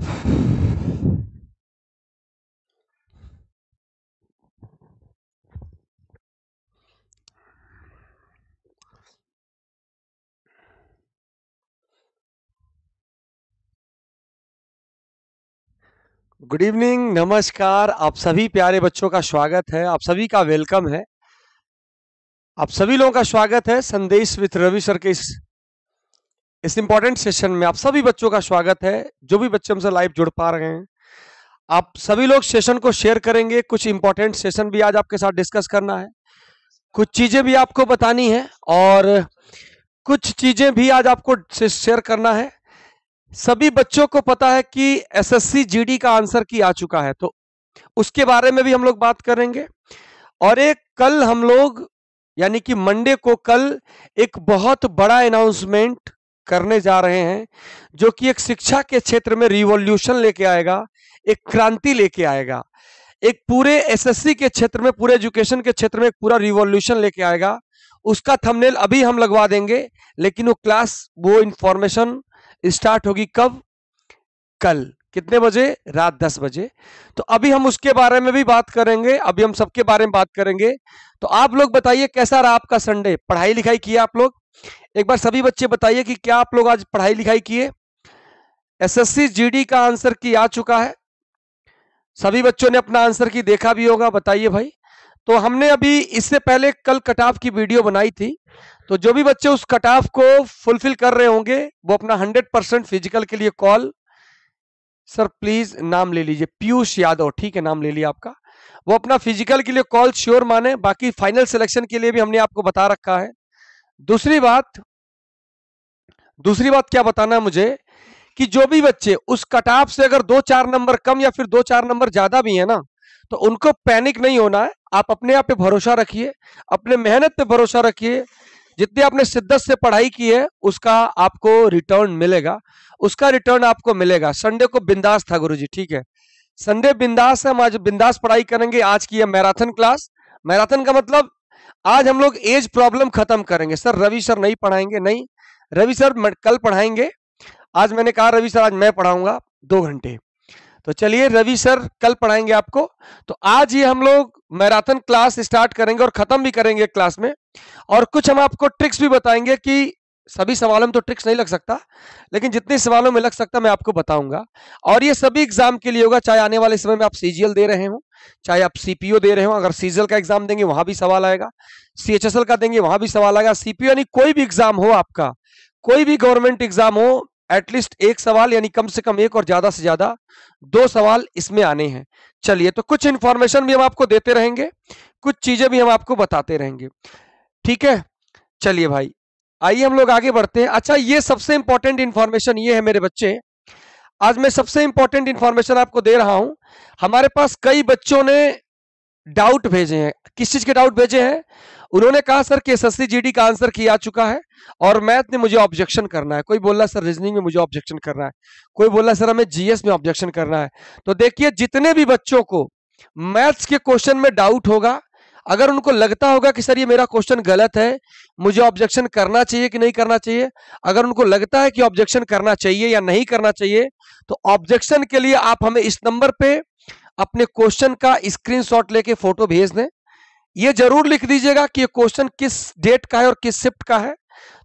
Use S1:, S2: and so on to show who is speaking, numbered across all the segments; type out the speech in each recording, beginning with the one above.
S1: good evening नमस्कार आप सभी प्यारे बच्चों का स्वागत है आप
S2: सभी का वेलकम है आप सभी लोगों का स्वागत है संदेश विथ रवि सर के इस इस इंपॉर्टेंट सेशन में आप सभी बच्चों का स्वागत है जो भी बच्चे हमसे लाइव जुड़ पा रहे हैं आप सभी लोग सेशन को शेयर करेंगे कुछ इंपॉर्टेंट सेशन भी आज आपके साथ डिस्कस करना है कुछ चीजें भी आपको बतानी है और कुछ चीजें भी आज आपको शेयर करना है सभी बच्चों को पता है कि एसएससी जीडी का आंसर की आ चुका है तो उसके बारे में भी हम लोग बात करेंगे और एक कल हम लोग यानी कि मंडे को कल एक बहुत बड़ा अनाउंसमेंट करने जा रहे हैं जो कि एक शिक्षा के क्षेत्र में रिवॉल्यूशन लेके आएगा एक क्रांति लेके आएगा एक पूरे एसएससी के क्षेत्र में पूरे एजुकेशन के क्षेत्र में एक पूरा रिवॉल्यूशन लेके आएगा उसका थंबनेल अभी हम लगवा देंगे लेकिन वो क्लास वो इंफॉर्मेशन स्टार्ट होगी कब कल कितने बजे रात दस बजे तो अभी हम उसके बारे में भी बात करेंगे अभी हम सबके बारे में बात करेंगे तो आप लोग बताइए कैसा रहा आपका संडे पढ़ाई लिखाई किया आप लोग एक बार सभी बच्चे बताइए कि क्या आप लोग आज पढ़ाई लिखाई किए एसएससी जीडी का आंसर की आ चुका है सभी बच्चों ने अपना आंसर की देखा भी होगा बताइए भाई तो हमने अभी इससे पहले कल कटाफ की वीडियो बनाई थी तो जो भी बच्चे उस कटाफ को फुलफिल कर रहे होंगे वो अपना 100 परसेंट फिजिकल के लिए कॉल सर प्लीज नाम ले लीजिए पीयूष यादव ठीक है नाम ले लिया आपका वो अपना फिजिकल के लिए कॉल श्योर माने बाकी फाइनल सिलेक्शन के लिए भी हमने आपको बता रखा है दूसरी बात दूसरी बात क्या बताना मुझे कि जो भी बच्चे उस कटाप से अगर दो चार नंबर कम या फिर दो चार नंबर ज्यादा भी है ना तो उनको पैनिक नहीं होना है आप अपने आप पे भरोसा रखिए अपने मेहनत पे भरोसा रखिए जितनी आपने शिद्दत से पढ़ाई की है उसका आपको रिटर्न मिलेगा उसका रिटर्न आपको मिलेगा संडे को बिंदास था गुरु जी ठीक है संडे बिंदास है हम आज बिंदास पढ़ाई करेंगे आज की है मैराथन क्लास मैराथन का मतलब आज हम लोग एज प्रॉब्लम खत्म करेंगे सर रवि सर नहीं पढ़ाएंगे नहीं रवि सर कल पढ़ाएंगे आज मैंने कहा रवि सर आज मैं पढ़ाऊंगा दो घंटे तो चलिए रवि सर कल पढ़ाएंगे आपको तो आज ये हम लोग मैराथन क्लास स्टार्ट करेंगे और खत्म भी करेंगे क्लास में और कुछ हम आपको ट्रिक्स भी बताएंगे कि सभी सवालों में तो ट्रिक्स नहीं लग सकता लेकिन जितने सवालों में लग सकता मैं आपको बताऊंगा और ये सभी एग्जाम के लिए होगा चाहे आने वाले समय में आप सीजीएल दे रहे हो चाहे आप सीपीओ दे रहे हो अगर सीजल का एग्जाम देंगे वहां भी सवाल आएगा सीएचएसएल का देंगे वहां भी सवाल आएगा सीपीओ यानी कोई भी एग्जाम हो आपका कोई भी गवर्नमेंट एग्जाम हो एटलीस्ट एक सवाल यानी कम से कम एक और ज्यादा से ज्यादा दो सवाल इसमें आने हैं चलिए तो कुछ इंफॉर्मेशन भी हम आपको देते रहेंगे कुछ चीजें भी हम आपको बताते रहेंगे ठीक है चलिए भाई आइए हम लोग आगे बढ़ते हैं अच्छा ये सबसे इंपॉर्टेंट इंफॉर्मेशन ये है मेरे बच्चे आज मैं सबसे इंपॉर्टेंट इंफॉर्मेशन आपको दे रहा हूं हमारे पास कई बच्चों ने डाउट भेजे हैं किस चीज के डाउट भेजे हैं उन्होंने कहा सर कि एस जीडी का आंसर किया चुका है और मैथ ने मुझे ऑब्जेक्शन करना है कोई बोला सर रीजनिंग में मुझे ऑब्जेक्शन करना है कोई बोला सर हमें जीएस में ऑब्जेक्शन करना है तो देखिए जितने भी बच्चों को मैथ्स के क्वेश्चन में डाउट होगा अगर उनको लगता होगा कि सर ये मेरा क्वेश्चन गलत है मुझे ऑब्जेक्शन करना चाहिए कि नहीं करना चाहिए अगर उनको लगता है कि ऑब्जेक्शन करना चाहिए या नहीं करना चाहिए तो ऑब्जेक्शन के लिए आप हमें इस नंबर पे अपने क्वेश्चन का स्क्रीनशॉट लेके फोटो भेज दें ये जरूर लिख दीजिएगा कि ये क्वेश्चन किस डेट का है और किस शिफ्ट का है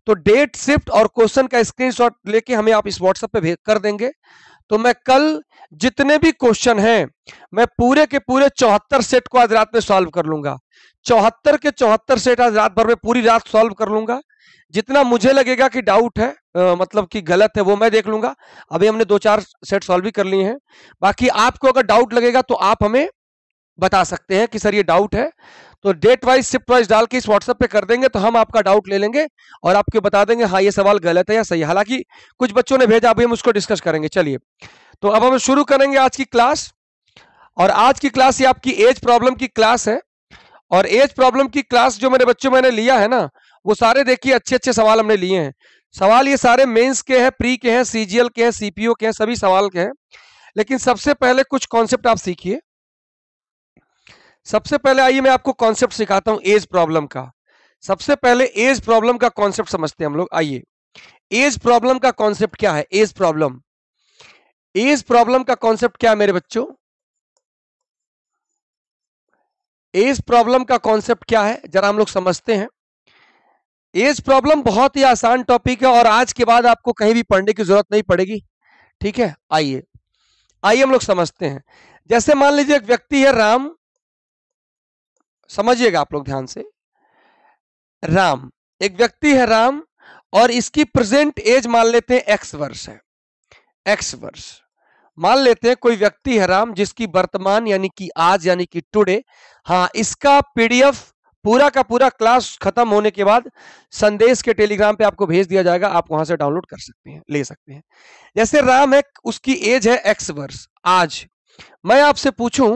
S2: तो डेट शिफ्ट और क्वेश्चन का स्क्रीनशॉट लेके हमें आप इस व्हाट्सएप पे भेज कर देंगे तो मैं कल जितने भी क्वेश्चन हैं मैं पूरे के पूरे चौहत्तर सेट को आज रात में सॉल्व कर लूंगा चौहत्तर के चौहत्तर सेट आज रात भर में पूरी रात सॉल्व कर लूंगा जितना मुझे लगेगा कि डाउट है आ, मतलब कि गलत है वो मैं देख लूंगा अभी हमने दो चार सेट सॉल्व भी कर लिए हैं बाकी आपको अगर डाउट लगेगा तो आप हमें बता सकते हैं कि सर ये डाउट है तो डेट वाइज शिफ्ट वाइज डाल के इस व्हाट्सएप पे कर देंगे तो हम आपका डाउट ले लेंगे और आपके बता देंगे हाँ ये सवाल गलत है या सही हालांकि कुछ बच्चों ने भेजा अभी हम उसको डिस्कस करेंगे चलिए तो अब हम शुरू करेंगे आज की क्लास और आज की क्लास ये आपकी एज प्रॉब्लम की क्लास है और एज प्रॉब्लम की क्लास जो मेरे बच्चों मैंने लिया है ना वो सारे देखिए अच्छे अच्छे सवाल हमने लिए हैं सवाल ये सारे मेंस के हैं प्री के हैं सीजीएल के हैं सीपीओ के हैं सभी सवाल के हैं लेकिन सबसे पहले कुछ कॉन्सेप्ट आप सीखिए सबसे पहले आइए मैं आपको कॉन्सेप्ट सिखाता हूं एज प्रॉब्लम का सबसे पहले एज प्रॉब्लम का कॉन्सेप्ट समझते हैं हम लोग आइए एज प्रॉब्लम का कॉन्सेप्ट क्या है एज प्रॉब्लम एज प्रॉब्लम का कॉन्सेप्ट क्या है मेरे बच्चों एज प्रॉब्लम का कॉन्सेप्ट क्या है जरा हम लोग समझते हैं एज प्रॉब्लम बहुत ही आसान टॉपिक है और आज के बाद आपको कहीं भी पढ़ने की जरूरत नहीं पड़ेगी ठीक है आइए आइए हम लोग समझते हैं जैसे मान लीजिए एक व्यक्ति है राम समझिएगा आप लोग ध्यान से राम एक व्यक्ति है राम और इसकी प्रेजेंट एज मान लेते हैं एक्स वर्ष है एक्स वर्ष मान लेते हैं कोई व्यक्ति है राम जिसकी वर्तमान यानी कि आज यानी कि टुडे हाँ इसका पीडीएफ पूरा का पूरा क्लास खत्म होने के बाद संदेश के टेलीग्राम पे आपको भेज दिया जाएगा आप वहां से डाउनलोड कर सकते हैं ले सकते हैं जैसे राम है उसकी एज है एक्स वर्ष आज मैं आपसे पूछूं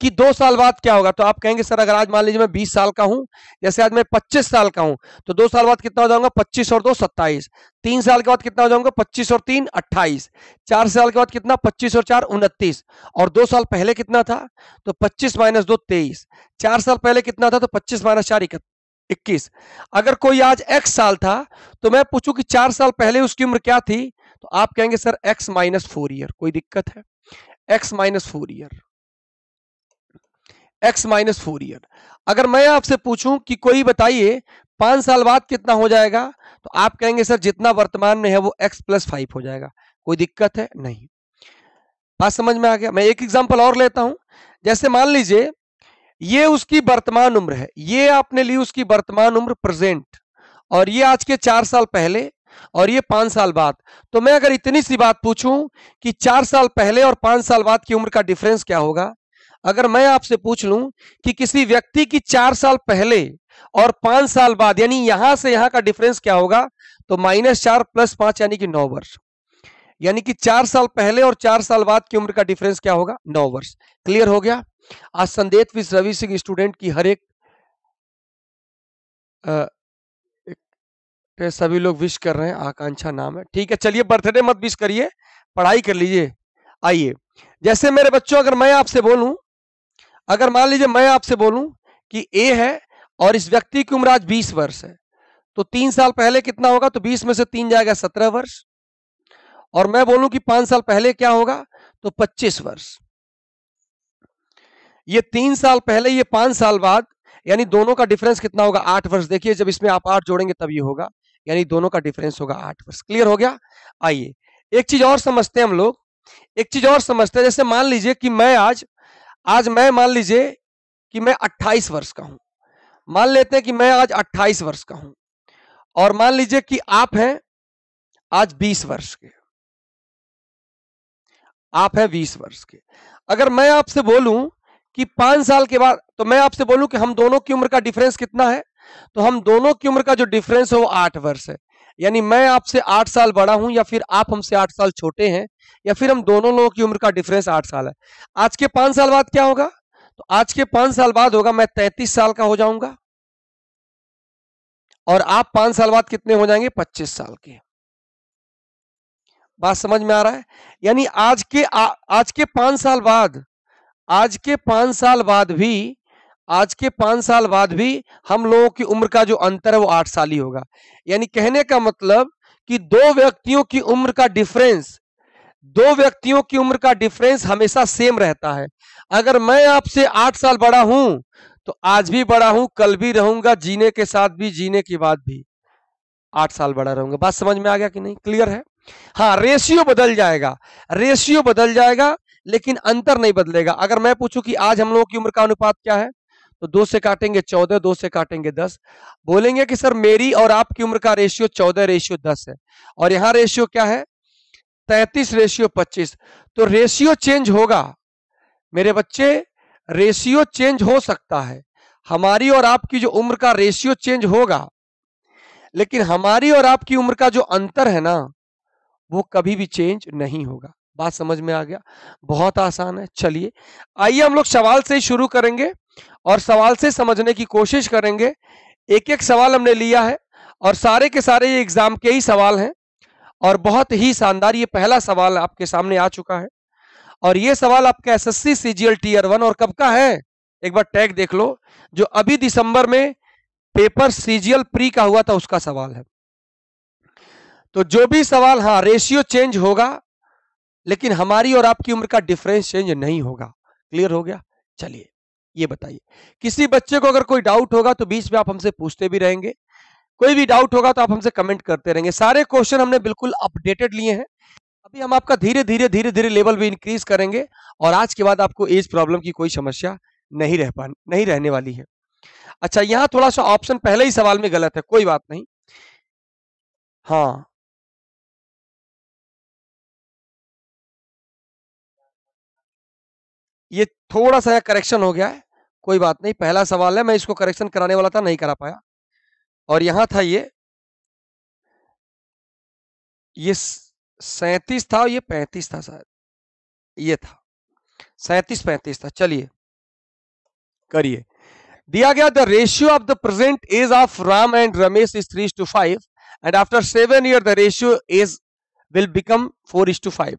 S2: कि दो साल बाद क्या होगा तो आप कहेंगे सर अगर आज मान लीजिए मैं बीस साल का हूं जैसे आज मैं पच्चीस साल का हूं तो दो साल बाद कितना हो जाऊंगा पच्चीस और दो सत्ताईस तीन साल के बाद कितना हो जाऊंगा पच्चीस और तीन अट्ठाईस चार साल के बाद कितना पच्चीस और चार उनतीस और दो साल पहले कितना था तो पच्चीस माइनस दो तेईस चार साल पहले कितना था तो पच्चीस माइनस चार इक्कीस अगर कोई आज एक्स साल था तो मैं पूछूं कि चार साल पहले उसकी उम्र क्या थी तो आप कहेंगे sir x minus four year कोई दिक्कत है x minus four year x minus four year अगर मैं आपसे पूछूं कि कोई बताइए पांच साल बाद कितना हो जाएगा तो आप कहेंगे सर जितना वर्तमान में है वो एक्स प्लस फाइव हो जाएगा कोई दिक्कत है नहीं बात समझ में आ गया मैं एक एग्जाम्पल और लेता हूं जैसे मान लीजिए ये उसकी वर्तमान उम्र है ये आपने ली उसकी वर्तमान उम्र प्रेजेंट और ये आज के चार साल पहले और ये पांच साल बाद तो मैं अगर इतनी सी बात पूछूं कि चार साल पहले और पांच साल बाद की उम्र का डिफरेंस क्या होगा अगर मैं आपसे पूछ लूं कि किसी व्यक्ति की चार साल पहले और पांच साल बाद यानी यहां से यहां का डिफरेंस क्या होगा तो माइनस चार प्लस पांच यानी कि नौ वर्ष यानी कि चार साल पहले और चार साल बाद की उम्र का डिफरेंस क्या होगा नौ वर्ष क्लियर हो गया आज संदेश विश रवि सिंह स्टूडेंट की हर एक आ, सभी लोग विश कर रहे हैं आकांक्षा नाम है ठीक है चलिए बर्थडे मत विश करिए पढ़ाई कर लीजिए आइए जैसे मेरे बच्चों अगर मैं आपसे बोलूं अगर मान लीजिए मैं आपसे बोलूं कि ए है और इस व्यक्ति की उम्र आज बीस वर्ष है तो तीन साल पहले कितना होगा तो बीस में से तीन जाएगा सत्रह वर्ष और मैं बोलूं कि पांच साल पहले क्या होगा तो पच्चीस वर्ष ये तीन साल पहले ये पांच साल बाद यानी दोनों का डिफरेंस कितना होगा आठ वर्ष देखिए जब इसमें आप आठ जोड़ेंगे तब ये होगा यानी दोनों का डिफरेंस होगा आठ वर्ष क्लियर हो गया आइए एक चीज और समझते हैं हम लोग एक चीज और समझते हैं जैसे मान लीजिए कि मैं आज आज मैं मान लीजिए कि मैं 28 वर्ष का
S1: हूं मान लेते हैं कि मैं आज 28 वर्ष का हूं और मान लीजिए कि आप हैं आज 20 वर्ष के आप हैं
S2: 20 वर्ष के अगर मैं आपसे बोलूं कि पांच साल के बाद तो मैं आपसे बोलूं कि हम दोनों की उम्र का डिफरेंस कितना है तो हम दोनों की उम्र का जो डिफरेंस है वो आठ वर्ष है यानी मैं आपसे आठ साल बड़ा हूं या फिर आप हमसे आठ साल छोटे हैं या फिर हम दोनों लोगों की उम्र का डिफरेंस आठ साल है आज के पांच साल बाद क्या होगा तो आज के पांच साल बाद होगा मैं तैतीस साल का हो जाऊंगा और आप पांच साल बाद कितने हो जाएंगे पच्चीस साल के बात समझ में आ रहा है यानी आज के आ, आज के पांच साल बाद आज के पांच साल बाद भी आज के पांच साल बाद भी हम लोगों की उम्र का जो अंतर है वो आठ साल ही होगा यानी कहने का मतलब कि दो व्यक्तियों की उम्र का डिफरेंस दो व्यक्तियों की उम्र का डिफरेंस हमेशा सेम रहता है अगर मैं आपसे आठ साल बड़ा हूं तो आज भी बड़ा हूं कल भी रहूंगा जीने के साथ भी जीने के बाद भी आठ साल बड़ा रहूंगा बात समझ में आ गया कि नहीं क्लियर है हाँ रेशियो बदल जाएगा रेशियो बदल जाएगा लेकिन अंतर नहीं बदलेगा अगर मैं पूछूं कि आज हम लोगों की उम्र का अनुपात क्या है तो दो से काटेंगे चौदह दो से काटेंगे दस बोलेंगे कि सर मेरी और आपकी उम्र का रेशियो चौदह रेशियो दस है और यहां रेशियो क्या है तैतीस रेशियो पच्चीस तो रेशियो चेंज होगा मेरे बच्चे रेशियो चेंज हो सकता है हमारी और आपकी जो उम्र का रेशियो चेंज होगा लेकिन हमारी और आपकी उम्र का जो अंतर है ना वो कभी भी चेंज नहीं होगा बात समझ में आ गया बहुत आसान है चलिए आइए हम लोग सवाल से ही शुरू करेंगे और सवाल से समझने की कोशिश करेंगे एक एक सवाल हमने लिया है और सारे के सारे ये एग्जाम के ही सवाल हैं और बहुत ही शानदार ये पहला सवाल आपके सामने आ चुका है और ये सवाल आपका S S C tier one और कब का है एक बार टैग देख लो जो अभी दिसंबर में पेपर सीजीएल प्री का हुआ था उसका सवाल है तो जो भी सवाल हाँ रेशियो चेंज होगा लेकिन हमारी और आपकी उम्र का डिफरेंस चेंज नहीं होगा क्लियर हो गया चलिए ये बताइए किसी बच्चे को अगर कोई डाउट होगा तो बीच में आप हमसे पूछते भी रहेंगे कोई भी डाउट होगा तो आप हमसे कमेंट करते रहेंगे सारे क्वेश्चन हमने बिल्कुल अपडेटेड लिए हैं अभी हम आपका धीरे धीरे धीरे धीरे लेवल भी इंक्रीज करेंगे और आज के बाद आपको एज प्रॉब्लम की कोई समस्या नहीं रह पा नहीं रहने वाली है
S1: अच्छा यहाँ थोड़ा सा ऑप्शन पहले ही सवाल में गलत है कोई बात नहीं हाँ ये थोड़ा सा करेक्शन हो गया है कोई बात नहीं पहला सवाल है मैं इसको करेक्शन कराने वाला था नहीं करा पाया और यहां था ये ये सैतीस था ये पैंतीस था शायद ये था सैतीस पैंतीस था चलिए करिए दिया
S2: गया the ratio of the present age of Ram and Ramesh is three to five and after seven year the ratio age will become four is to five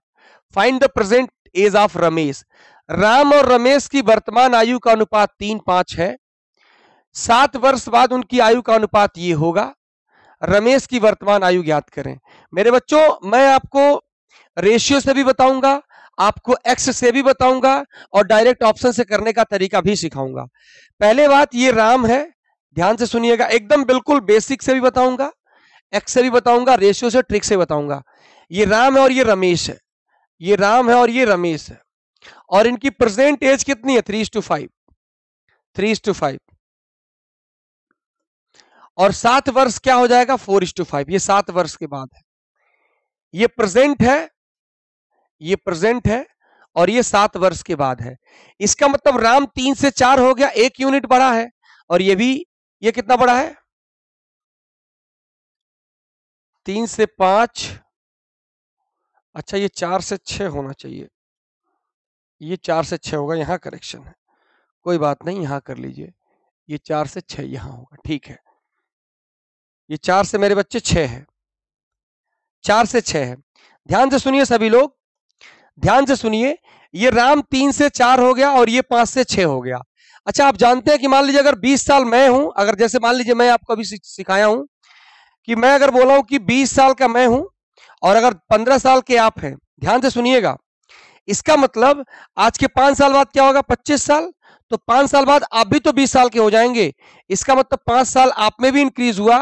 S2: find the present age of Ramesh Ram और रमेश की वर्तमान आयु का अनुपात तीन पांच है सात वर्ष बाद उनकी आयु का अनुपात ये होगा रमेश की वर्तमान आयु ज्ञात करें मेरे बच्चों मैं आपको रेशियो से भी बताऊंगा आपको एक्स से भी बताऊंगा और डायरेक्ट ऑप्शन से करने का तरीका भी सिखाऊंगा पहले बात ये राम है ध्यान से सुनिएगा एकदम बिल्कुल बेसिक से भी बताऊंगा एक्स से भी बताऊंगा रेशियो से ट्रिक से बताऊंगा ये राम है और ये रमेश है ये राम है और ये रमेश है और इनकी प्रेजेंट एज कितनी है three to five three to five और सात वर्ष क्या हो जाएगा फोर टू फाइव ये सात वर्ष के बाद है ये प्रेजेंट है ये प्रेजेंट है और ये सात वर्ष के बाद है इसका मतलब राम तीन से चार हो गया एक यूनिट बड़ा है
S1: और ये भी ये कितना बड़ा है तीन से पांच अच्छा ये चार से छ होना चाहिए
S2: ये चार से छः होगा यहाँ करेक्शन है कोई बात नहीं यहाँ कर लीजिए ये चार से छः यहाँ होगा ठीक है ये चार से मेरे बच्चे छः है चार से छः है ध्यान से सुनिए सभी लोग ध्यान से सुनिए ये राम तीन से चार हो गया और ये पाँच से छः हो गया अच्छा आप जानते हैं कि मान लीजिए अगर बीस साल मैं हूं अगर जैसे मान लीजिए मैं आपको अभी सिखाया हूं कि मैं अगर बोला हूं कि बीस साल का मैं हूं और अगर पंद्रह साल के आप हैं ध्यान से सुनिएगा इसका मतलब आज के पांच साल बाद क्या होगा पच्चीस साल तो पांच साल बाद आप भी तो बीस साल के हो जाएंगे इसका मतलब पांच साल आप में भी इंक्रीज हुआ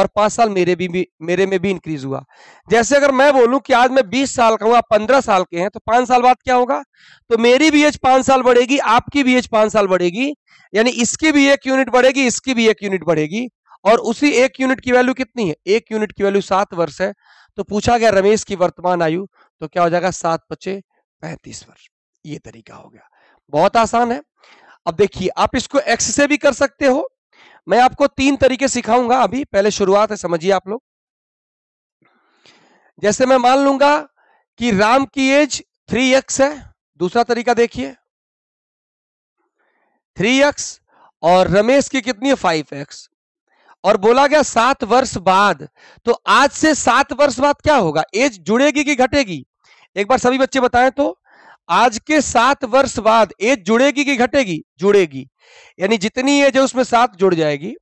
S2: और पांच साल मेरे भी, भी मेरे में भी इंक्रीज हुआ जैसे अगर मैं बोलूं कि आज मैं बीस साल का हूं आप पंद्रह साल के हैं तो पांच साल बाद क्या होगा तो मेरी भी एज पांच साल बढ़ेगी आपकी भी एज पांच साल बढ़ेगी यानी इसकी भी एक यूनिट बढ़ेगी इसकी भी एक यूनिट बढ़ेगी और उसी एक यूनिट की वैल्यू कितनी है एक यूनिट की वैल्यू सात वर्ष है तो पूछा गया रमेश की वर्तमान आयु तो क्या हो जाएगा सात पचे पैंतीस वर्ष ये तरीका हो गया बहुत आसान है अब देखिए आप इसको एक्स से भी कर सकते हो मैं आपको तीन तरीके सिखाऊंगा अभी पहले शुरुआत है समझिए आप लोग जैसे मैं मान लूंगा कि राम की एज थ्री एक्स है दूसरा तरीका देखिए थ्री एक्स और रमेश की कितनी है फाइव एक्स और बोला गया सात वर्ष बाद तो आज से सात वर्ष बाद क्या होगा एज जुड़ेगी कि घटेगी एक बार सभी बच्चे बताएं तो आज के सात वर्ष बाद एज जुड़ेगी कि घटेगी जुड़ेगी यानी जितनी एज है उसमें सात जुड़ जाएगी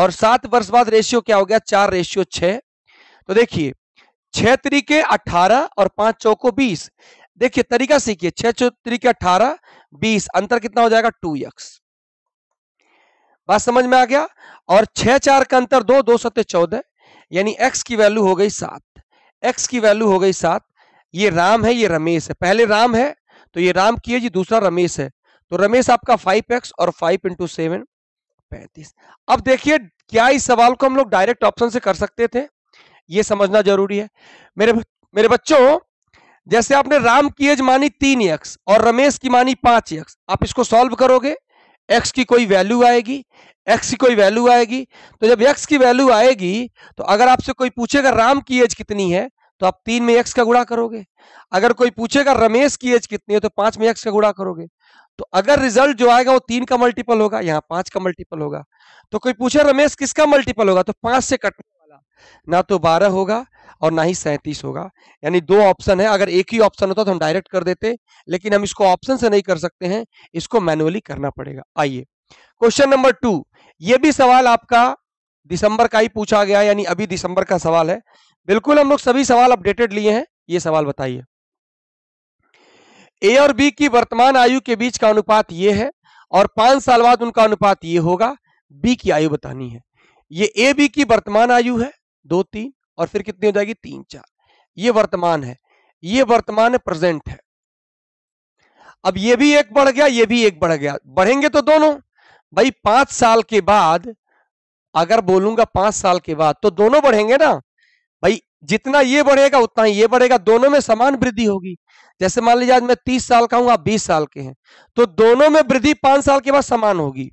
S2: और सात वर्ष बाद रेशियो क्या हो गया चार रेशियो छह तो देखिए छह तरीके अठारह और पांच चौको बीस देखिए तरीका सीखिए छह तरीके अठारह बीस अंतर कितना हो जाएगा टू यक्स बात समझ में आ गया और छह चार का अंतर दो दो सत्य चौदह यानी एक्स की वैल्यू हो गई सात एक्स की वैल्यू हो गई सात ये राम है ये रमेश है पहले राम है तो ये राम की है जी दूसरा रमेश है तो रमेश आपका फाइव एक्स और फाइव इंटू सेवन पैंतीस अब देखिए क्या इस सवाल को हम लोग डायरेक्ट ऑप्शन से कर सकते थे ये समझना जरूरी है मेरे मेरे बच्चों जैसे आपने राम की एज मानी तीन एक्स और रमेश की मानी पांच एक्स आप इसको सॉल्व करोगे एक्स की कोई वैल्यू आएगी एक्स की कोई वैल्यू आएगी तो जब एक्स की वैल्यू आएगी तो अगर आपसे कोई पूछेगा राम की एज कितनी है तो आप तीन में एक्स का गुणा करोगे अगर कोई पूछेगा रमेश की एज कितनी है तो पांच में एक्स का गुणा करोगे तो अगर रिजल्ट जो आएगा वो तीन का मल्टीपल होगा यहाँ पांच का मल्टीपल होगा तो कोई पूछे रमेश किसका मल्टीपल होगा तो पांच से कटने वाला ना तो बारह होगा और ना ही सैंतीस होगा यानी दो ऑप्शन है अगर एक ही ऑप्शन होता तो हम डायरेक्ट कर देते लेकिन हम इसको ऑप्शन से नहीं कर सकते हैं इसको मैनुअली करना पड़ेगा आइए क्वेश्चन नंबर टू ये भी सवाल आपका दिसंबर का ही पूछा गया यानी अभी दिसंबर का सवाल है बिल्कुल हम लोग सभी सवाल अपडेटेड लिए हैं ये सवाल बताइए ए और बी की वर्तमान आयु के बीच का अनुपात ये है और पांच साल बाद उनका अनुपात ये होगा बी की आयु बतानी है ये ए बी की वर्तमान आयु है दो तीन और फिर कितनी हो जाएगी तीन चार ये वर्तमान है ये वर्तमान प्रेजेंट है अब ये भी एक बढ़ गया ये भी एक बढ़ गया बढ़ेंगे तो दोनों भाई पांच साल के बाद अगर बोलूंगा पांच साल के बाद तो दोनों बढ़ेंगे ना भाई जितना ये बढ़ेगा उतना ही ये बढ़ेगा दोनों में समान वृद्धि होगी जैसे मान लीजिए आज मैं तीस साल का हूं आप बीस साल के हैं तो दोनों में वृद्धि पांच साल के बाद समान होगी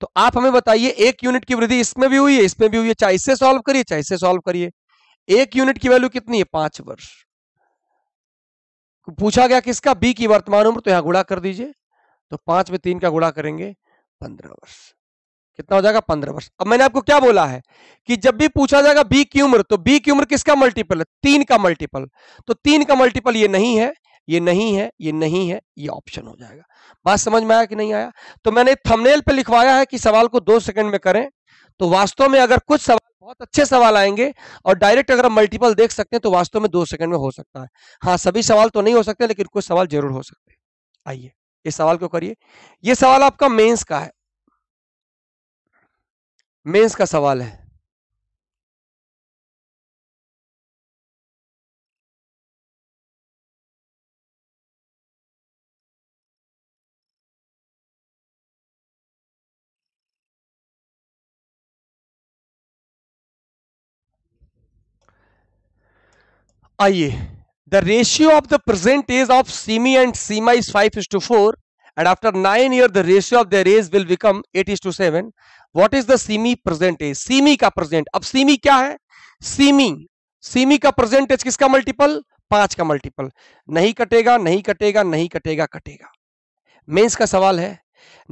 S2: तो आप हमें बताइए एक यूनिट की वृद्धि इसमें भी हुई है इसमें भी हुई है चाहे इससे सॉल्व करिए चाहे इससे सॉल्व करिए एक यूनिट की वैल्यू कितनी है पांच वर्ष पूछा गया किसका बी की वर्तमान उम्र तो यहां गुड़ा कर दीजिए तो पांच में तीन का गुड़ा करेंगे पंद्रह वर्ष कितना हो जाएगा पंद्रह वर्ष अब मैंने आपको क्या बोला है कि जब भी पूछा जाएगा बी की उम्र तो बी की उम्र किसका मल्टीपल है तीन का मल्टीपल तो तीन का मल्टीपल ये नहीं है ये नहीं है ये नहीं है ये ऑप्शन हो जाएगा बात समझ में आया कि नहीं आया तो मैंने थमनेल पे लिखवाया है कि सवाल को दो सेकंड में करें तो वास्तव में अगर कुछ सवाल बहुत अच्छे सवाल आएंगे और डायरेक्ट अगर हम मल्टीपल देख सकते हैं तो वास्तव में दो सेकंड में हो सकता है हाँ सभी सवाल तो नहीं हो सकते लेकिन कुछ सवाल जरूर हो सकते हैं
S1: आइए इस सवाल को करिए ये सवाल आपका मेंस का है मेंस का सवाल है आइए the ratio of the present age of Seemi and Seema
S2: is five is to four and after 9 year the ratio of their age will become 8 is to 7 what is the semi present age semi ka present ab semi kya hai semi semi ka present age kiska multiple 5 ka multiple nahi katega nahi katega nahi katega katega mains का सवाल है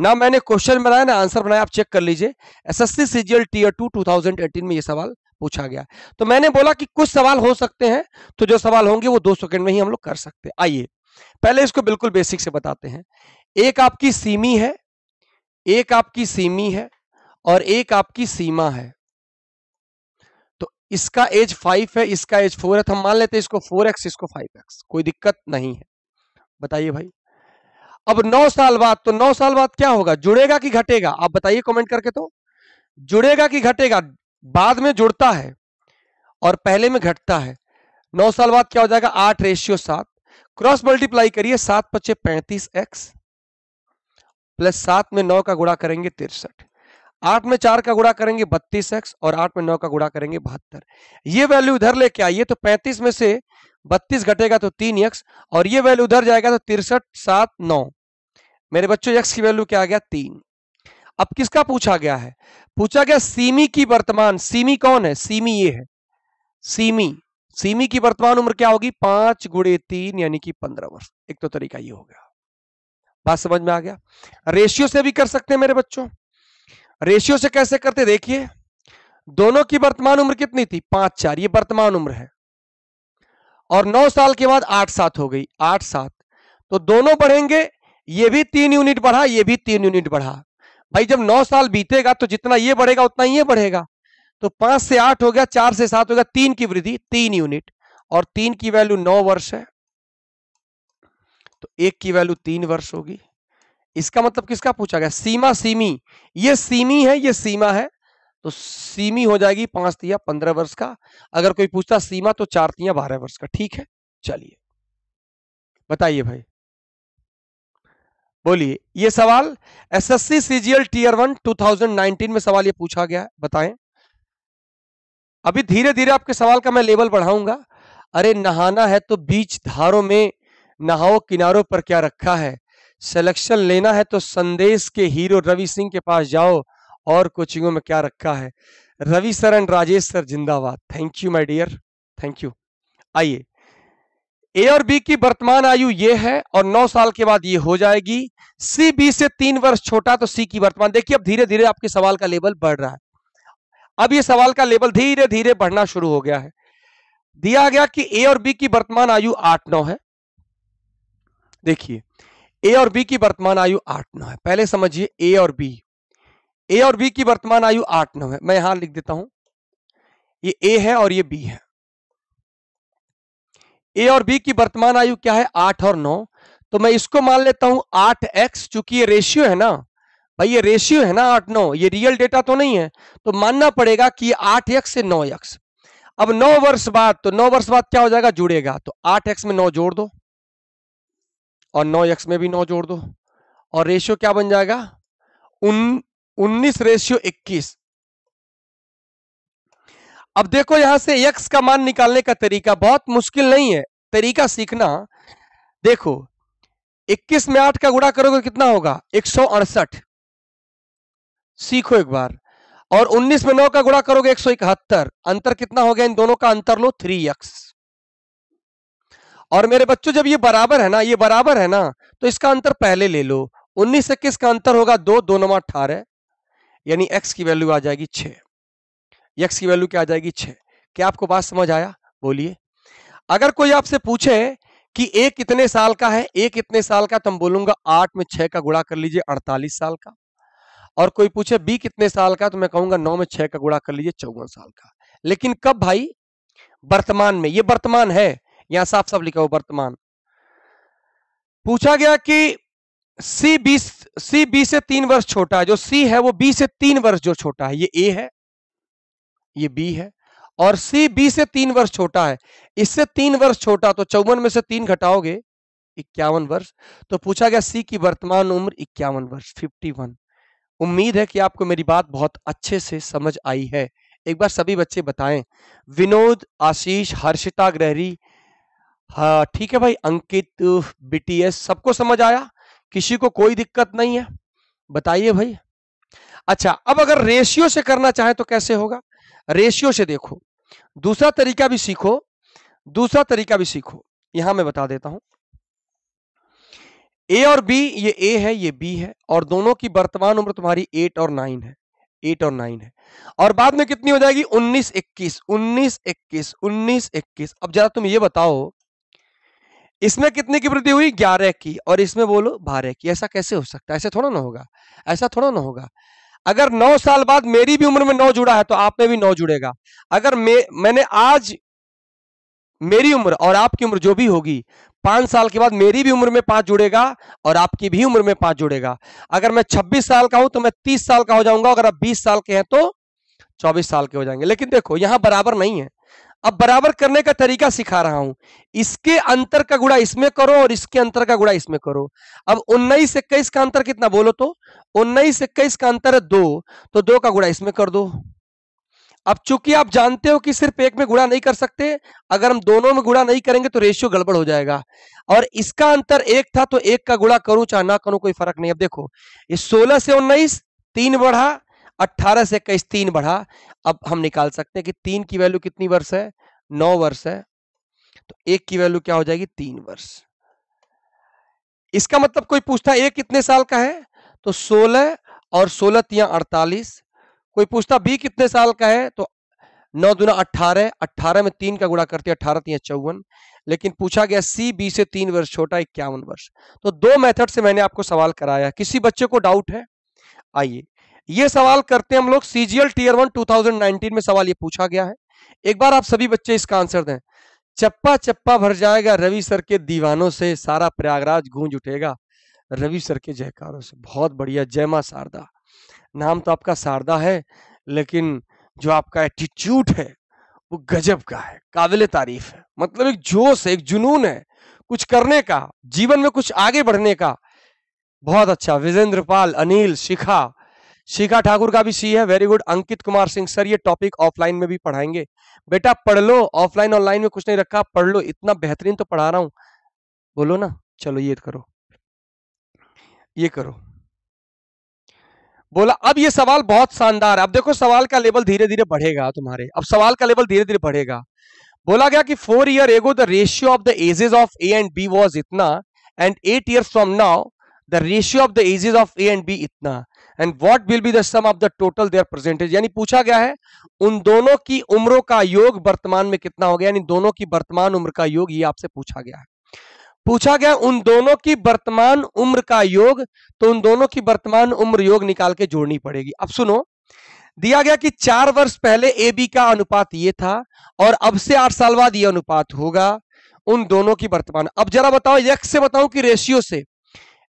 S2: ना मैंने question बनाया ना answer बनाया आप check कर लीजिए एसएससी सीजीएल टीयर टू 2018 में ये सवाल पूछा गया तो मैंने बोला कि कुछ सवाल हो सकते हैं तो जो सवाल होंगे वो दो सेकंड में ही हम लोग कर सकते हैं आइए पहले इसको बिल्कुल बेसिक से बताते हैं एक आपकी सीमी है एक आपकी सीमी है और एक आपकी सीमा है तो इसका एज फाइव है इसका एज फोर है तो हम मान लेते हैं इसको फोर एक्स इसको फाइव एक्स कोई दिक्कत नहीं है बताइए भाई अब नौ साल बाद तो नौ साल बाद क्या होगा जुड़ेगा कि घटेगा आप बताइए कमेंट करके तो जुड़ेगा कि घटेगा बाद में जुड़ता है और पहले में घटता है नौ साल बाद क्या हो जाएगा आठ रेशियो सात क्रॉस मल्टीप्लाई करिए सात पच्चे पैंतीस एक्स प्लस सात में नौ का गुड़ा करेंगे तिरसठ आठ में चार का गुड़ा करेंगे बत्तीस एक्स और आठ में नौ का गुड़ा करेंगे बहत्तर ये वैल्यू उधर लेके आइए तो पैंतीस में से बत्तीस घटेगा तो तीन एक्स और ये वैल्यू उधर जाएगा तो तिरसठ सात नौ मेरे बच्चों एक्स की वैल्यू क्या आ गया तीन अब किसका पूछा गया है पूछा गया सीमी की वर्तमान सीमी कौन है सीमी ये है सीमी सीमी की वर्तमान उम्र क्या होगी पांच गुड़े तीन यानी कि पंद्रह वर्ष एक तो तरीका ये हो गया बात समझ में आ गया रेशियो से भी कर सकते हैं मेरे बच्चों रेशियो से कैसे करते देखिए दोनों की वर्तमान उम्र कितनी थी पांच चार ये वर्तमान उम्र है और नौ साल के बाद आठ सात हो गई आठ सात तो दोनों बढ़ेंगे ये भी तीन यूनिट बढ़ा ये भी तीन यूनिट बढ़ा भाई जब नौ साल बीतेगा तो जितना ये बढ़ेगा उतना ये बढ़ेगा तो पांच से आठ हो गया चार से सात हो गया तीन की वृद्धि तीन यूनिट और तीन की वैल्यू नौ वर्ष है तो एक की वैल्यू तीन वर्ष होगी इसका मतलब किसका पूछा गया सीमा सीमी ये सीमी है ये सीमा है तो सीमी हो जाएगी पांच तिया पंद्रह वर्ष का अगर कोई पूछता सीमा तो चार तिया बारह वर्ष का ठीक है चलिए बताइए भाई बोलिए ये सवाल एसएससी सीजीएल टीयर वन 2019 में सवाल ये पूछा गया है बताएं अभी धीरे धीरे आपके सवाल का मैं लेवल बढ़ाऊंगा अरे नहाना है तो बीच धारों में नहाओ किनारों पर क्या रखा है सिलेक्शन लेना है तो संदेश के हीरो रवि सिंह के पास जाओ और कोचिंगों में क्या रखा है Ravi sir and Rajesh sir जिंदाबाद thank you my dear thank you आइए ए और बी की वर्तमान आयु ये है और नौ साल के बाद ये हो जाएगी सी बी से तीन वर्ष छोटा तो सी की वर्तमान देखिए अब धीरे धीरे आपके सवाल का लेवल बढ़ रहा है अब ये सवाल का लेवल धीरे धीरे बढ़ना शुरू हो गया है दिया गया कि ए और बी की वर्तमान आयु आठ नौ है देखिए ए और बी की वर्तमान आयु आठ नौ है पहले समझिए ए और बी ए और बी की वर्तमान आयु आठ नौ है मैं यहां लिख देता हूं ये ए है और ये बी है ए और बी की वर्तमान आयु क्या है आठ और नौ तो मैं इसको मान लेता हूं आठ एक्स चूंकि ये रेशियो है ना भाई ये रेशियो है ना आठ नौ ये रियल डेटा तो नहीं है तो मानना पड़ेगा कि ये आठ एक्स से नौ एक्स अब नौ वर्ष बाद तो नौ वर्ष बाद क्या हो जाएगा जुड़ेगा तो आठ एक्स में नौ जोड़ दो और नौ यक्स में भी नौ जोड़ दो और रेशियो क्या बन जाएगा उन उन्नीस रेशियो इक्कीस अब देखो यहां से यक्स का मान निकालने का तरीका बहुत मुश्किल नहीं है तरीका सीखना देखो 21 में 8 का गुड़ा करोगे तो कितना होगा एक सीखो एक बार और 19 में 9 का गुड़ा करोगे एक अंतर कितना हो गया इन दोनों का अंतर लो थ्री यक्स और मेरे बच्चों जब ये बराबर है ना ये बराबर है ना तो इसका अंतर पहले ले लो उन्नीस इक्कीस का अंतर होगा दो दो नवा अठारह यानी एक्स की वैल्यू आ जाएगी छ एक्स की वैल्यू क्या आ जाएगी छ क्या आपको बात समझ आया बोलिए अगर कोई आपसे पूछे कि एक कितने साल का है एक कितने साल का तो हम बोलूंगा आठ में छह का गुड़ा कर लीजिए अड़तालीस साल का और कोई पूछे बी कितने साल का तो मैं कहूंगा नौ में छह का गुड़ा कर लीजिए चौवन साल का लेकिन कब भाई वर्तमान में ये वर्तमान है यहां साफ साफ लिखा हो वर्तमान पूछा गया कि सी बी सी बी से तीन वर्ष छोटा है जो सी है वो बी से तीन वर्ष जो छोटा है ये ए है ये बी है और सी बी से तीन वर्ष छोटा है इससे तीन वर्ष छोटा तो चौवन में से तीन घटाओगे इक्यावन वर्ष तो पूछा गया सी की वर्तमान उम्र इक्यावन वर्ष फिफ्टी वन उम्मीद है कि आपको मेरी बात बहुत अच्छे से समझ आई है एक बार सभी बच्चे बताएं विनोद आशीष हर्षिता ग्रहरी हाँ ठीक है भाई अंकित बीटीएस सबको समझ आया किसी को कोई दिक्कत नहीं है बताइए भाई अच्छा अब अगर रेशियो से करना चाहे तो कैसे होगा रेशियो से देखो दूसरा तरीका भी सीखो दूसरा तरीका भी सीखो यहां मैं बता देता हूं ए और बी ये ए है ये बी है और दोनों की वर्तमान उम्र तुम्हारी एट और नाइन है एट और नाइन है और बाद में कितनी हो जाएगी उन्नीस इक्कीस उन्नीस इक्कीस उन्नीस इक्कीस अब जरा तुम ये बताओ इसमें कितने की वृद्धि हुई ग्यारह की और इसमें बोलो बारह की ऐसा कैसे हो सकता है ऐसे थोड़ा ना होगा ऐसा थोड़ा ना होगा अगर नौ साल बाद मेरी भी उम्र में नौ जुड़ा है तो आप में भी नौ जुड़ेगा अगर मे, मैंने आज मेरी उम्र और आपकी उम्र जो भी होगी पांच साल के बाद मेरी भी उम्र में पांच जुड़ेगा और आपकी भी उम्र में पांच जुड़ेगा अगर मैं छब्बीस साल का हूं तो मैं तीस साल का हो जाऊंगा अगर आप बीस साल के हैं तो चौबीस साल के हो जाएंगे लेकिन देखो यहां बराबर नहीं है अब बराबर करने का तरीका सिखा रहा हूं इसके अंतर का गुड़ा इसमें करो और इसके अंतर का गुड़ा इसमें करो अब उन्नीस इक्कीस का अंतर कितना बोलो तो उन्नीस इक्कीस का अंतर है दो तो दो का गुड़ा इसमें कर दो अब चूंकि आप जानते हो कि सिर्फ एक में गुड़ा नहीं कर सकते अगर हम दोनों में गुड़ा नहीं करेंगे तो रेशियो गड़बड़ हो जाएगा और इसका अंतर एक था तो एक का गुड़ा करूं चाहे ना करूं कोई फर्क नहीं अब देखो ये सोलह से उन्नीस तीन बढ़ा अट्ठारह से इक्कीस तीन बढ़ा अब हम निकाल सकते हैं कि तीन की वैल्यू कितनी वर्ष है नौ वर्ष है तो एक की वैल्यू क्या हो जाएगी तीन वर्ष इसका मतलब कोई पूछता है ए कितने साल का है तो सोलह और सोलह तिया अड़तालीस कोई पूछता बी कितने साल का है तो नौ दुना अट्ठारह अट्ठारह में तीन का गुणा करते हैं अट्ठारह तीन चौवन लेकिन पूछा गया सी बी से तीन वर्ष छोटा इक्यावन वर्ष तो दो मेथड से मैंने आपको सवाल कराया किसी बच्चे को डाउट है आइए ये सवाल करते हैं हम लोग सीजीएल टीयर वन 2019 में सवाल ये पूछा गया है एक बार आप सभी बच्चे इसका आंसर दें चप्पा चप्पा भर जाएगा रवि सर के दीवानों से सारा प्रयागराज गूंज उठेगा रवि सर के जयकारों से बहुत बढ़िया जय मां शारदा नाम तो आपका शारदा है लेकिन जो आपका एटीट्यूड है वो गजब का है काबिल तारीफ है मतलब एक जोश है एक जुनून है कुछ करने का जीवन में कुछ आगे बढ़ने का बहुत अच्छा विजेंद्र पाल अनिल शिखा शिखा ठाकुर का भी सी है very good Ankit Kumar Singh sir ये टॉपिक ऑफलाइन में भी पढ़ाएंगे बेटा पढ़ लो ऑफलाइन ऑनलाइन में कुछ नहीं रखा पढ़ लो इतना बेहतरीन तो पढ़ा रहा हूं बोलो ना चलो ये करो ये करो बोला अब ये सवाल बहुत शानदार है अब देखो सवाल का लेवल धीरे धीरे बढ़ेगा तुम्हारे अब सवाल का लेवल धीरे धीरे बढ़ेगा बोला गया कि four year ago the ratio of the ages of A and B was इतना and eight year from now the ratio of the ages of A and B इतना and what will be the sum of the total their percentage यानी पूछा गया है उन दोनों की उम्रों का योग वर्तमान में कितना हो गया यानी दोनों की वर्तमान उम्र का योग ये आपसे पूछा गया है पूछा गया उन दोनों की वर्तमान उम्र का योग तो उन दोनों की वर्तमान उम्र योग निकाल के जोड़नी पड़ेगी अब सुनो दिया गया कि चार वर्ष पहले ए बी का अनुपात ये था और अब से आठ साल बाद ये अनुपात होगा उन दोनों की वर्तमान अब जरा बताओ यक्ष से बताऊं कि रेशियो से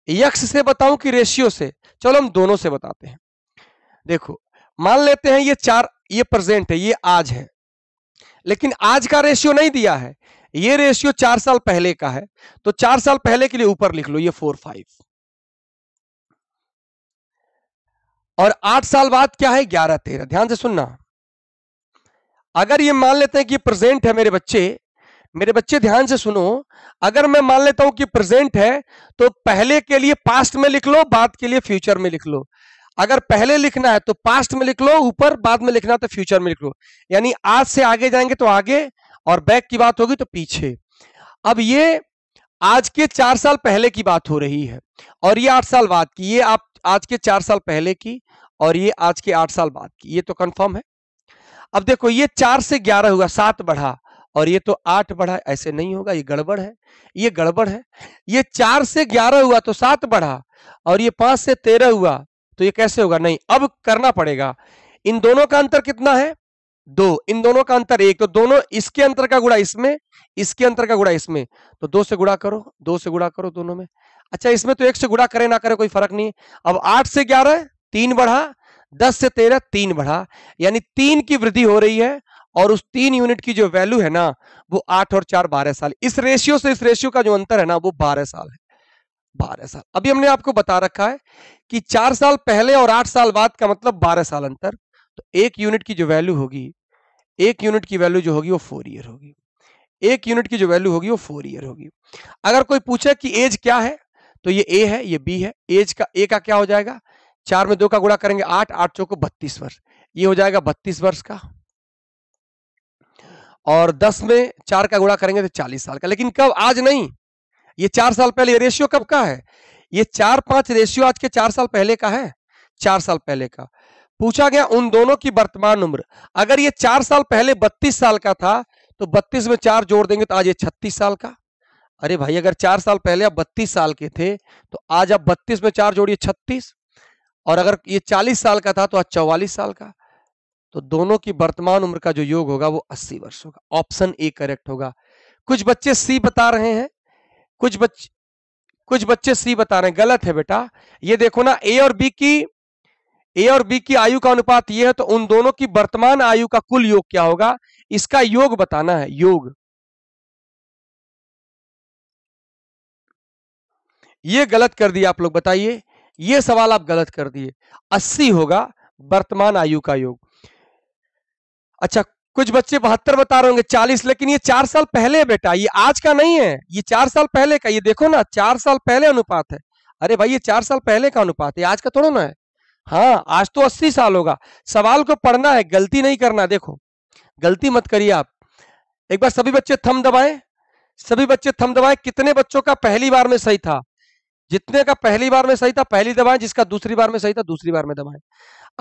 S2: यक्ष से बताऊं कि रेशियो से चलो हम दोनों से बताते हैं देखो मान लेते हैं ये चार ये प्रेजेंट है ये आज है लेकिन आज का रेशियो नहीं दिया है ये रेशियो चार साल पहले का है तो चार साल पहले के लिए ऊपर लिख लो ये फोर फाइव और आठ साल बाद क्या है ग्यारह तेरह ध्यान से सुनना अगर ये मान लेते हैं कि प्रेजेंट है मेरे बच्चे मेरे बच्चे ध्यान से सुनो अगर मैं मान लेता हूं कि प्रेजेंट है तो पहले के लिए पास्ट में लिख लो बाद के लिए फ्यूचर में लिख लो अगर पहले लिखना है तो पास्ट में लिख लो ऊपर बाद में लिखना तो फ्यूचर में लिख लो यानी आज से आगे जाएंगे तो आगे और बैक की बात होगी तो पीछे अब ये आज के चार साल पहले की बात हो रही है और ये आठ साल बाद की ये आप आज के चार साल पहले की और ये आज के आठ साल बाद की ये तो कंफर्म है अब देखो ये चार से ग्यारह हुआ सात बढ़ा और ये तो आठ बढ़ा ऐसे नहीं होगा ये गड़बड़ है ये गड़बड़ है ये चार से ग्यारह हुआ तो सात बढ़ा और ये पांच से तेरह हुआ तो ये कैसे होगा नहीं अब करना पड़ेगा इन दोनों का अंतर कितना है दो इन दोनों का अंतर एक तो दोनों इसके अंतर का गुड़ा इसमें इसके अंतर का गुड़ा इसमें तो दो से गुड़ा करो दो से गुड़ा करो दोनों में अच्छा इसमें तो एक से गुड़ा करे ना करे कोई फर्क नहीं अब आठ से ग्यारह तीन बढ़ा दस से तेरह तीन बढ़ा यानी तीन की वृद्धि हो रही है और उस तीन यूनिट की जो वैल्यू है ना वो आठ और चार बारह साल इस रेशियो से इस रेशियो का जो अंतर है ना वो बारह साल है बारह साल अभी हमने आपको बता रखा है कि चार साल पहले और आठ साल बाद का मतलब बारह साल अंतर तो एक यूनिट की जो वैल्यू होगी एक यूनिट की वैल्यू जो होगी वो फोर ईयर होगी एक यूनिट की जो वैल्यू होगी वो फोर ईयर होगी अगर कोई पूछे कि एज क्या है तो ये ए है ये बी है एज का ए का क्या हो जाएगा चार में दो का गुणा करेंगे आठ आठ चौको बत्तीस वर्ष ये हो जाएगा बत्तीस वर्ष का और दस में चार का गुणा करेंगे तो चालीस साल का लेकिन कब आज नहीं ये चार साल पहले रेशियो कब का है ये चार पांच रेशियो आज के चार साल पहले का है चार साल पहले का पूछा गया उन दोनों की वर्तमान उम्र अगर ये चार साल पहले बत्तीस साल का था तो बत्तीस में चार जोड़ देंगे तो आज ये छत्तीस साल का अरे भाई अगर चार साल पहले आप बत्तीस साल के थे तो आज आप बत्तीस में चार जोड़िए छत्तीस और अगर ये चालीस साल का था तो आज चौवालीस साल का तो दोनों की वर्तमान उम्र का जो योग होगा वो 80 वर्ष होगा ऑप्शन ए करेक्ट होगा कुछ बच्चे सी बता रहे हैं कुछ बच्चे कुछ बच्चे सी बता रहे हैं गलत है बेटा ये देखो ना ए और बी की ए और बी की आयु का अनुपात
S1: ये है तो उन दोनों की वर्तमान आयु का कुल योग क्या होगा इसका योग बताना है योग ये गलत कर दिया आप लोग बताइए ये सवाल आप गलत कर दिए 80 होगा वर्तमान आयु
S2: का योग अच्छा कुछ बच्चे बहत्तर बता रहे होंगे चालीस लेकिन ये चार साल पहले बेटा ये आज का नहीं है ये चार साल पहले का ये देखो ना चार साल पहले अनुपात है अरे भाई ये चार साल पहले का अनुपात है आज का थोड़ा ना है हाँ आज तो अस्सी साल होगा सवाल को पढ़ना है गलती नहीं करना देखो गलती मत करिए आप एक बार सभी बच्चे थम दबाए सभी बच्चे थम दबाए कितने बच्चों का पहली बार में सही था जितने का पहली बार में सही था पहली दबाएं जिसका दूसरी बार में सही था दूसरी बार में दबाए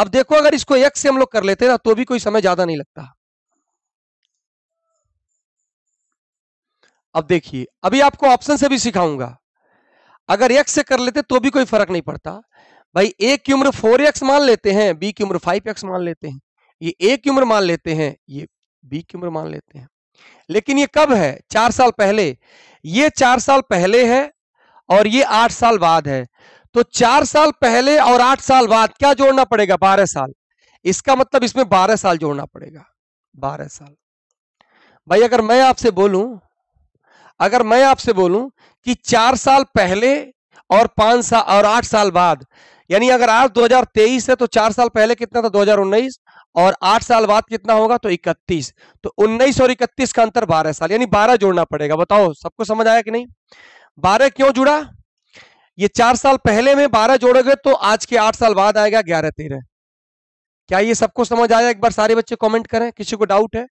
S2: अब देखो अगर इसको एक से हम लोग कर लेते ना तो भी कोई समय ज्यादा नहीं लगता अब देखिए अभी आपको ऑप्शन से भी सिखाऊंगा अगर एक से कर लेते तो भी कोई फर्क नहीं पड़ता भाई ए की उम्र फोर एक्स मान लेते हैं बी की उम्र फाइव एक्स मान लेते हैं ये ए की उम्र मान लेते हैं ये बी की उम्र मान लेते हैं लेकिन ये कब है चार साल पहले ये चार साल पहले है और ये आठ साल बाद है तो चार साल पहले और आठ साल बाद क्या जोड़ना पड़ेगा बारह साल इसका मतलब इसमें बारह साल जोड़ना पड़ेगा बारह साल भाई अगर मैं आपसे बोलूं अगर मैं आपसे बोलूं कि चार साल पहले और पांच साल और आठ साल बाद यानी अगर आज 2023 है तो चार साल पहले कितना था 2019 और आठ साल बाद कितना होगा तो 31 तो 19 और 31 का अंतर 12 साल यानी 12 जोड़ना पड़ेगा बताओ सबको समझ आया कि नहीं 12 क्यों जुड़ा ये चार साल पहले में बारह जोड़ोगे तो आज के आठ साल बाद आएगा ग्यारह तेरह क्या ये सबको समझ आया एक बार सारे बच्चे कमेंट करें किसी को डाउट है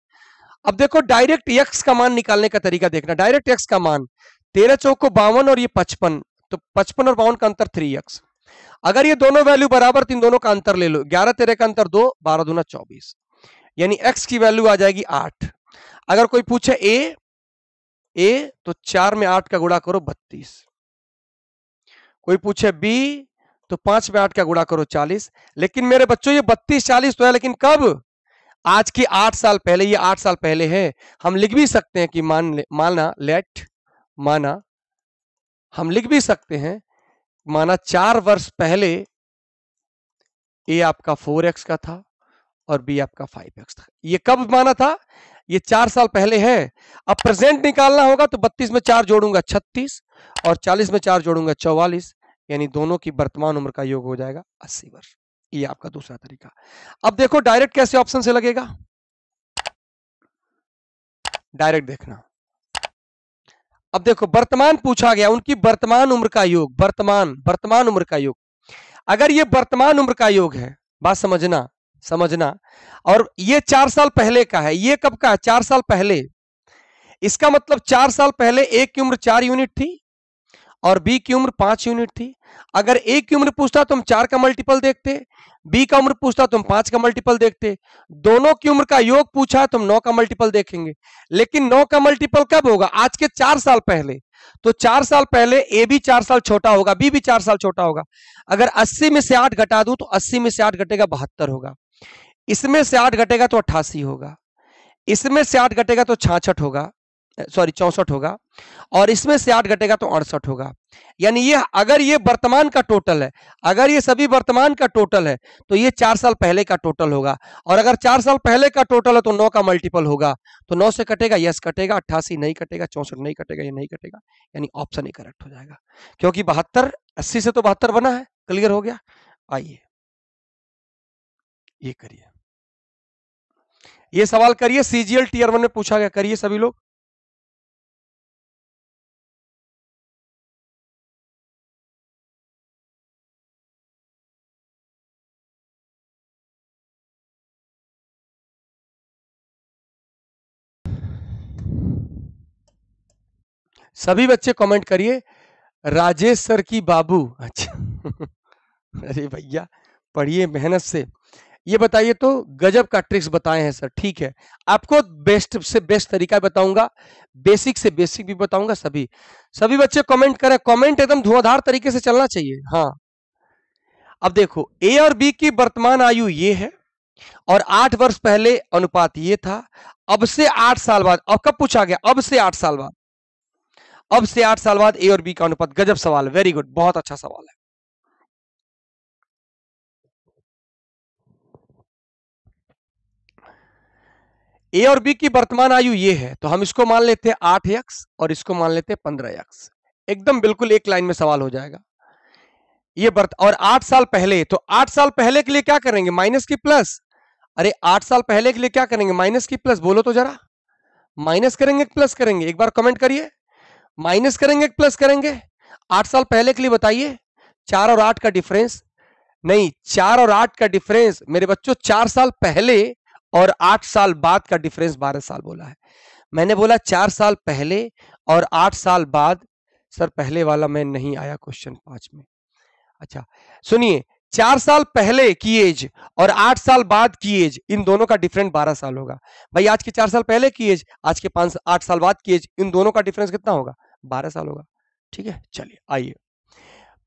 S2: अब देखो डायरेक्ट यक्स का मान निकालने का तरीका देखना डायरेक्ट यक्स का मान तेरह चौक को बावन और ये पचपन तो पचपन और बावन का अंतर थ्री यक्स अगर ये दोनों वैल्यू बराबर तीन दोनों का अंतर ले लो ग्यारह तेरह का अंतर दो बारह दूना चौबीस यानी एक्स की वैल्यू आ जाएगी आठ अगर कोई पूछे ए ए तो चार में आठ का गुड़ा करो बत्तीस कोई पूछे बी तो पांच में आठ का गुणा करो चालीस लेकिन मेरे बच्चों ये बत्तीस चालीस तो है लेकिन कब आज की आठ साल पहले ये आठ साल पहले है हम लिख भी सकते हैं कि मान ले, माना लेट माना हम लिख भी सकते हैं माना चार वर्ष पहले ए आपका फोर एक्स का था और बी आपका फाइव एक्स था ये कब माना था ये चार साल पहले है अब प्रेजेंट निकालना होगा तो बत्तीस में चार जोड़ूंगा छत्तीस और 40 में चार जोड़ूंगा 44 यानी दोनों की वर्तमान उम्र का योग हो जाएगा 80 वर्ष ये आपका दूसरा तरीका अब देखो डायरेक्ट कैसे ऑप्शन से लगेगा डायरेक्ट देखना अब देखो वर्तमान पूछा गया उनकी वर्तमान उम्र का योग वर्तमान वर्तमान उम्र का योग अगर ये वर्तमान उम्र का योग है बात समझना समझना और ये चार साल पहले का है ये कब का है चार साल पहले इसका मतलब चार साल पहले एक की उम्र चार यूनिट थी और बी की उम्र पांच यूनिट थी अगर ए की उम्र पूछता तो हम चार का मल्टीपल देखते बी का उम्र पूछता तो हम पांच का मल्टीपल देखते दोनों की उम्र का योग पूछा तो हम नौ का मल्टीपल देखेंगे लेकिन नौ का मल्टीपल कब होगा आज के चार साल पहले तो चार साल पहले ए भी चार साल छोटा होगा बी भी चार साल छोटा होगा अगर अस्सी में से आठ घटा दू तो अस्सी में से आठ घटेगा बहत्तर होगा इसमें से आठ घटेगा तो अट्ठासी होगा इसमें से आठ घटेगा तो छाछठ होगा सॉरी चौसठ होगा और इसमें से आठ घटेगा तो अड़सठ होगा यानी ये अगर ये वर्तमान का टोटल है अगर ये सभी वर्तमान का टोटल है तो ये चार साल पहले का टोटल होगा और अगर चार साल पहले का टोटल है तो नौ का मल्टीपल होगा तो नौ से कटेगा यस कटेगा अट्ठासी नहीं कटेगा चौसठ नहीं कटेगा ये नहीं कटेगा यानी ऑप्शन ही करेक्ट हो जाएगा क्योंकि बहत्तर अस्सी से तो बहत्तर बना है क्लियर हो गया आइए
S1: ये करिए ये सवाल करिए सीजीएल टीयर वन में पूछा गया करिए सभी लोग सभी बच्चे कमेंट करिए राजेश सर की बाबू
S2: अच्छा अरे भैया पढ़िए मेहनत से ये बताइए तो गजब का ट्रिक्स बताए हैं सर ठीक है आपको बेस्ट से बेस्ट तरीका बताऊंगा बेसिक से बेसिक भी बताऊंगा सभी सभी बच्चे कमेंट करें कमेंट एकदम धुआंधार तरीके से चलना चाहिए हाँ अब देखो ए और बी की वर्तमान आयु ये है और आठ वर्ष पहले अनुपात ये था अब से आठ साल बाद अब कब पूछा गया अब
S1: से आठ साल बाद अब से आठ साल बाद ए और बी का अनुपात गजब सवाल वेरी गुड बहुत अच्छा सवाल है ए और बी की वर्तमान आयु ये है तो हम इसको मान लेते
S2: हैं आठ यक्स और इसको मान लेते हैं पंद्रह एक्स एकदम बिल्कुल एक लाइन में सवाल हो जाएगा ये बर्त और आठ साल पहले तो आठ साल पहले के लिए क्या करेंगे माइनस की प्लस अरे आठ साल पहले के लिए क्या करेंगे माइनस की प्लस बोलो तो जरा माइनस करेंगे प्लस करेंगे एक बार कमेंट करिए माइनस करेंगे प्लस करेंगे आठ साल पहले के लिए बताइए चार और आठ का डिफरेंस नहीं चार और आठ का डिफरेंस मेरे बच्चों चार साल पहले और आठ साल बाद का डिफरेंस बारह साल बोला है मैंने बोला चार साल पहले और आठ साल बाद सर पहले वाला मैं नहीं आया क्वेश्चन पांच में अच्छा सुनिए चार साल पहले की एज और आठ साल बाद की एज इन दोनों का डिफरेंट बारह साल होगा भाई आज के चार साल पहले की एज आज के पांच आठ साल बाद की एज इन दोनों का डिफरेंस कितना होगा बारह साल होगा ठीक है चलिए आइए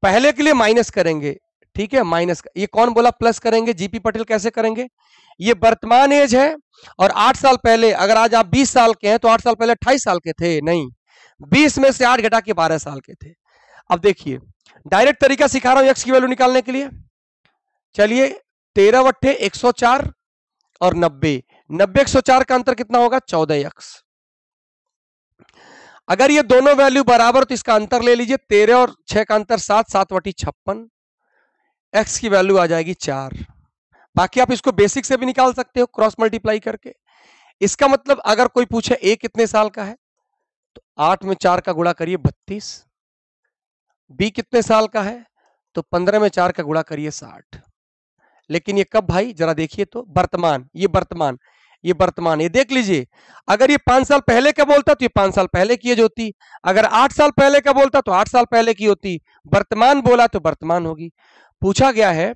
S2: पहले के लिए माइनस करेंगे ठीक है माइनस ये कौन बोला प्लस करेंगे जीपी पटेल कैसे करेंगे ये वर्तमान एज है और आठ साल पहले अगर आज आप बीस साल के हैं तो आठ साल पहले अट्ठाईस साल के थे नहीं बीस में से आठ घटा के बारह साल के थे अब देखिए डायरेक्ट तरीका सिखा रहा हूं एक्स की वैल्यू निकालने के लिए चलिए तेरह वट्ठे एक और नब्बे नब्बे एक का अंतर कितना होगा चौदह एक्स अगर ये दोनों वैल्यू बराबर तो इसका अंतर ले लीजिए तेरह और छह का अंतर सात सात वटी छप्पन एक्स की वैल्यू आ जाएगी चार बाकी आप इसको बेसिक से भी निकाल सकते हो क्रॉस मल्टीप्लाई करके इसका मतलब अगर कोई पूछे ए कितने साल का है तो आठ में चार का गुणा करिए बत्तीस बी कितने साल का है तो पंद्रह में चार का गुणा करिए साठ लेकिन ये कब भाई जरा देखिए तो वर्तमान ये वर्तमान ये वर्तमान ये देख लीजिए अगर ये पांच साल पहले का बोलता तो ये पांच साल पहले की जो होती अगर आठ साल पहले का बोलता तो आठ साल पहले की होती वर्तमान बोला तो वर्तमान होगी पूछा गया है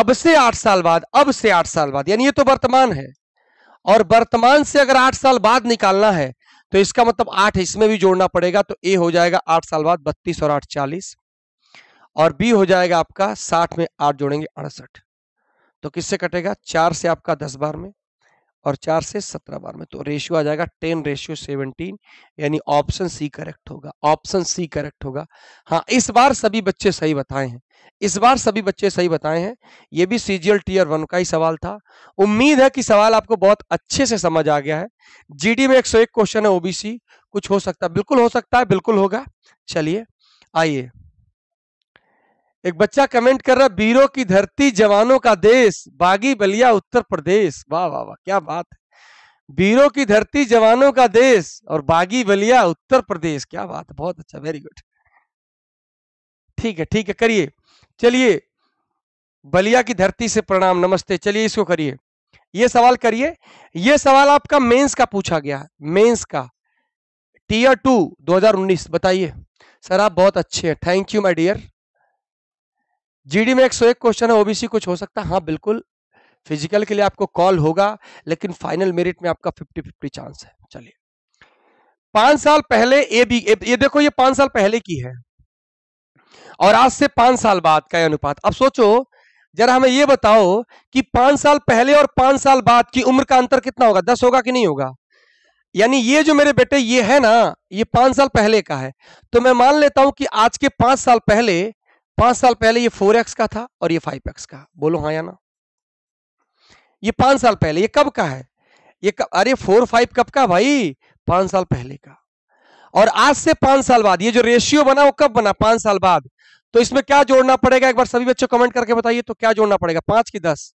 S2: अब से आठ साल बाद अब से आठ साल बाद यानी ये तो वर्तमान है और वर्तमान से अगर आठ साल बाद निकालना है तो इसका मतलब आठ इसमें भी जोड़ना पड़ेगा तो ए हो जाएगा आठ साल बाद बत्तीस और आठ चालीस और बी हो जाएगा आपका साठ में आठ जोड़ेंगे अड़सठ तो किससे कटेगा चार से आपका दस बार में और चार से सत्रह बार में तो रेशियो आ जाएगा टेन रेशियो सेवनटीन यानी ऑप्शन सी करेक्ट होगा ऑप्शन सी करेक्ट होगा हाँ इस बार सभी बच्चे सही बताए हैं इस बार सभी बच्चे सही बताए हैं ये भी सीजीएल टीयर वन का ही सवाल था उम्मीद है कि सवाल आपको बहुत अच्छे से समझ आ गया है जीडी में 101 क्वेश्चन है ओबीसी कुछ हो सकता है बिल्कुल हो सकता है बिल्कुल होगा चलिए आइए एक बच्चा कमेंट कर रहा है बीरो की धरती जवानों का देश बागी बलिया उत्तर प्रदेश वाह वाह वाह क्या बात है बीरों की धरती जवानों का देश और बागी बलिया उत्तर प्रदेश क्या बात है बहुत अच्छा वेरी गुड ठीक है ठीक है करिए चलिए बलिया की धरती से प्रणाम नमस्ते चलिए इसको करिए ये सवाल करिए ये सवाल आपका मेंस का पूछा गया है का टीयर टू 2019 बताइए सर आप बहुत अच्छे हैं thank you my dear GD में तो एक सौ एक क्वेश्चन है ओबीसी कुछ हो सकता है हाँ बिल्कुल फिजिकल के लिए आपको कॉल होगा लेकिन फाइनल मेरिट में आपका फिफ्टी फिफ्टी चांस है चलिए पांच साल पहले ए बी ये देखो ये पांच साल पहले की है और आज से पांच साल बाद का अनुपात अब सोचो जरा हमें ये बताओ कि पांच साल पहले और पांच साल बाद की उम्र का अंतर कितना होगा दस होगा कि नहीं होगा यानी ये जो मेरे बेटे ये है ना ये पांच साल पहले का है तो मैं मान लेता हूं कि आज के पांच साल पहले पांच साल पहले ये फोर एक्स का था और ये फाइव एक्स का बोलो हाँ या ना ये पांच साल पहले ये कब का है ये कब अरे फोर फाइव कब का भाई पांच साल पहले का और आज से पांच साल बाद ये जो रेशियो बना वो कब बना पांच साल बाद तो इसमें क्या जोड़ना पड़ेगा एक बार सभी बच्चों कमेंट करके बताइए तो क्या जोड़ना पड़ेगा पांच की दस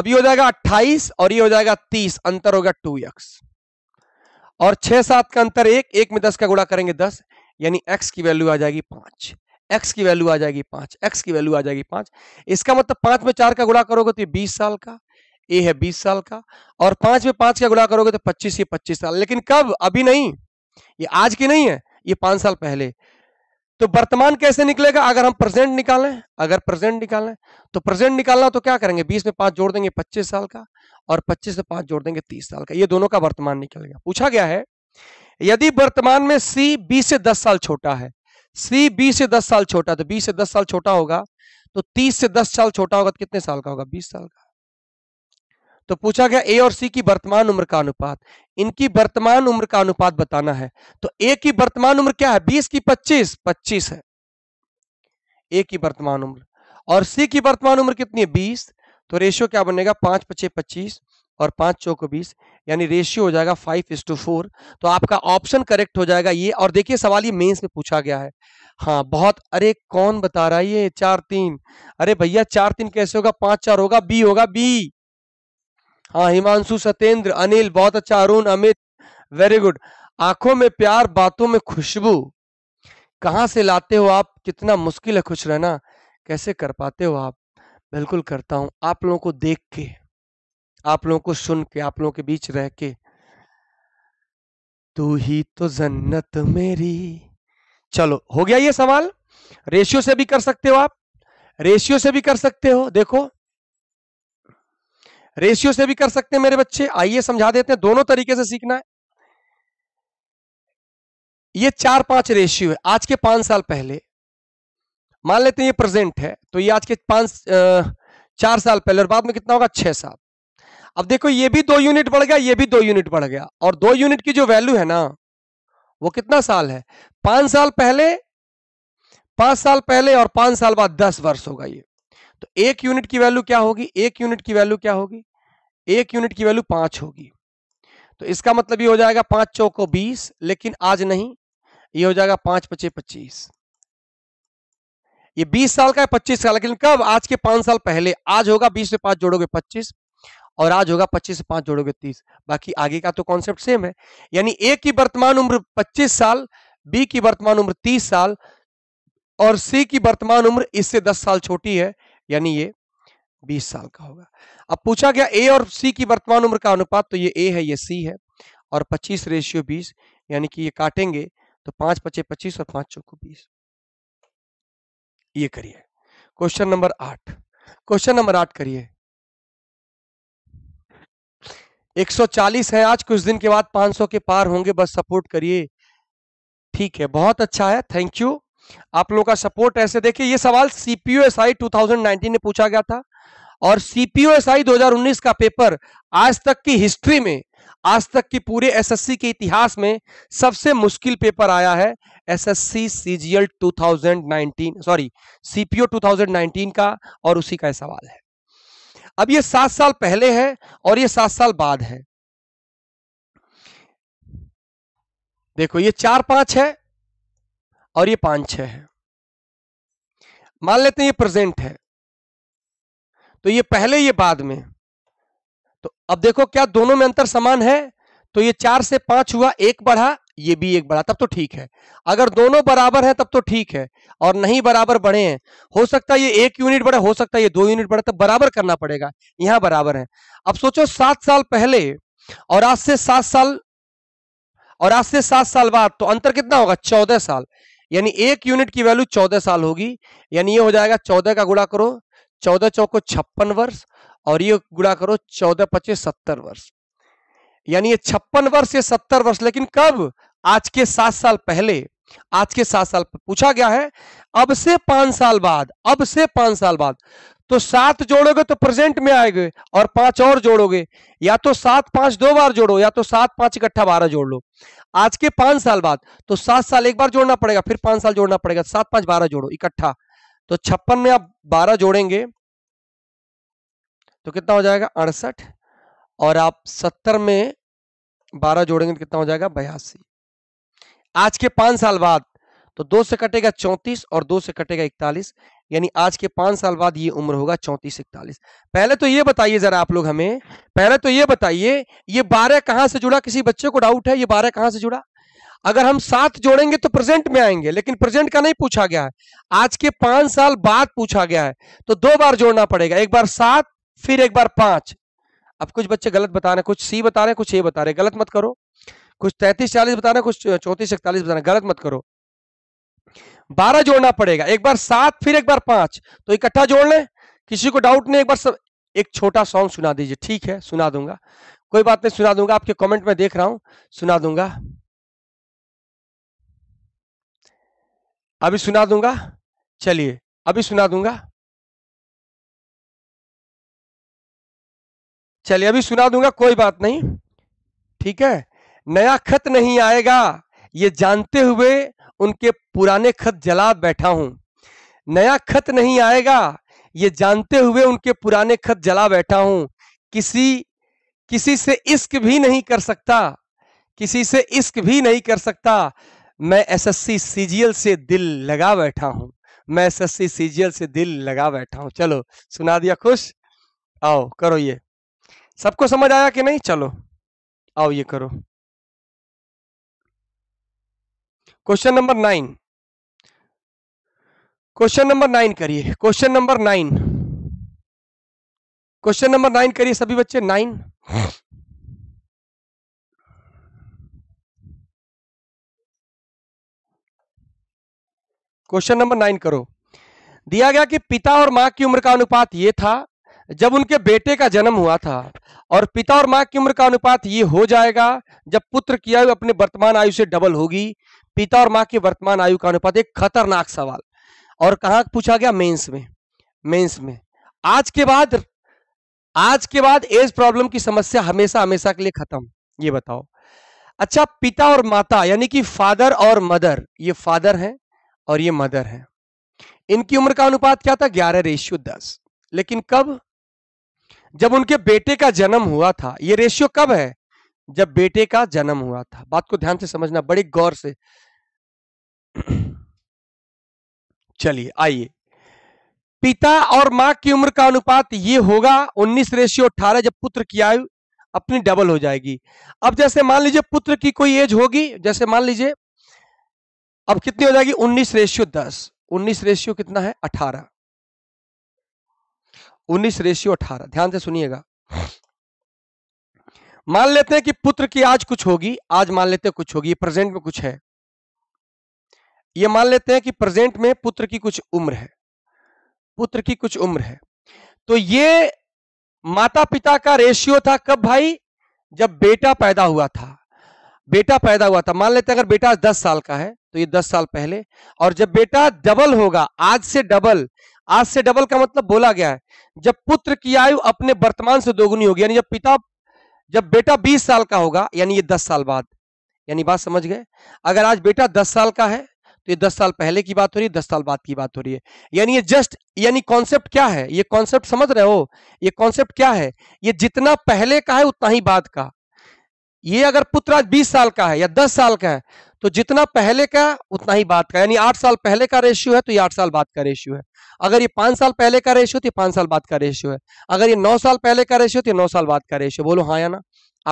S2: अब ये हो जाएगा अट्ठाईस और ये हो जाएगा तीस अंतर होगा टू एक्स और छह सात का अंतर एक एक में दस का गुणा करेंगे दस यानी एक्स की वैल्यू आ जाएगी पांच एक्स की वैल्यू आ जाएगी पांच एक्स की वैल्यू आ जाएगी पांच इसका मतलब पांच में चार का गुणा करोगे तो ये बीस साल का ए है बीस साल का और पांच में पांच का गुणा करोगे तो पच्चीस ये पच्चीस साल लेकिन कब अभी नहीं ये आज की नहीं है ये पांच साल पहले तो वर्तमान कैसे निकलेगा अगर हम प्रेजेंट निकालें अगर प्रेजेंट निकालें तो प्रेजेंट निकालना तो क्या करेंगे बीस में पांच जोड़ देंगे पच्चीस साल का और पच्चीस में पांच जोड़ देंगे तीस साल का ये दोनों का वर्तमान निकलेगा पूछा गया है यदि वर्तमान में सी बी से दस साल छोटा है सी बी से दस साल छोटा तो बी से दस साल छोटा होगा तो तीस से दस साल छोटा होगा तो कितने साल का होगा बीस साल का तो पूछा गया ए और सी की वर्तमान उम्र का अनुपात इनकी वर्तमान उम्र का अनुपात बताना है तो ए की वर्तमान उम्र क्या है बीस की पच्चीस पच्चीस है ए की वर्तमान उम्र और सी की वर्तमान उम्र कितनी है बीस तो रेशियो क्या बनेगा पांच पचे पच्चीस और पांच चौको बीस यानी रेशियो हो जाएगा फाइव इज टू फोर तो आपका ऑप्शन करेक्ट हो जाएगा ये और देखिए सवाल ये मेंस में पूछा गया है हाँ बहुत अरे कौन बता रहा है ये चार तीन अरे भैया चार तीन कैसे होगा पांच चार होगा बी होगा बी हाँ हिमांशु सत्येंद्र अनिल बहुत अच्छा अरुण अमित वेरी गुड आंखों में प्यार बातों में खुशबू कहाँ से लाते हो आप कितना मुश्किल है खुश रहना कैसे कर पाते हो आप बिल्कुल करता हूँ आप लोगों को देख के आप लोगों को सुन के आप लोगों के बीच रह के तू ही तो जन्नत मेरी चलो हो गया ये सवाल रेशियो से भी कर सकते हो आप रेशियो से भी कर सकते हो देखो रेशियो से भी कर सकते हैं मेरे बच्चे आइए समझा देते हैं दोनों तरीके से सीखना है ये चार पांच रेशियो है आज के पांच साल पहले मान लेते हैं ये प्रेजेंट है तो ये आज के पांच चार साल पहले और बाद में कितना होगा छह साल अब देखो ये भी दो यूनिट बढ़ गया ये भी दो यूनिट बढ़ गया और दो यूनिट की जो वैल्यू है ना वो कितना साल है पांच साल पहले पांच साल पहले और पांच साल बाद दस वर्ष होगा ये तो एक यूनिट की वैल्यू क्या होगी एक यूनिट की वैल्यू क्या होगी एक यूनिट की वैल्यू पांच होगी तो इसका मतलब ये हो जाएगा पांच चौको बीस लेकिन आज नहीं ये हो जाएगा पांच पचे पच्चीस ये बीस साल का है पच्चीस साल लेकिन कब आज के पांच साल पहले आज होगा बीस में पांच जोड़ोगे पच्चीस और आज होगा पच्चीस से पांच जोड़ोगे तीस बाकी आगे का तो कॉन्सेप्ट सेम है यानी ए की वर्तमान उम्र पच्चीस साल बी की वर्तमान उम्र तीस साल और सी की वर्तमान उम्र इससे दस साल छोटी है यानी ये 20 साल का होगा अब पूछा गया ए और सी की वर्तमान उम्र का अनुपात तो ये ए है ये सी है और पच्चीस रेशियो बीस यानी कि ये काटेंगे तो पांच पचे पच्चीस
S1: और पांच चौको बीस ये करिए क्वेश्चन नंबर आठ क्वेश्चन नंबर आठ करिए 140
S2: है आज कुछ दिन के बाद 500 के पार होंगे बस सपोर्ट करिए ठीक है बहुत अच्छा है थैंक यू आप लोगों का सपोर्ट ऐसे देखिए ये सवाल सीपीओ एस आई में पूछा गया था और सीपीओ एस आई 2019 का पेपर आज तक की हिस्ट्री में आज तक की पूरे एसएससी के इतिहास में सबसे मुश्किल पेपर आया है एसएससी सीजीएल 2019 सॉरी सीपीओ 2019 का और उसी का सवाल है अब ये सात साल पहले है और ये सात साल बाद है
S1: देखो ये चार पांच है और ये पांच छह है मान लेते हैं ये प्रेजेंट है
S2: तो ये पहले ये बाद में तो अब देखो क्या दोनों में अंतर समान है तो ये चार से पांच हुआ एक बढ़ा ये भी एक बड़ा तब तो ठीक है अगर दोनों बराबर है तब तो ठीक है और नहीं बराबर बढ़े हैं हो सकता है ये एक यूनिट बढ़े हो सकता है ये दो यूनिट बढ़े तब बराबर करना पड़ेगा यहां बराबर है अब सोचो सात साल पहले और आज से सात साल और आज से सात साल बाद तो अंतर कितना होगा चौदह साल यानी एक यूनिट की वैल्यू चौदह साल होगी यानी ये हो जाएगा चौदह का गुड़ा करो चौदह चौको छप्पन वर्ष और ये गुड़ा करो चौदह पच्चीस सत्तर वर्ष यानी ये छप्पन वर्ष ये सत्तर वर्ष लेकिन कब आज के सात साल पहले आज के सात साल पूछा गया है अब से पांच साल बाद अब से पांच साल बाद तो सात जोड़ोगे तो प्रेजेंट में आएगे और पांच और जोड़ोगे या तो सात पांच दो बार जोड़ो या तो सात पांच इकट्ठा बारह जोड़ लो आज के पांच साल बाद तो सात साल एक बार जोड़ना पड़ेगा फिर पांच साल जोड़ना पड़ेगा सात पांच बारह जोड़ो इकट्ठा तो छप्पन में आप बारह जोड़ेंगे तो कितना हो जाएगा अड़सठ और आप सत्तर में बारह जोड़ेंगे तो कितना हो जाएगा बयासी आज के पांच साल बाद तो दो से कटेगा चौंतीस और दो से कटेगा इकतालीस यानी आज के पांच साल बाद ये उम्र होगा चौंतीस इकतालीस पहले तो ये बताइए जरा आप लोग हमें पहले तो ये बताइए ये बारह कहां से जुड़ा किसी बच्चे को डाउट है ये बारह कहां से जुड़ा अगर हम सात जोड़ेंगे तो प्रेजेंट में आएंगे लेकिन प्रेजेंट का नहीं पूछा गया है आज के पांच साल बाद पूछा गया है तो दो बार जोड़ना पड़ेगा एक बार सात फिर एक बार पांच अब कुछ बच्चे गलत बता रहे कुछ सी बता रहे कुछ ए बता रहे गलत मत करो कुछ तैतीस चालीस बताना कुछ चौतीस इकतालीस बताना गलत मत करो बारह जोड़ना पड़ेगा एक बार सात फिर एक बार पांच तो इकट्ठा जोड़ लें किसी को डाउट नहीं एक बार सब एक छोटा सॉन्ग सुना दीजिए ठीक है सुना दूंगा कोई बात नहीं सुना दूंगा
S1: आपके कमेंट में देख रहा हूं सुना दूंगा अभी सुना दूंगा चलिए अभी सुना दूंगा चलिए अभी सुना दूंगा कोई बात नहीं
S2: ठीक है नया खत नहीं आएगा ये जानते हुए उनके पुराने खत जला बैठा हूं नया खत नहीं आएगा ये जानते हुए उनके पुराने खत जला बैठा हूं किसी किसी से इश्क भी नहीं कर सकता किसी से इश्क भी नहीं कर सकता मैं एसएससी सीजीएल से दिल लगा बैठा हूं मैं एसएससी सीजीएल से दिल लगा बैठा हूं चलो सुना दिया खुश आओ करो ये सबको समझ आया कि नहीं चलो
S1: आओ ये करो question number nine question number nine करिए question number nine question number nine करिए सभी बच्चे नाइन क्वेश्चन नंबर नाइन करो दिया गया कि पिता और मां की उम्र का अनुपात
S2: यह था जब उनके बेटे का जन्म हुआ था और पिता और मां की उम्र का अनुपात ये हो जाएगा जब पुत्र की आयु अपने वर्तमान आयु से डबल होगी पिता और माँ की वर्तमान आयु का अनुपात एक खतरनाक सवाल और कहा पूछा गया मेंस में मेंस में आज के बाद आज के बाद एज प्रॉब्लम की समस्या हमेशा हमेशा के लिए खत्म ये बताओ अच्छा पिता और माता यानी कि फादर और मदर ये फादर हैं और ये मदर हैं इनकी उम्र का अनुपात क्या था ग्यारह रेशियो दस लेकिन कब जब उनके बेटे का जन्म हुआ था ये रेशियो कब है जब बेटे का जन्म हुआ था बात को ध्यान से समझना बड़े गौर से चलिए आइए पिता और मां की उम्र का अनुपात ये होगा 19 रेशियो 18 जब पुत्र की आयु अपनी डबल हो जाएगी अब जैसे मान लीजिए पुत्र की कोई एज होगी जैसे मान लीजिए अब कितनी हो जाएगी 19 रेशियो 10 19 रेशियो कितना है 18 19 रेशियो 18 ध्यान से सुनिएगा मान लेते हैं कि पुत्र की आज कुछ होगी आज मान लेते हैं कुछ होगी प्रेजेंट में कुछ है ये मान लेते हैं कि प्रेजेंट में पुत्र की कुछ उम्र है पुत्र की कुछ उम्र है तो ये माता पिता का रेशियो था कब भाई जब बेटा पैदा हुआ था बेटा पैदा हुआ था मान लेते हैं अगर बेटा दस साल का है तो ये दस साल पहले और जब बेटा डबल होगा आज से डबल आज से डबल का मतलब बोला गया है जब पुत्र की आयु अपने वर्तमान से दोगुनी होगी यानी जब पिता जब बेटा बीस साल का होगा यानी ये दस साल बाद यानी बात समझ गए अगर आज बेटा दस साल का है ये दस साल पहले की बात हो रही है दस साल बाद की बात हो रही है यानी ये जस्ट यानी कॉन्सेप्ट क्या है ये कॉन्सेप्ट समझ रहे हो ये कॉन्सेप्ट क्या है ये जितना पहले का है उतना ही बाद का ये अगर पुत्र आज बीस साल का है या दस साल का है तो जितना पहले का उतना ही बात का यानी आठ साल पहले का रेशियो है तो ये आठ साल बाद का रेशियो है अगर ये पांच साल पहले का रेशियो तो ये पांच साल बाद का रेशियो है अगर ये नौ साल पहले का रेशियो तो ये नौ साल बाद का रेशियो बोलो हाँ या ना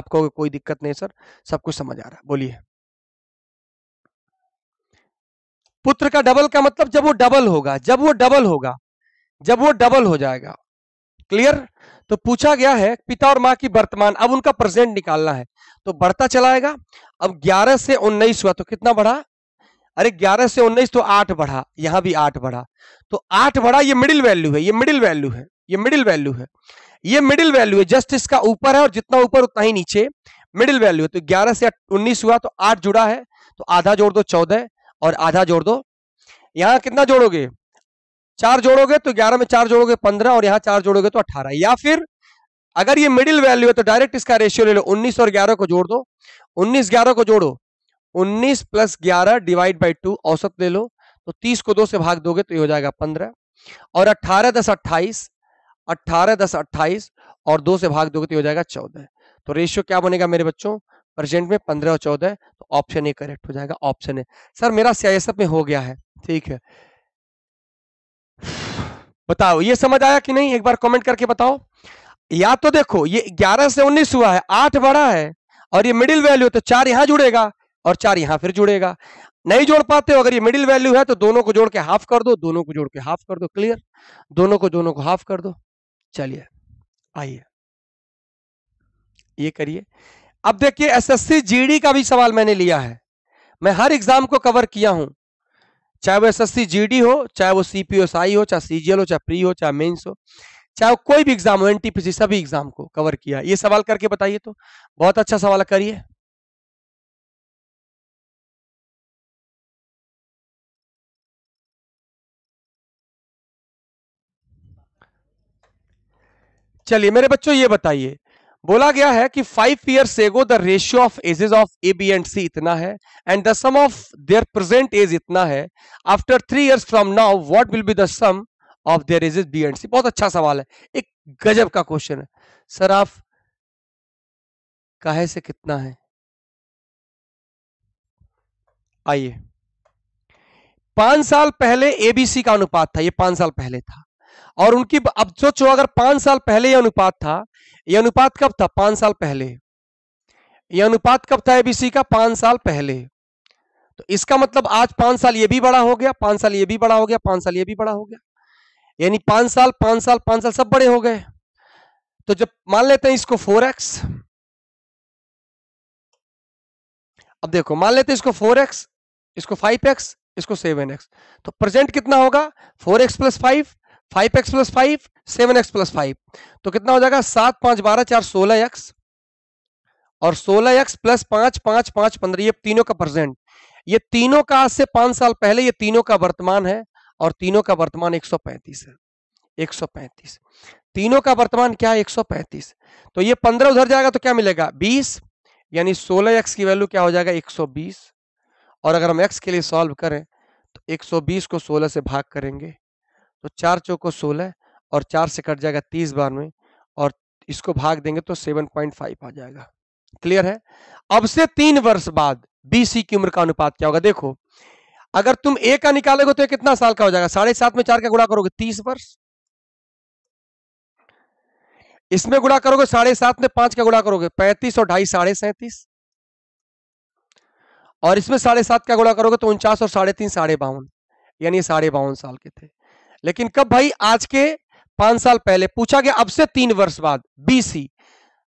S2: आपको कोई दिक्कत नहीं सर सब कुछ समझ आ रहा है बोलिए पुत्र का डबल का मतलब जब वो डबल होगा जब वो डबल होगा जब वो डबल हो जाएगा क्लियर तो पूछा गया है पिता और माँ की वर्तमान अब उनका प्रेजेंट निकालना है तो बढ़ता चलाएगा अब 11 से 19 हुआ तो कितना बढ़ा अरे 11 से 19 तो 8 बढ़ा यहां भी 8 बढ़ा तो 8 बढ़ा ये मिडिल वैल्यू है ये मिडिल वैल्यू है ये मिडिल वैल्यू है ये मिडिल वैल्यू है जस्ट इसका ऊपर है और जितना ऊपर उतना ही नीचे मिडिल वैल्यू है तो ग्यारह से उन्नीस हुआ तो आठ जुड़ा है तो आधा जोड़ दो चौदह और आधा जोड़ दो यहाँ कितना जोड़ोगे चार जोड़ोगे तो ग्यारह में चार जोड़ोगे पंद्रह और यहाँ चार जोड़ोगे तो अठारह या फिर अगर ये मिडिल वैल्यू है तो डायरेक्ट इसका रेशियो ले लो उन्नीस और ग्यारह को जोड़ दो उन्नीस ग्यारह को जोड़ो उन्नीस प्लस ग्यारह डिवाइड बाई टू औसत ले लो तो तीस को दो से भाग दोगे तो ये हो जाएगा पंद्रह और अठारह दस अट्ठाईस अट्ठारह दस अट्ठाईस और दो से भाग दोगे तो हो जाएगा चौदह तो रेशियो क्या बनेगा मेरे बच्चों प्रेजेंट में पंद्रह और चौदह तो ऑप्शन ए करेक्ट हो जाएगा ऑप्शन ए सर मेरा सीआईएसएफ में हो गया है ठीक है बताओ ये समझ आया कि नहीं एक बार कमेंट करके बताओ या तो देखो ये 11 से 19 हुआ है आठ बड़ा है और ये मिडिल वैल्यू तो चार यहां जुड़ेगा और चार यहां फिर जुड़ेगा नहीं जोड़ पाते हो अगर ये मिडिल वैल्यू है तो दोनों को जोड़ के हाफ कर दो दोनों को जोड़ के हाफ कर दो क्लियर दोनों को दोनों को हाफ कर दो चलिए आइए ये करिए अब देखिए एसएससी जीडी का भी सवाल मैंने लिया है मैं हर एग्जाम को कवर किया हूं चाहे वो एसएससी जीडी हो चाहे वो सीपीएसआई हो चाहे सीजीएल हो चाहे प्री हो चाहे मेंस हो
S1: चाहे कोई भी एग्जाम हो एनटीपीसी सभी एग्जाम को कवर किया ये सवाल करके बताइए तो बहुत अच्छा सवाल करिए चलिए मेरे बच्चों ये बताइए बोला गया है कि five years ago the
S2: ratio of ages of A B and C इतना है and the sum of their present age इतना है after three years from now what will be the sum of their ages B and C बहुत अच्छा सवाल है
S1: एक गजब का क्वेश्चन है सर आप काहे से कितना है आइए
S2: पांच साल पहले एबीसी का अनुपात था ये पांच साल पहले था और उनकी अब सोचो अगर पांच साल पहले यह अनुपात था यह अनुपात कब था पांच साल पहले यह अनुपात कब था एबीसी का पांच साल पहले तो इसका मतलब आज पांच साल ये भी बड़ा हो गया पांच साल ये भी बड़ा हो गया पांच साल ये भी बड़ा हो गया यानी पांच साल पांच साल पांच साल सब
S1: बड़े हो गए तो जब मान लेते हैं इसको फोर एक्स अब देखो मान लेते हैं इसको फोर एक्स इसको फाइव एक्स इसको
S2: सेवन एक्स तो प्रेजेंट कितना होगा four x plus five five x plus five seven x plus five तो कितना हो जाएगा सात पांच बारह चार सोलह एक्स और सोलह एक्स प्लस पांच पांच पांच पंद्रह ये तीनों का प्रेजेंट ये तीनों का आज से पांच साल पहले ये तीनों का वर्तमान है और तीनों का वर्तमान एक सौ पैंतीस है एक सौ पैंतीस तीनों का वर्तमान क्या है एक सौ पैंतीस तो ये पंद्रह उधर जाएगा तो क्या मिलेगा बीस यानी सोलह एक्स की वैल्यू क्या हो जाएगा एक सौ बीस और अगर हम एक्स के लिए सॉल्व करें तो एक सौ बीस को सोलह से भाग करेंगे तो चार चौको सोलह और चार से कट जाएगा तीस बार में और इसको भाग देंगे तो सेवन पॉइंट फाइव आ जाएगा क्लियर है अब से तीन वर्ष बाद बीसी की उम्र का अनुपात क्या होगा देखो अगर तुम ए का निकालोगे तो कितना साल का हो जाएगा साढ़े सात में चार का गुणा करोगे तीस वर्ष इसमें गुणा करोगे साढ़े सात में पांच का गुणा करोगे पैंतीस और ढाई साढ़े सैंतीस और इसमें साढ़े सात का गुणा करोगे तो उनचास और साढ़े तीन साढ़े बावन यानी साढ़े बावन साल के थे लेकिन कब भाई आज के पांच साल पहले पूछा गया अब से तीन वर्ष बाद बीसी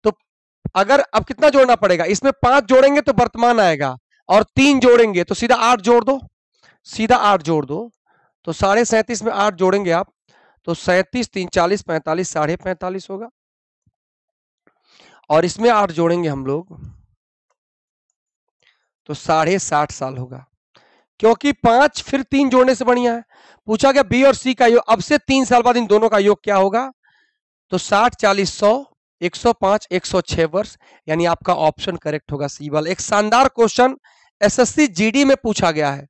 S2: तो अगर अब कितना जोड़ना पड़ेगा इसमें पांच जोड़ेंगे तो वर्तमान आएगा और तीन जोड़ेंगे तो सीधा आठ जोड़ दो सीधा आठ जोड़ दो तो साढ़े सैंतीस में आठ जोड़ेंगे आप तो सैंतीस तीन चालीस पैंतालीस साढ़े पैंतालीस होगा और इसमें आठ जोड़ेंगे हम लोग तो साढ़े साठ साल होगा क्योंकि पांच फिर तीन जोड़ने से बढ़िया है पूछा गया बी और सी का योग अब से तीन साल बाद इन दोनों का योग क्या होगा तो साठ चालीस सौ एक सौ पांच एक सौ छह वर्ष यानी आपका ऑप्शन करेक्ट होगा सी वाला एक शानदार क्वेश्चन एसएससी जीडी में पूछा गया है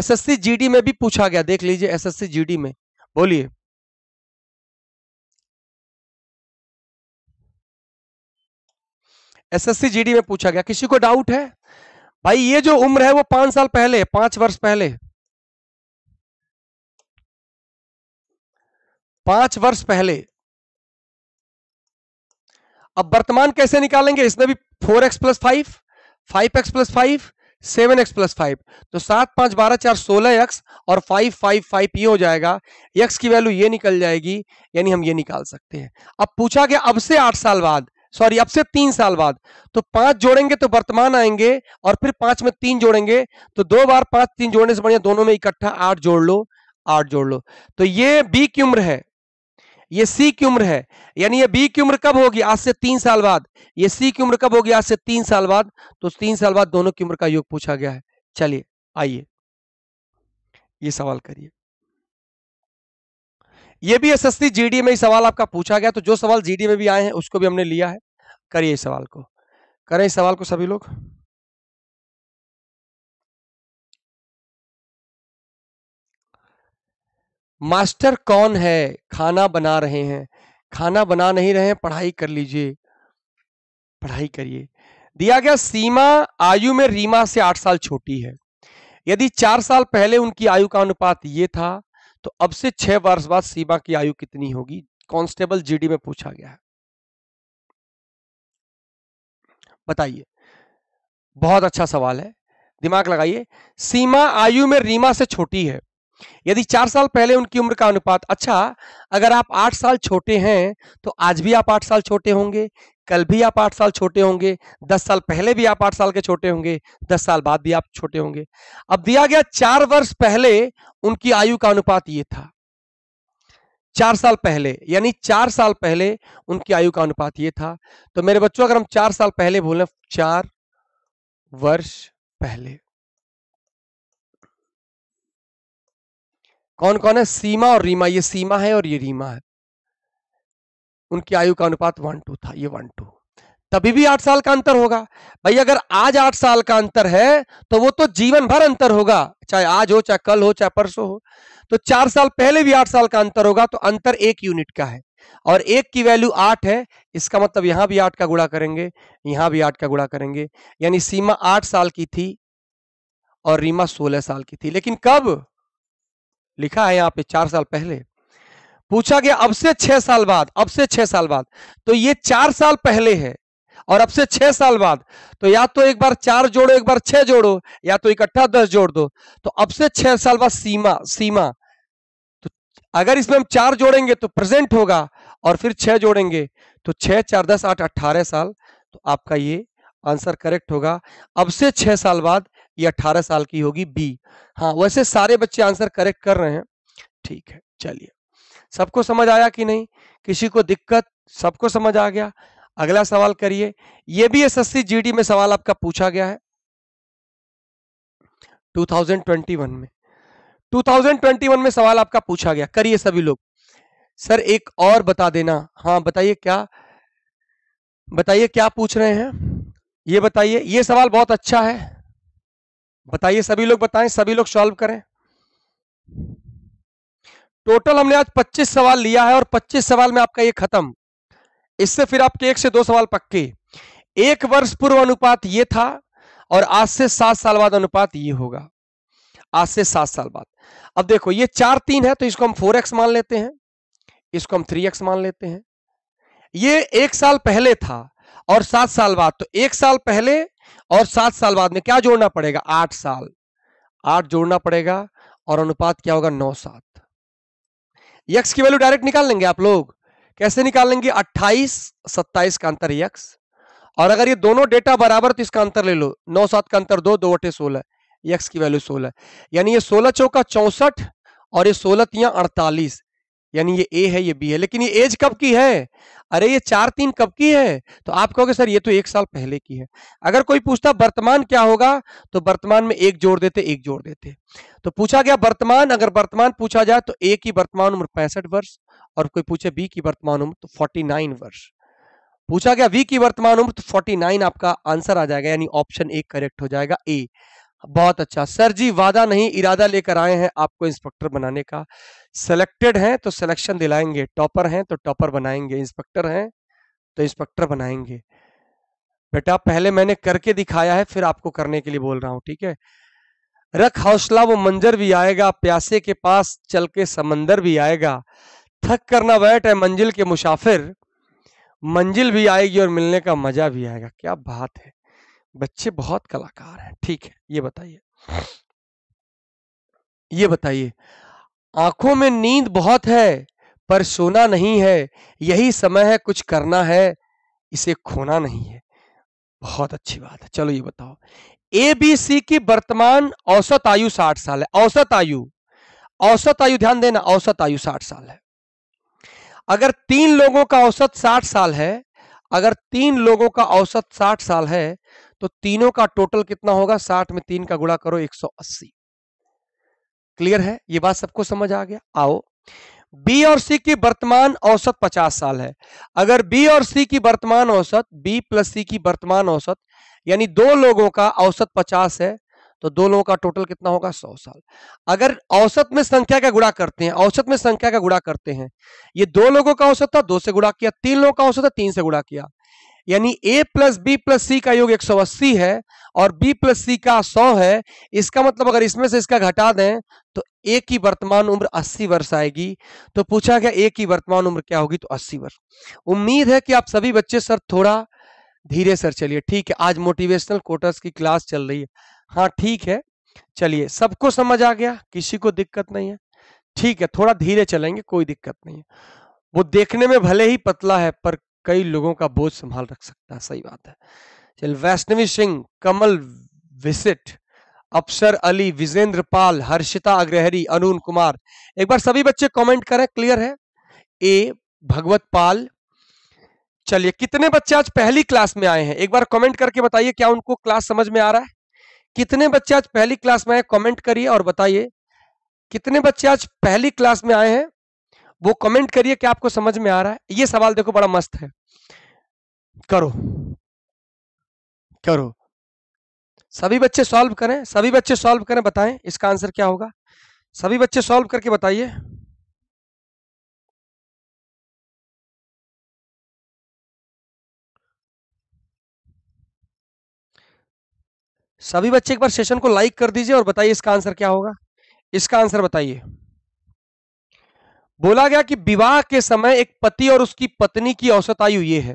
S2: एसएससी जीडी
S1: में भी पूछा गया देख लीजिए एसएससी जीडी में बोलिए एसएससी जीडी में पूछा गया किसी को डाउट है भाई ये जो उम्र है वो पांच साल पहले पांच वर्ष पहले पांच वर्ष पहले अब वर्तमान कैसे निकालेंगे इसमें भी four x plus five
S2: five x plus five seven x plus five तो सात पांच बारह चार सोलह एक्स और फाइव फाइव फाइव ये हो जाएगा एक्स की वैल्यू ये निकल जाएगी यानी हम ये निकाल सकते हैं अब पूछा गया अब से आठ साल बाद सॉरी अब से तीन साल बाद तो पांच जोड़ेंगे तो वर्तमान आएंगे और फिर पांच में तीन जोड़ेंगे तो दो बार पांच तीन जोड़ने से बढ़िया दोनों में इकट्ठा आठ जोड़ लो आठ जोड़ लो तो ये बी की उम्र है ये सी की उम्र है यानी ये बी की उम्र कब होगी आज से तीन साल बाद ये सी की उम्र कब होगी आज से तीन साल बाद तो तीन साल बाद दोनों की उम्र का योग पूछा गया है चलिए आइए ये सवाल करिए ये भी एसएससी जीडी में ही सवाल आपका
S1: पूछा गया तो जो सवाल जीडी में भी आए हैं उसको भी हमने लिया है करिए इस सवाल को करें इस सवाल को सभी लोग मास्टर कौन है खाना बना रहे हैं
S2: खाना बना नहीं रहे हैं पढ़ाई कर लीजिए पढ़ाई करिए दिया गया सीमा आयु में रीमा से आठ साल छोटी है यदि चार साल पहले उनकी आयु का अनुपात ये था तो अब से छह वर्ष बाद सीमा की आयु कितनी होगी कांस्टेबल जीडी में पूछा गया है बताइए बहुत अच्छा सवाल है दिमाग लगाइए सीमा आयु में रीमा से छोटी है यदि चार साल पहले उनकी उम्र का अनुपात अच्छा अगर आप आठ साल छोटे हैं तो आज भी आप आठ साल छोटे होंगे कल भी आप आठ साल छोटे होंगे दस साल पहले भी आप आठ साल के छोटे होंगे दस साल बाद भी आप छोटे होंगे अब दिया गया चार वर्ष पहले उनकी आयु का अनुपात ये था चार साल पहले यानी चार साल पहले उनकी आयु का अनुपात ये था तो मेरे बच्चों अगर हम चार साल पहले बोले चार
S1: वर्ष पहले कौन कौन है सीमा और रीमा ये सीमा है और ये रीमा है
S2: उनकी आयु का अनुपात वन टू था ये वन टू तभी भी आठ साल का अंतर होगा भाई अगर आज आठ साल का अंतर है तो वो तो जीवन भर अंतर होगा चाहे आज हो चाहे कल हो चाहे परसों हो तो चार साल पहले भी आठ साल का अंतर होगा तो अंतर एक यूनिट का है और एक की वैल्यू आठ है इसका मतलब यहां भी आठ का गुणा करेंगे यहां भी आठ का गुणा करेंगे यानी सीमा आठ साल की थी और रीमा सोलह साल की थी लेकिन कब लिखा है यहाँ पे चार साल पहले पूछा गया अब से छह साल बाद अब से छह साल बाद तो ये चार साल पहले है और अब से छह साल बाद तो या तो एक बार चार जोड़ो एक बार छह जोड़ो या तो इकट्ठा दस जोड़ दो तो अब से छह साल बाद सीमा सीमा तो अगर इसमें हम चार जोड़ेंगे तो प्रेजेंट होगा और फिर छह जोड़ेंगे तो छह चार दस आठ अट्ठारह साल तो आपका ये आंसर करेक्ट होगा अब से छह साल बाद ये 18 साल की होगी बी हाँ वैसे सारे बच्चे आंसर करेक्ट कर रहे हैं ठीक है चलिए सबको समझ आया कि नहीं किसी को दिक्कत सबको समझ आ गया अगला सवाल करिए यह भी एस एस में सवाल आपका पूछा गया है 2021 में 2021 में सवाल आपका पूछा गया करिए सभी लोग सर एक और बता देना हाँ बताइए क्या बताइए क्या पूछ रहे हैं ये बताइए ये सवाल बहुत अच्छा है बताइए सभी लोग बताएं सभी लोग सॉल्व करें टोटल हमने आज 25 सवाल लिया है और 25 सवाल में आपका ये खत्म इससे फिर आपके एक से दो सवाल पक्के एक वर्ष पूर्व अनुपात ये था और आज से सात साल बाद अनुपात ये होगा आज से सात साल बाद अब देखो ये चार तीन है तो इसको हम फोर एक्स मान लेते हैं इसको हम थ्री एक्स मान लेते हैं ये एक साल पहले था और सात साल बाद तो एक साल पहले और सात साल बाद में क्या जोड़ना पड़ेगा आठ साल आठ जोड़ना पड़ेगा और अनुपात क्या होगा नौ सात यक्स की वैल्यू डायरेक्ट निकाल लेंगे आप लोग कैसे निकालेंगे अट्ठाईस सत्ताईस का अंतर यक्स और अगर ये दोनों डेटा बराबर तो इसका अंतर ले लो नौ सात का अंतर दो दो वटे सोलह यक्स की वैल्यू सोलह यानी ये सोलह चौका चौसठ और ये सोलह तिया अड़तालीस यानी ये ए है ये बी है लेकिन ये एज कब की है अरे ये चार तीन कब की है तो आप कहोगे सर ये तो एक साल पहले की है अगर कोई पूछता वर्तमान क्या होगा तो वर्तमान में एक जोड़ देते एक जोड़ देते तो पूछा गया वर्तमान अगर वर्तमान पूछा जाए तो ए की वर्तमान उम्र पैंसठ वर्ष और कोई पूछे बी की वर्तमान उम्र तो फोर्टी वर्ष पूछा गया वी की वर्तमान उम्र तो फोर्टी आपका आंसर आ जाएगा यानी ऑप्शन ए करेक्ट हो जाएगा ए बहुत अच्छा सर जी वादा नहीं इरादा लेकर आए हैं आपको इंस्पेक्टर बनाने का सेलेक्टेड हैं तो सिलेक्शन दिलाएंगे टॉपर हैं तो टॉपर बनाएंगे इंस्पेक्टर हैं तो इंस्पेक्टर बनाएंगे बेटा पहले मैंने करके दिखाया है फिर आपको करने के लिए बोल रहा हूं ठीक है रख हौसला वो मंजर भी आएगा प्यासे के पास चल के समंदर भी आएगा थक करना बैठ है मंजिल के मुसाफिर मंजिल भी आएगी और मिलने का मजा भी आएगा क्या बात है बच्चे बहुत कलाकार हैं ठीक है ये बताइए ये बताइए आंखों में नींद बहुत है पर सोना नहीं है यही समय है कुछ करना है इसे खोना नहीं है बहुत अच्छी बात है चलो ये बताओ ए बी सी की वर्तमान औसत आयु साठ साल है औसत आयु औसत आयु ध्यान देना औसत आयु साठ साल है अगर तीन लोगों का औसत साठ साल है अगर तीन लोगों का औसत साठ साल है तो तीनों का टोटल कितना होगा साठ में तीन का गुणा करो एक सौ अस्सी क्लियर है ये बात सबको समझ आ गया आओ बी और सी की वर्तमान औसत 50 साल है अगर बी और सी की वर्तमान औसत बी प्लस सी की वर्तमान औसत यानी दो लोगों का औसत 50 है तो दो लोगों का टोटल कितना होगा 100 साल अगर औसत में संख्या का गुड़ा करते हैं औसत में संख्या का गुड़ा करते हैं ये दो लोगों का औसत था दो से गुड़ा किया तीन लोगों का औसत था तीन से गुड़ा किया यानी A plus B plus C का योग 180 है और बी प्लस सी का 100 है इसका मतलब अगर इसमें से इसका घटा दें तो ए की वर्तमान उम्र 80 वर्ष आएगी तो पूछा गया ए की वर्तमान उम्र क्या होगी तो 80 वर्ष उम्मीद है कि आप सभी बच्चे सर थोड़ा धीरे सर चलिए ठीक है आज मोटिवेशनल कोटर्स की क्लास चल रही है हाँ ठीक है चलिए सबको समझ आ गया किसी को दिक्कत नहीं है ठीक है थोड़ा धीरे चलेंगे कोई दिक्कत नहीं है वो देखने में भले ही पतला है पर कई लोगों का बोझ संभाल रख सकता है सही बात है चल वैष्णवी सिंह कमल विसिट अफसर अली विजेंद्र पाल हर्षिता अग्रहरी अनून कुमार एक बार सभी बच्चे कमेंट करें क्लियर है ए भगवत पाल चलिए कितने बच्चे आज पहली क्लास में आए हैं एक बार कमेंट करके बताइए क्या उनको क्लास समझ में आ रहा है कितने बच्चे आज पहली क्लास में आए कमेंट करिए और बताइए कितने बच्चे आज पहली क्लास में आए हैं वो कमेंट करिए कि आपको समझ में आ रहा है ये सवाल देखो बड़ा मस्त है करो करो सभी बच्चे सॉल्व करें सभी बच्चे सॉल्व करें बताएं इसका आंसर क्या होगा
S1: सभी बच्चे सॉल्व करके बताइए सभी बच्चे एक बार सेशन को लाइक कर दीजिए और बताइए इसका आंसर क्या होगा इसका आंसर
S2: बताइए बोला गया कि विवाह के समय एक पति और उसकी पत्नी की औसत आयु ये है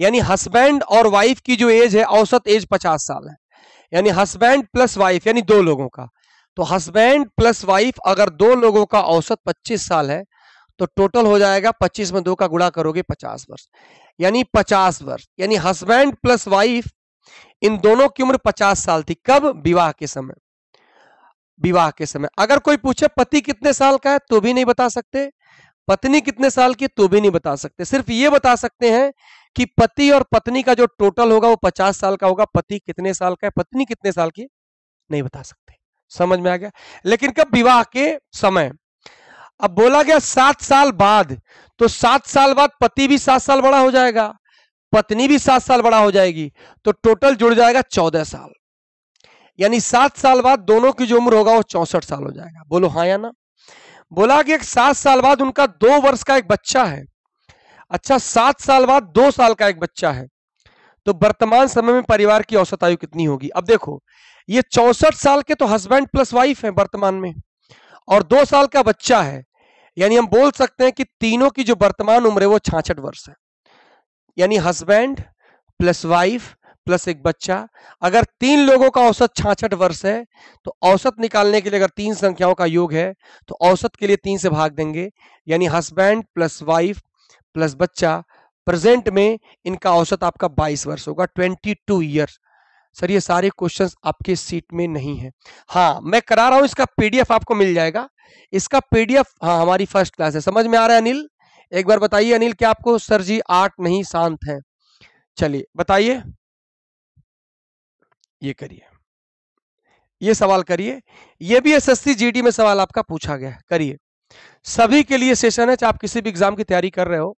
S2: यानी हस्बैंड और वाइफ की जो एज है औसत एज पचास साल है यानी हस्बैंड प्लस वाइफ यानी दो लोगों का तो हस्बैंड प्लस वाइफ अगर दो लोगों का औसत पच्चीस साल है तो टोटल हो जाएगा पच्चीस में दो का गुणा करोगे पचास वर्ष यानी पचास वर्ष यानी हस्बैंड प्लस वाइफ इन दोनों की उम्र पचास साल थी कब विवाह के समय विवाह के समय अगर कोई पूछे पति कितने साल का है तो भी नहीं बता सकते पत्नी कितने साल की तो भी नहीं बता सकते सिर्फ ये बता सकते हैं कि पति और पत्नी का जो टोटल होगा वो पचास साल का होगा पति कितने साल का है पत्नी कितने साल की नहीं बता सकते समझ में आ गया लेकिन कब विवाह के समय अब बोला गया सात साल बाद तो सात साल बाद पति भी सात साल बड़ा हो जाएगा पत्नी भी सात साल बड़ा हो जाएगी तो टोटल जुड़ जाएगा चौदह साल यानी सात साल बाद दोनों की जो उम्र होगा वो चौसठ साल हो जाएगा बोलो हाँ या ना बोला कि एक सात साल बाद उनका दो वर्ष का एक बच्चा है अच्छा सात साल बाद दो साल का एक बच्चा है तो वर्तमान समय में परिवार की औसत आयु कितनी होगी अब देखो ये चौसठ साल के तो हस्बैंड प्लस वाइफ है वर्तमान में और दो साल का बच्चा है यानी हम बोल सकते हैं कि तीनों की जो वर्तमान उम्र है वो छाछठ वर्ष है यानी हस्बैंड प्लस वाइफ प्लस एक बच्चा अगर तीन लोगों का औसत छाछठ वर्ष है तो औसत निकालने के लिए अगर तीन संख्याओं का योग है तो औसत के लिए तीन से भाग देंगे यानी हस्बैंड प्लस वाइफ प्लस बच्चा प्रेजेंट में इनका औसत आपका 22 वर्ष होगा 22 टू सर ये सारे क्वेश्चंस आपके सीट में नहीं है हाँ मैं करा रहा हूं इसका पीडीएफ आपको मिल जाएगा इसका पीडीएफ हाँ हमारी फर्स्ट क्लास है समझ में आ रहा है अनिल एक बार बताइए अनिल क्या आपको सर जी आठ नहीं शांत है चलिए बताइए ये करिए ये सवाल करिए ये भी एसएससी जीडी में सवाल आपका पूछा गया है करिए सभी के लिए सेशन है चाहे आप किसी भी एग्जाम की तैयारी कर रहे हो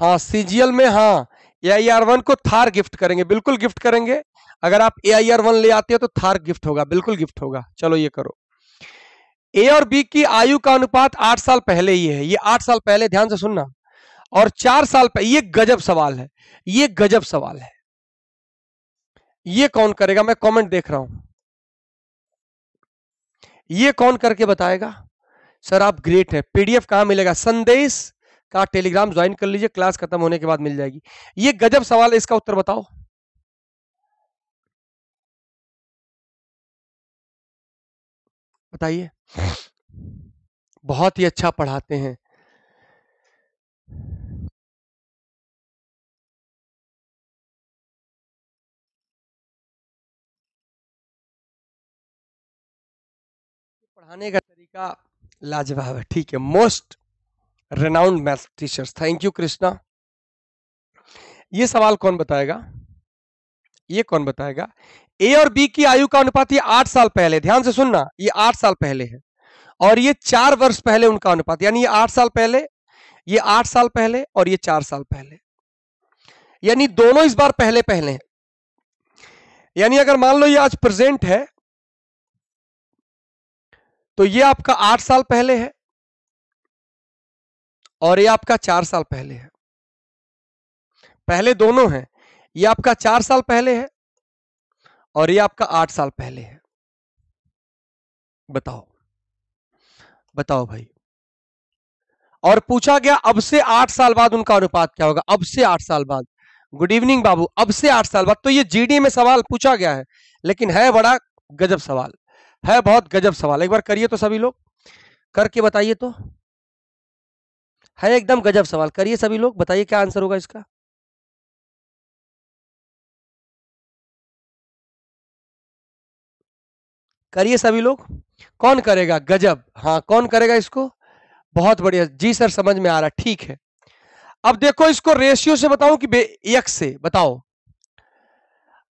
S2: हाँ सीजीएल में हाँ ए आई आर वन को थार गिफ्ट करेंगे बिल्कुल गिफ्ट करेंगे अगर आप ए आई आर वन ले आते हो तो थार गिफ्ट होगा बिल्कुल गिफ्ट होगा चलो ये करो ए और बी की आयु का अनुपात आठ साल पहले ही है ये आठ साल पहले ध्यान से सुनना और चार साल पहले ये गजब सवाल है ये गजब सवाल है ये कौन करेगा मैं कमेंट देख रहा हूं ये कौन करके बताएगा सर आप ग्रेट हैं पीडीएफ कहां मिलेगा संदेश का टेलीग्राम ज्वाइन कर लीजिए क्लास खत्म होने के बाद मिल जाएगी ये
S1: गजब सवाल है इसका उत्तर बताओ बताइए बहुत ही अच्छा पढ़ाते हैं पढ़ाने का तरीका लाजवाब है ठीक है most renowned math teachers thank you Krishna
S2: ये सवाल कौन बताएगा ये कौन बताएगा ए और बी की आयु का अनुपात ये आठ साल पहले ध्यान से सुनना ये आठ साल पहले है और ये चार वर्ष पहले उनका अनुपात यानी ये आठ साल पहले ये आठ साल पहले और ये चार साल पहले
S1: यानी दोनों इस बार पहले पहले हैं यानी अगर मान लो ये आज प्रेजेंट है तो ये आपका आठ साल पहले है और ये आपका चार साल पहले है पहले
S2: दोनों है ये आपका चार साल पहले है और ये आपका आठ साल पहले है
S1: बताओ बताओ भाई और पूछा गया अब से आठ साल बाद उनका अनुपात क्या होगा अब से आठ साल बाद
S2: गुड इवनिंग बाबू अब से आठ साल बाद तो ये जीडी में सवाल पूछा गया है लेकिन है बड़ा गजब सवाल है बहुत गजब सवाल एक बार करिए तो सभी लोग करके बताइए तो
S1: है एकदम गजब सवाल करिए सभी लोग बताइए क्या आंसर होगा इसका करिए सभी लोग कौन करेगा गजब हाँ कौन करेगा इसको
S2: बहुत बढ़िया जी सर समझ में आ रहा ठीक है अब देखो इसको रेशियो से बताओ कि एक से बताओ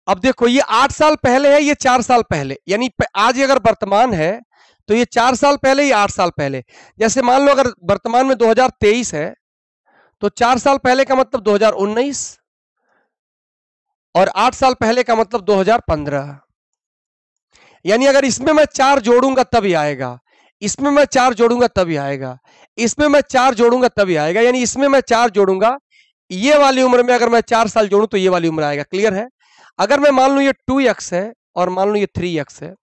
S2: अब देखो ये आठ साल पहले है ये चार साल पहले यानी आज अगर वर्तमान है तो ये चार साल पहले या आठ साल पहले जैसे मान लो अगर वर्तमान में 2023 है तो चार साल पहले का मतलब 2019 और आठ साल पहले का मतलब 2015 यानी अगर इसमें मैं चार जोड़ूंगा तभी आएगा इसमें मैं चार जोड़ूंगा तभी आएगा इसमें मैं चार जोड़ूंगा तभी आएगा यानी इसमें मैं चार जोड़ूंगा ये वाली उम्र में अगर मैं चार साल जोड़ू तो ये वाली उम्र आएगा क्लियर है अगर मैं मान लू ये टू एक्स है और मान लू ये थ्री एक्स है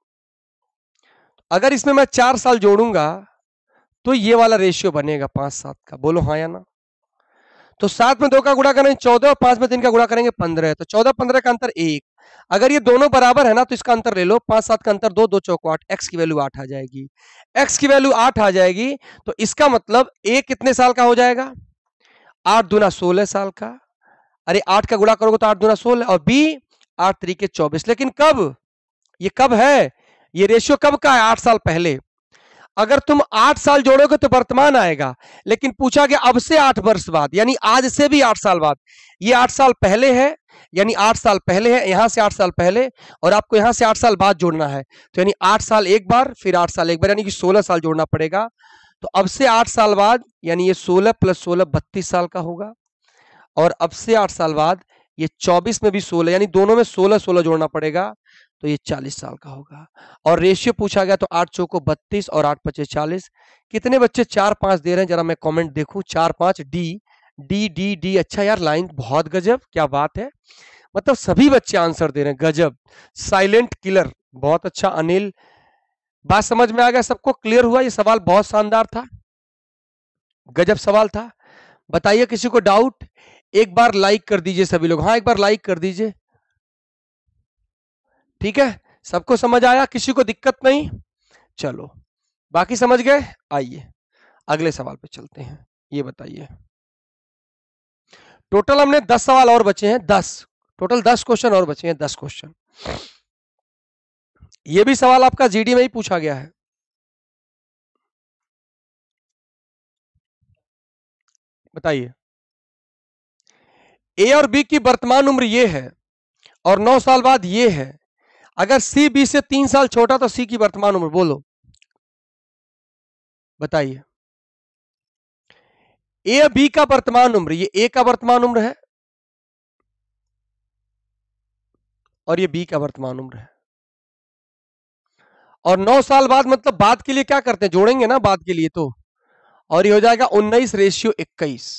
S2: अगर इसमें मैं चार साल जोड़ूंगा तो ये वाला रेशियो बनेगा पांच सात का बोलो हाँ या ना तो सात में दो का गुड़ा करेंगे चौदह और पांच में तीन का गुड़ा करेंगे पंद्रह तो चौदह पंद्रह का अंतर एक अगर ये दोनों बराबर है ना तो इसका अंतर ले लो पांच सात का अंतर दो दो चौको आठ एक्स की वैल्यू आठ आ जाएगी एक्स की वैल्यू आठ आ जाएगी तो इसका मतलब एक कितने साल का हो जाएगा आठ दूना सोलह साल का अरे आठ का गुड़ा करोगे तो आठ दूना सोलह और बी आठ तरीके चौबीस लेकिन कब ये कब है ये रेशियो कब का है आठ साल पहले अगर तुम आठ साल जोड़ोगे तो वर्तमान आएगा लेकिन पूछा गया अब से आठ वर्ष बाद यानी आज से भी आठ साल बाद ये आठ साल पहले है यानी आठ साल पहले है यहां से आठ साल पहले और आपको यहां से आठ साल बाद जोड़ना है तो यानी आठ साल एक बार फिर आठ साल एक बार यानी कि सोलह साल जोड़ना पड़ेगा तो अब से आठ साल बाद यानी ये सोलह प्लस सोलह बत्तीस साल का होगा और अब से आठ साल बाद ये 24 में भी 16 यानी दोनों में 16 16 जोड़ना पड़ेगा तो ये 40 साल का होगा और रेशियो पूछा गया तो आठ चौको बत्तीस और आठ पच्चीस चालीस कितने बच्चे चार पांच दे रहे हैं जरा मैं कमेंट देखू चार पांच डी डी डी डी अच्छा यार लाइन बहुत गजब क्या बात है मतलब सभी बच्चे आंसर दे रहे हैं गजब साइलेंट किलर बहुत अच्छा अनिल बात समझ में आ गया सबको क्लियर हुआ ये सवाल बहुत शानदार था गजब सवाल था बताइए किसी को डाउट एक बार लाइक कर दीजिए सभी लोग हाँ एक बार लाइक कर दीजिए ठीक है सबको समझ आया किसी को दिक्कत नहीं चलो बाकी समझ गए आइए अगले सवाल पे चलते हैं ये बताइए टोटल हमने दस सवाल और बचे
S1: हैं दस टोटल दस क्वेश्चन और बचे हैं दस क्वेश्चन ये भी सवाल आपका जीडी में ही पूछा गया है बताइए ए और बी की
S2: वर्तमान उम्र ये है और नौ साल बाद ये है अगर सी बी से तीन साल
S1: छोटा तो सी की वर्तमान उम्र बोलो बताइए ए बी का वर्तमान उम्र ये ए का वर्तमान उम्र है और ये बी का वर्तमान उम्र है
S2: और नौ साल बाद मतलब बाद के लिए क्या करते हैं जोड़ेंगे ना बाद के लिए तो और ये हो जाएगा उन्नीस रेशियो इक्कीस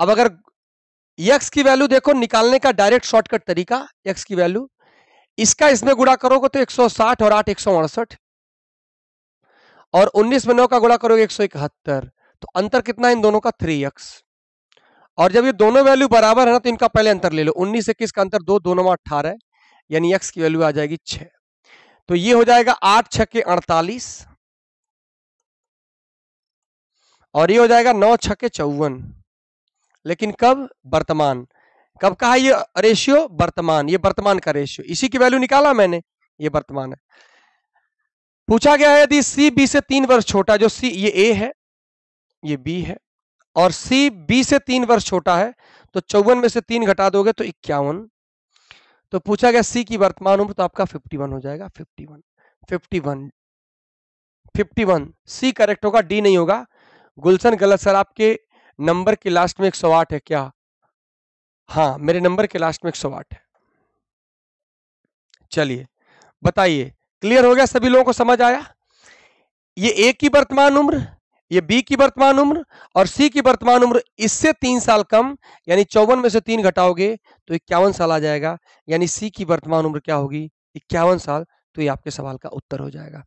S2: अब अगर यक्स की वैल्यू देखो निकालने का डायरेक्ट शॉर्टकट तरीका यक्स की वैल्यू इसका इसमें गुड़ा करोगे तो 160 और आठ एक और 19 में नौ का गुड़ा करोगे एक तो अंतर कितना है इन दोनों का थ्री और जब ये दोनों वैल्यू बराबर है ना तो इनका पहले अंतर ले लो उन्नीस इक्कीस का अंतर दो दोनों में अट्ठारह यानी यक्स की वैल्यू आ जाएगी छ तो ये हो जाएगा आठ छक्के अड़तालीस और ये हो जाएगा नौ छक्के चौवन लेकिन कब वर्तमान कब कहा ये रेशियो वर्तमान ये वर्तमान का रेशियो इसी की वैल्यू निकाला मैंने ये वर्तमान है पूछा गया है यदि सी बी से तीन वर्ष छोटा जो सी ये ए है ये बी है और सी बी से तीन वर्ष छोटा है तो चौवन में से तीन घटा दोगे तो इक्यावन तो पूछा गया सी की वर्तमान उम्र तो आपका फिफ्टी हो जाएगा fifty one fifty C correct होगा डी नहीं होगा गुलशन गलत सर आपके नंबर के लास्ट में एक सौ आठ है क्या हाँ मेरे नंबर के लास्ट में एक सौ आठ है चलिए बताइए क्लियर हो गया सभी लोगों को समझ आया ये ए की वर्तमान उम्र ये बी की वर्तमान उम्र और सी की वर्तमान उम्र इससे तीन साल कम यानी चौवन में से तीन घटाओगे तो इक्यावन साल आ जाएगा यानी सी की वर्तमान उम्र क्या होगी इक्यावन साल तो ये आपके सवाल का उत्तर हो जाएगा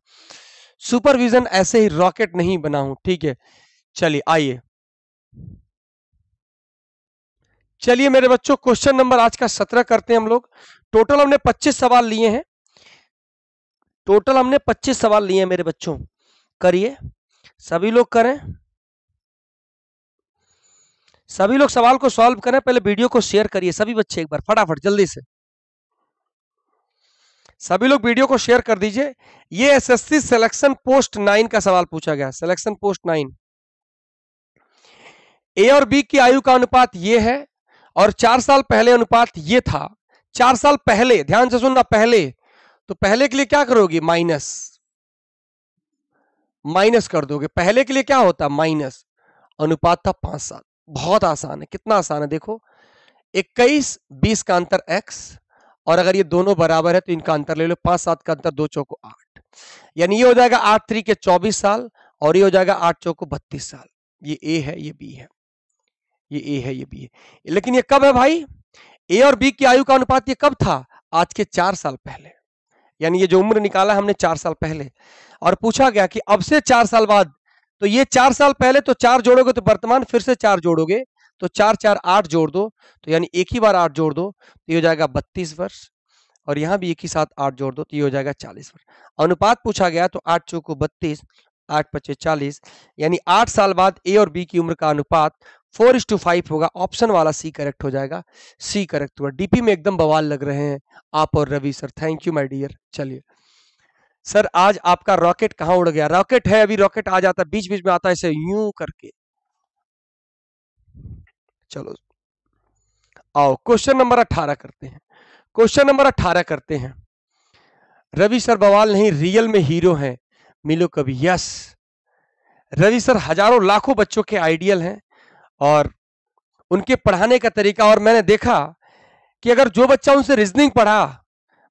S2: सुपरविजन ऐसे ही रॉकेट नहीं बना हूं ठीक है चलिए आइए चलिए मेरे बच्चों क्वेश्चन नंबर आज का सत्रह करते हैं हम लोग टोटल हमने पच्चीस सवाल लिए हैं टोटल हमने पच्चीस सवाल लिए हैं मेरे बच्चों करिए सभी लोग करें सभी लोग सवाल को सॉल्व करें पहले वीडियो को शेयर करिए सभी बच्चे एक बार फटाफट जल्दी से सभी लोग वीडियो को शेयर कर दीजिए ये एसएससी सिलेक्शन पोस्ट नाइन का सवाल पूछा गया सिलेक्शन पोस्ट नाइन ए और बी की आयु का अनुपात ये है और चार साल पहले अनुपात ये था चार साल पहले ध्यान से सुनना पहले तो पहले के लिए क्या करोगे माइनस माइनस कर दोगे पहले के लिए क्या होता माइनस अनुपात था पांच साल बहुत आसान है कितना आसान है देखो इक्कीस बीस का अंतर एक्स और अगर ये दोनों बराबर है तो इनका अंतर ले लो पांच सात का अंतर दो चौको आठ यानी ये हो जाएगा आठ थ्री के चौबीस साल और ये हो जाएगा आठ चौको बत्तीस साल ये ए है ये बी है ये ए है ये बी है लेकिन ये कब है भाई ए और बी की आयु का अनुपात ये कब था आज के चार साल पहले यानी ये जो उम्र निकाला हमने चार साल पहले और पूछा गया कि अब से चार साल बाद तो ये चार साल पहले तो चार जोड़ोगे तो वर्तमान फिर से चार जोड़ोगे तो चार चार आठ जोड़ दो तो यानी एक ही बार आठ जोड़ दो तो ये हो जाएगा बत्तीस वर्ष और यहां भी एक ही साथ आठ जोड़ दो तो ये हो जाएगा चालीस वर्ष अनुपात पूछा गया तो आठ चौको बत्तीस आठ पच्चीस चालीस यानी आठ साल बाद ए और बी की उम्र का अनुपात फोर इज टू फाइव होगा ऑप्शन वाला सी करेक्ट हो जाएगा सी करेक्ट हुआ डीपी में एकदम बवाल लग रहे हैं आप और Ravi sir thank you my dear चलिए सर आज आपका रॉकेट कहाँ उड़ गया रॉकेट है अभी रॉकेट आ जाता है बीच बीच में आता है इसे यू करके चलो आओ क्वेश्चन नंबर अठारह करते हैं क्वेश्चन नंबर अठारह करते हैं रवि सर बवाल नहीं रियल में हीरो हैं मिलो कभी यस रवि सर हजारों लाखों बच्चों के आइडियल हैं और उनके पढ़ाने का तरीका और मैंने देखा कि अगर जो बच्चा उनसे रीजनिंग पढ़ा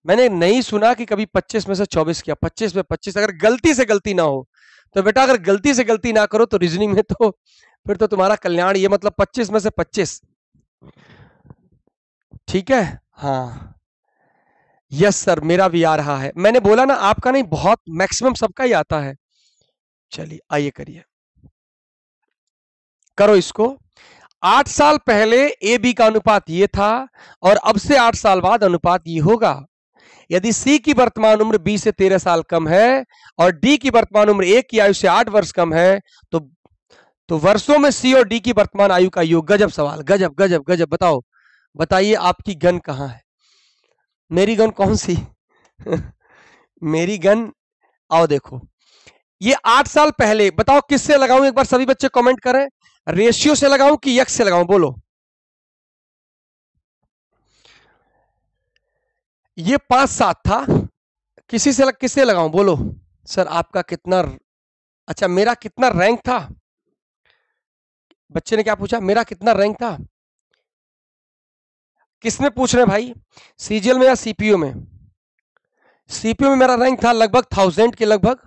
S2: मैंने नहीं सुना कि कभी 25 में से 24 किया 25 में 25 अगर गलती से गलती ना हो तो बेटा अगर गलती से गलती ना करो तो रीजनिंग में तो फिर तो तुम्हारा कल्याण ये मतलब 25 में से 25 ठीक है हाँ यस सर मेरा भी आ रहा है मैंने बोला ना आपका नहीं बहुत मैक्सिमम सबका ही आता है चलिए आइए करिए करो इसको आठ साल पहले ए बी का अनुपात ये था और अब से आठ साल बाद अनुपात ये होगा यदि सी की वर्तमान उम्र बी से तेरह साल कम है और डी की वर्तमान उम्र ए की आयु से आठ वर्ष कम है तो तो वर्षों में सी और डी की वर्तमान आयु का योग गजब सवाल गजब गजब गजब बताओ बताइए आपकी गन कहाँ है मेरी गन कौन सी मेरी गन आओ देखो ये आठ साल पहले बताओ किससे लगाऊं एक बार सभी बच्चे कमेंट करें रेशियो से लगाऊं कि यक्ष से लगाऊं बोलो ये पांच सात था किसी से लग, किससे लगाऊं बोलो सर आपका कितना अच्छा मेरा कितना रैंक था बच्चे ने क्या पूछा मेरा कितना रैंक था किसने पूछ रहे भाई सीजीएल में या सीपीयू में सीपीयू में मेरा रैंक था लगभग थाउजेंड के लगभग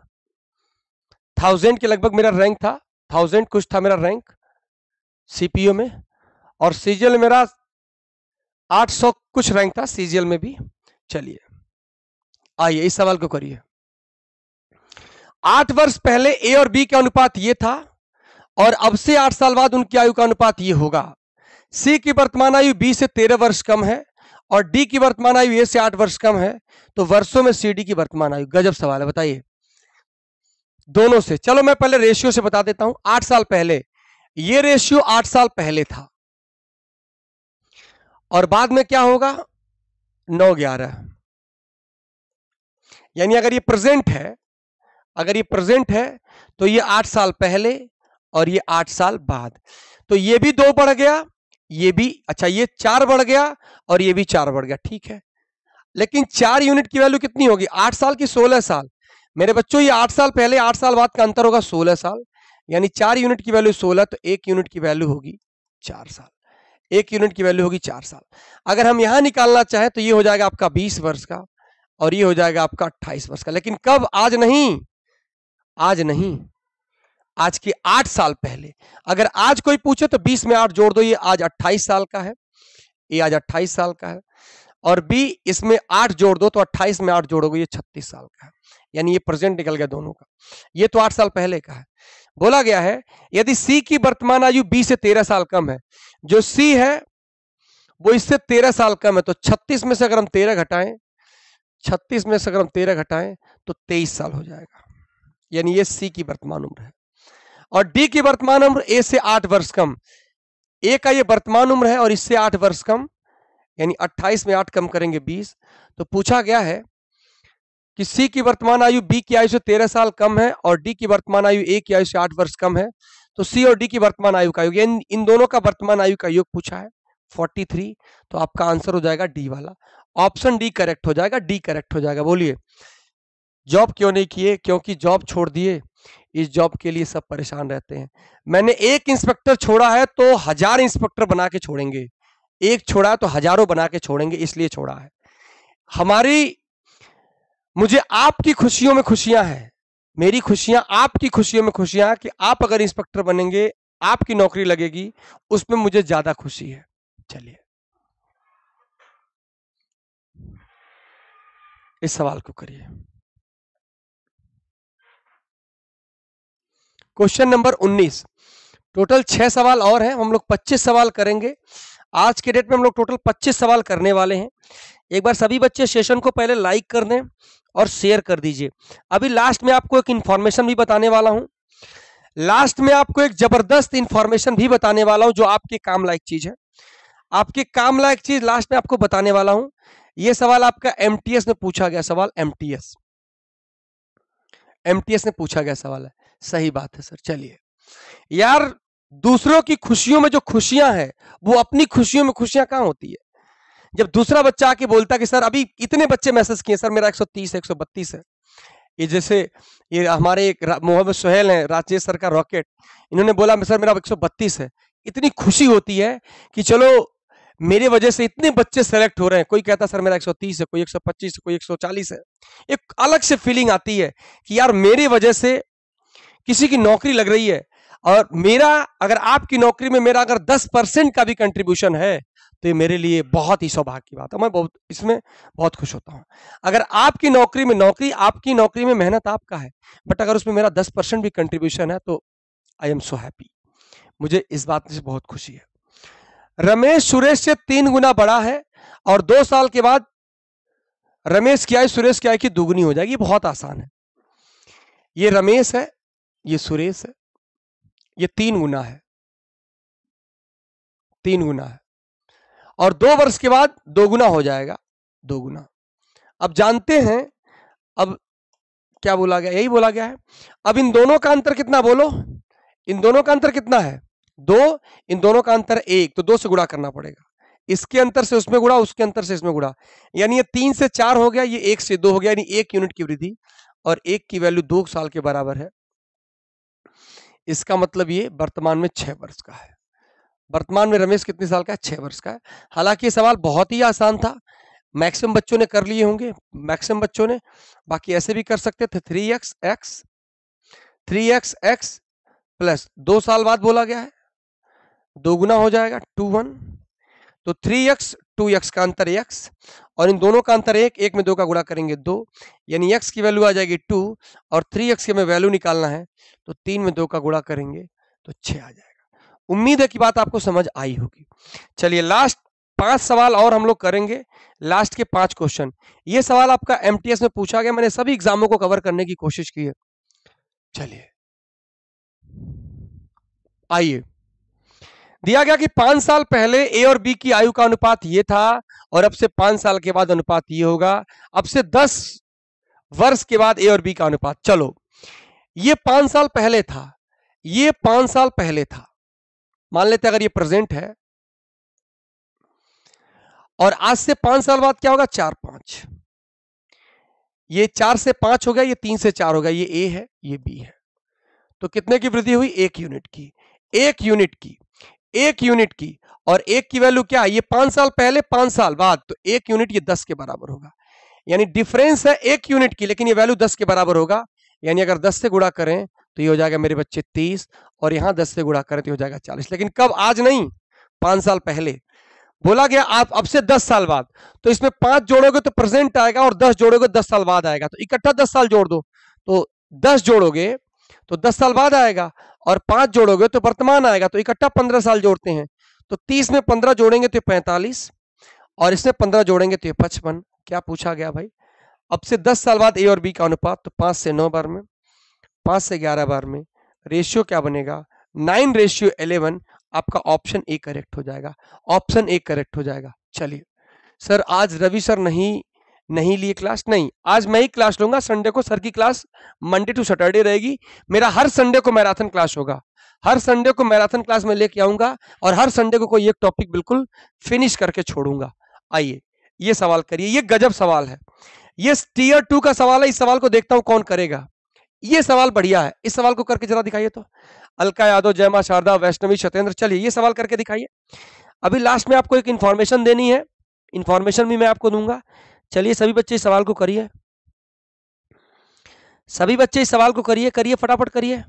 S2: थाउजेंड के लगभग मेरा रैंक था थाउजेंड कुछ था मेरा रैंक सीपीयू में और सीजीएल मेरा 800 कुछ रैंक था सीजीएल में भी चलिए आइए इस सवाल को करिए आठ वर्ष पहले ए और बी का अनुपात ये था और अब से आठ साल बाद उनकी आयु का अनुपात ये होगा सी की वर्तमान आयु बी से तेरह वर्ष कम है और डी की वर्तमान आयु ए से आठ वर्ष कम है तो वर्षों में सी डी की वर्तमान आयु गजब सवाल है बताइए दोनों से चलो मैं पहले रेशियो से बता
S1: देता हूं आठ साल पहले ये रेशियो आठ साल पहले था और बाद में क्या होगा नौ ग्यारह
S2: यानी अगर ये प्रेजेंट है अगर ये प्रेजेंट है तो ये आठ साल पहले और ये आठ साल बाद तो ये भी दो बढ़ गया ये भी अच्छा ये चार बढ़ गया और ये भी चार बढ़ गया ठीक है लेकिन चार यूनिट की वैल्यू कितनी होगी आठ साल की सोलह साल मेरे बच्चों ये आठ साल पहले आठ साल बाद का अंतर होगा सोलह साल यानी चार यूनिट की वैल्यू सोलह तो एक यूनिट की वैल्यू होगी चार साल एक यूनिट की वैल्यू होगी चार साल अगर हम यहां निकालना चाहें तो ये हो जाएगा आपका बीस वर्ष का और ये हो जाएगा आपका अट्ठाईस वर्ष का लेकिन कब आज नहीं आज नहीं आज के आठ साल पहले अगर आज कोई पूछे तो बीस में आठ जोड़ दो ये आज अट्ठाईस साल का है ये आज अट्ठाईस साल का है और बी इसमें आठ जोड़ दो तो अट्ठाईस में आठ जोड़ोगे ये छत्तीस साल का है यानी ये प्रेजेंट निकल गया दोनों का ये तो आठ साल पहले का है बोला गया है यदि सी की वर्तमान आयु बी से तेरह साल कम है जो सी है वो इससे तेरह साल कम है तो छत्तीस में से अगर हम तेरह घटाएं छत्तीस में से अगर हम तेरह घटाएं तो तेईस साल हो जाएगा यानी ये सी की वर्तमान उम्र है और डी की वर्तमान उम्र ए से आठ वर्ष कम ए का ये वर्तमान उम्र है और इससे आठ वर्ष कम यानी अट्ठाईस में आठ कम करेंगे बीस तो पूछा गया है कि सी की वर्तमान आयु बी की आयु से तेरह साल कम है और डी की वर्तमान आयु ए की आयु से आठ वर्ष कम है तो सी और डी की वर्तमान आयु का योग इन, इन दोनों का वर्तमान आयु का योग पूछा है 43 तो आपका आंसर हो जाएगा डी वाला ऑप्शन डी करेक्ट हो जाएगा डी करेक्ट हो जाएगा बोलिए जॉब क्यों नहीं किए क्योंकि जॉब छोड़ दिए इस जॉब के लिए सब परेशान रहते हैं मैंने एक इंस्पेक्टर छोड़ा है तो हजार इंस्पेक्टर बना के छोड़ेंगे एक छोड़ा तो हजारों बना के छोड़ेंगे इसलिए छोड़ा है हमारी मुझे आपकी खुशियों में खुशियां हैं मेरी खुशियां आपकी खुशियों में खुशियां कि आप अगर इंस्पेक्टर बनेंगे आपकी नौकरी लगेगी उसमें मुझे ज्यादा खुशी है चलिए
S1: इस सवाल को करिए क्वेश्चन नंबर
S2: 19 टोटल छह सवाल और हैं हम लोग 25 सवाल करेंगे आज के डेट में हम लोग टोटल 25 सवाल करने वाले हैं एक बार सभी बच्चे सेशन को पहले लाइक कर दें और शेयर कर दीजिए अभी लास्ट में आपको एक इन्फॉर्मेशन भी बताने वाला हूं लास्ट में आपको एक जबरदस्त इन्फॉर्मेशन भी बताने वाला हूं जो आपके काम लायक चीज है आपके काम लायक चीज लास्ट में आपको बताने वाला हूं यह सवाल आपका एमटीएस में पूछा गया सवाल एमटीएस एमटीएस में पूछा गया सवाल है सही बात है सर चलिए यार दूसरों की खुशियों में जो खुशियां हैं वो अपनी खुशियों में खुशियां कहां होती है जब दूसरा बच्चा आके बोलता कि सर अभी इतने बच्चे मैसेज किए सर मेरा 130 है 132 है ये जैसे ये हमारे एक मोहम्मद सुहेल हैं राजेश सर का रॉकेट इन्होंने बोला सर मेरा 132 है इतनी खुशी होती है कि चलो मेरे वजह से इतने बच्चे सेलेक्ट हो रहे हैं कोई कहता सर मेरा 130 है कोई 125 है कोई 140 है एक अलग से फीलिंग आती है कि यार मेरे वजह से किसी की नौकरी लग रही है और मेरा अगर आपकी नौकरी में मेरा अगर दस परसेंट का भी कंट्रीब्यूशन है तो ये मेरे लिए बहुत ही सौभाग्य की बात है मैं बहुत इसमें बहुत खुश होता हूँ अगर आपकी नौकरी में नौकरी आपकी नौकरी में मेहनत आपका है बट अगर उसमें मेरा दस परसेंट भी कंट्रीब्यूशन है तो आई एम सो हैप्पी मुझे इस बात से बहुत खुशी है रमेश सुरेश से तीन गुना बड़ा है और दो साल के बाद रमेश क्या है सुरेश क्या है कि दुगुनी हो जाएगी बहुत आसान है ये रमेश है ये सुरेश है ये तीन गुना है तीन गुना है और दो वर्ष के बाद दो गुना हो जाएगा दो गुना अब जानते हैं अब क्या बोला गया यही बोला गया है अब इन दोनों का अंतर कितना बोलो इन दोनों का अंतर कितना है दो इन दोनों का अंतर एक तो दो से गुड़ा करना पड़ेगा इसके अंतर से उसमें गुड़ा उसके अंतर से इसमें गुड़ा यानी ये तीन से चार हो गया ये एक से दो हो गया यानी एक यूनिट की वृद्धि और एक की वैल्यू दो साल के बराबर है इसका मतलब ये वर्तमान में छह वर्ष का है वर्तमान में रमेश कितने साल का है छह वर्ष का है हालांकि ये सवाल बहुत ही आसान था मैक्सिमम बच्चों ने कर लिए होंगे मैक्सिमम बच्चों ने बाकी ऐसे भी कर सकते थे three x x three x x plus दो साल बाद बोला गया है दोगुना हो जाएगा टू वन तो थ्री एक्स टू यक्स का अंतर यक्स और इन दोनों का अंतर एक एक में दो का गुणा करेंगे दो यानी यक्स की वैल्यू आ जाएगी टू और थ्री यक्स की हमें वैल्यू निकालना है तो तीन में दो का गुणा करेंगे तो छः आ जाएगा उम्मीद है कि बात आपको समझ आई होगी चलिए लास्ट पांच सवाल और हम लोग करेंगे लास्ट के पांच क्वेश्चन ये सवाल आपका एम में पूछा गया मैंने सभी एग्जामों को कवर करने की कोशिश की है चलिए आइए दिया गया कि पांच साल पहले ए और बी की आयु का अनुपात ये था और अब से पांच साल के बाद अनुपात ये होगा अब से दस वर्ष के बाद ए और बी का अनुपात चलो ये पांच साल पहले था ये पांच साल पहले था मान लेते अगर ये प्रेजेंट है और आज से पांच साल बाद क्या होगा चार पांच ये चार से पांच हो गया ये तीन से चार हो गया ये ए है ये बी है तो कितने की वृद्धि हुई एक यूनिट की एक यूनिट की एक यूनिट की और एक की वैल्यू क्या है ये पांच साल पहले पांच साल बाद तो एक यूनिट ये दस के बराबर होगा यानी डिफरेंस है एक यूनिट की लेकिन ये वैल्यू दस के बराबर होगा यानी अगर दस से गुड़ा करें तो ये हो जाएगा मेरे बच्चे तीस और यहां दस से गुड़ा करें तो हो जाएगा चालीस लेकिन कब आज नहीं पांच साल पहले बोला गया आप अब से दस साल बाद तो इसमें पांच जोड़ोगे तो प्रेजेंट आएगा और दस जोड़ोगे दस साल बाद आएगा तो इकट्ठा दस साल जोड़ दो तो दस जोड़ोगे तो दस साल बाद आएगा और पांच जोड़ोगे तो वर्तमान आएगा तो इकट्ठा पंद्रह साल जोड़ते हैं तो तीस में पंद्रह जोड़ेंगे तो पैंतालीस और इसमें पंद्रह जोड़ेंगे तो ये पचपन क्या पूछा गया भाई अब से दस साल बाद ए और बी का अनुपात तो पांच से नौ बार में पांच से ग्यारह बार में रेशियो क्या बनेगा नाइन रेशियो एलेवन आपका ऑप्शन ए करेक्ट हो जाएगा ऑप्शन ए करेक्ट हो जाएगा चलिए सर आज रवि सर नहीं नहीं लिए क्लास नहीं आज मैं ही क्लास लूंगा संडे को सर की क्लास मंडे टू सैटरडे रहेगी मेरा हर संडे को मैराथन क्लास होगा हर संडे को मैराथन क्लास में लेके आऊंगा और हर संडे को कोई एक टॉपिक बिल्कुल फिनिश करके छोड़ूंगा आइए ये सवाल करिए ये गजब सवाल है ये टीयर टू का सवाल है इस सवाल को देखता हूं कौन करेगा ये सवाल बढ़िया है इस सवाल को करके जरा दिखाइए तो अलका यादव जयमा शारदा वैष्णवी सत्येंद्र चलिए ये सवाल करके दिखाइए अभी लास्ट में आपको एक इन्फॉर्मेशन देनी है इन्फॉर्मेशन भी मैं आपको दूंगा चलिए सभी बच्चे इस सवाल को करिए
S1: सभी बच्चे इस सवाल को करिए करिए फटाफट करिए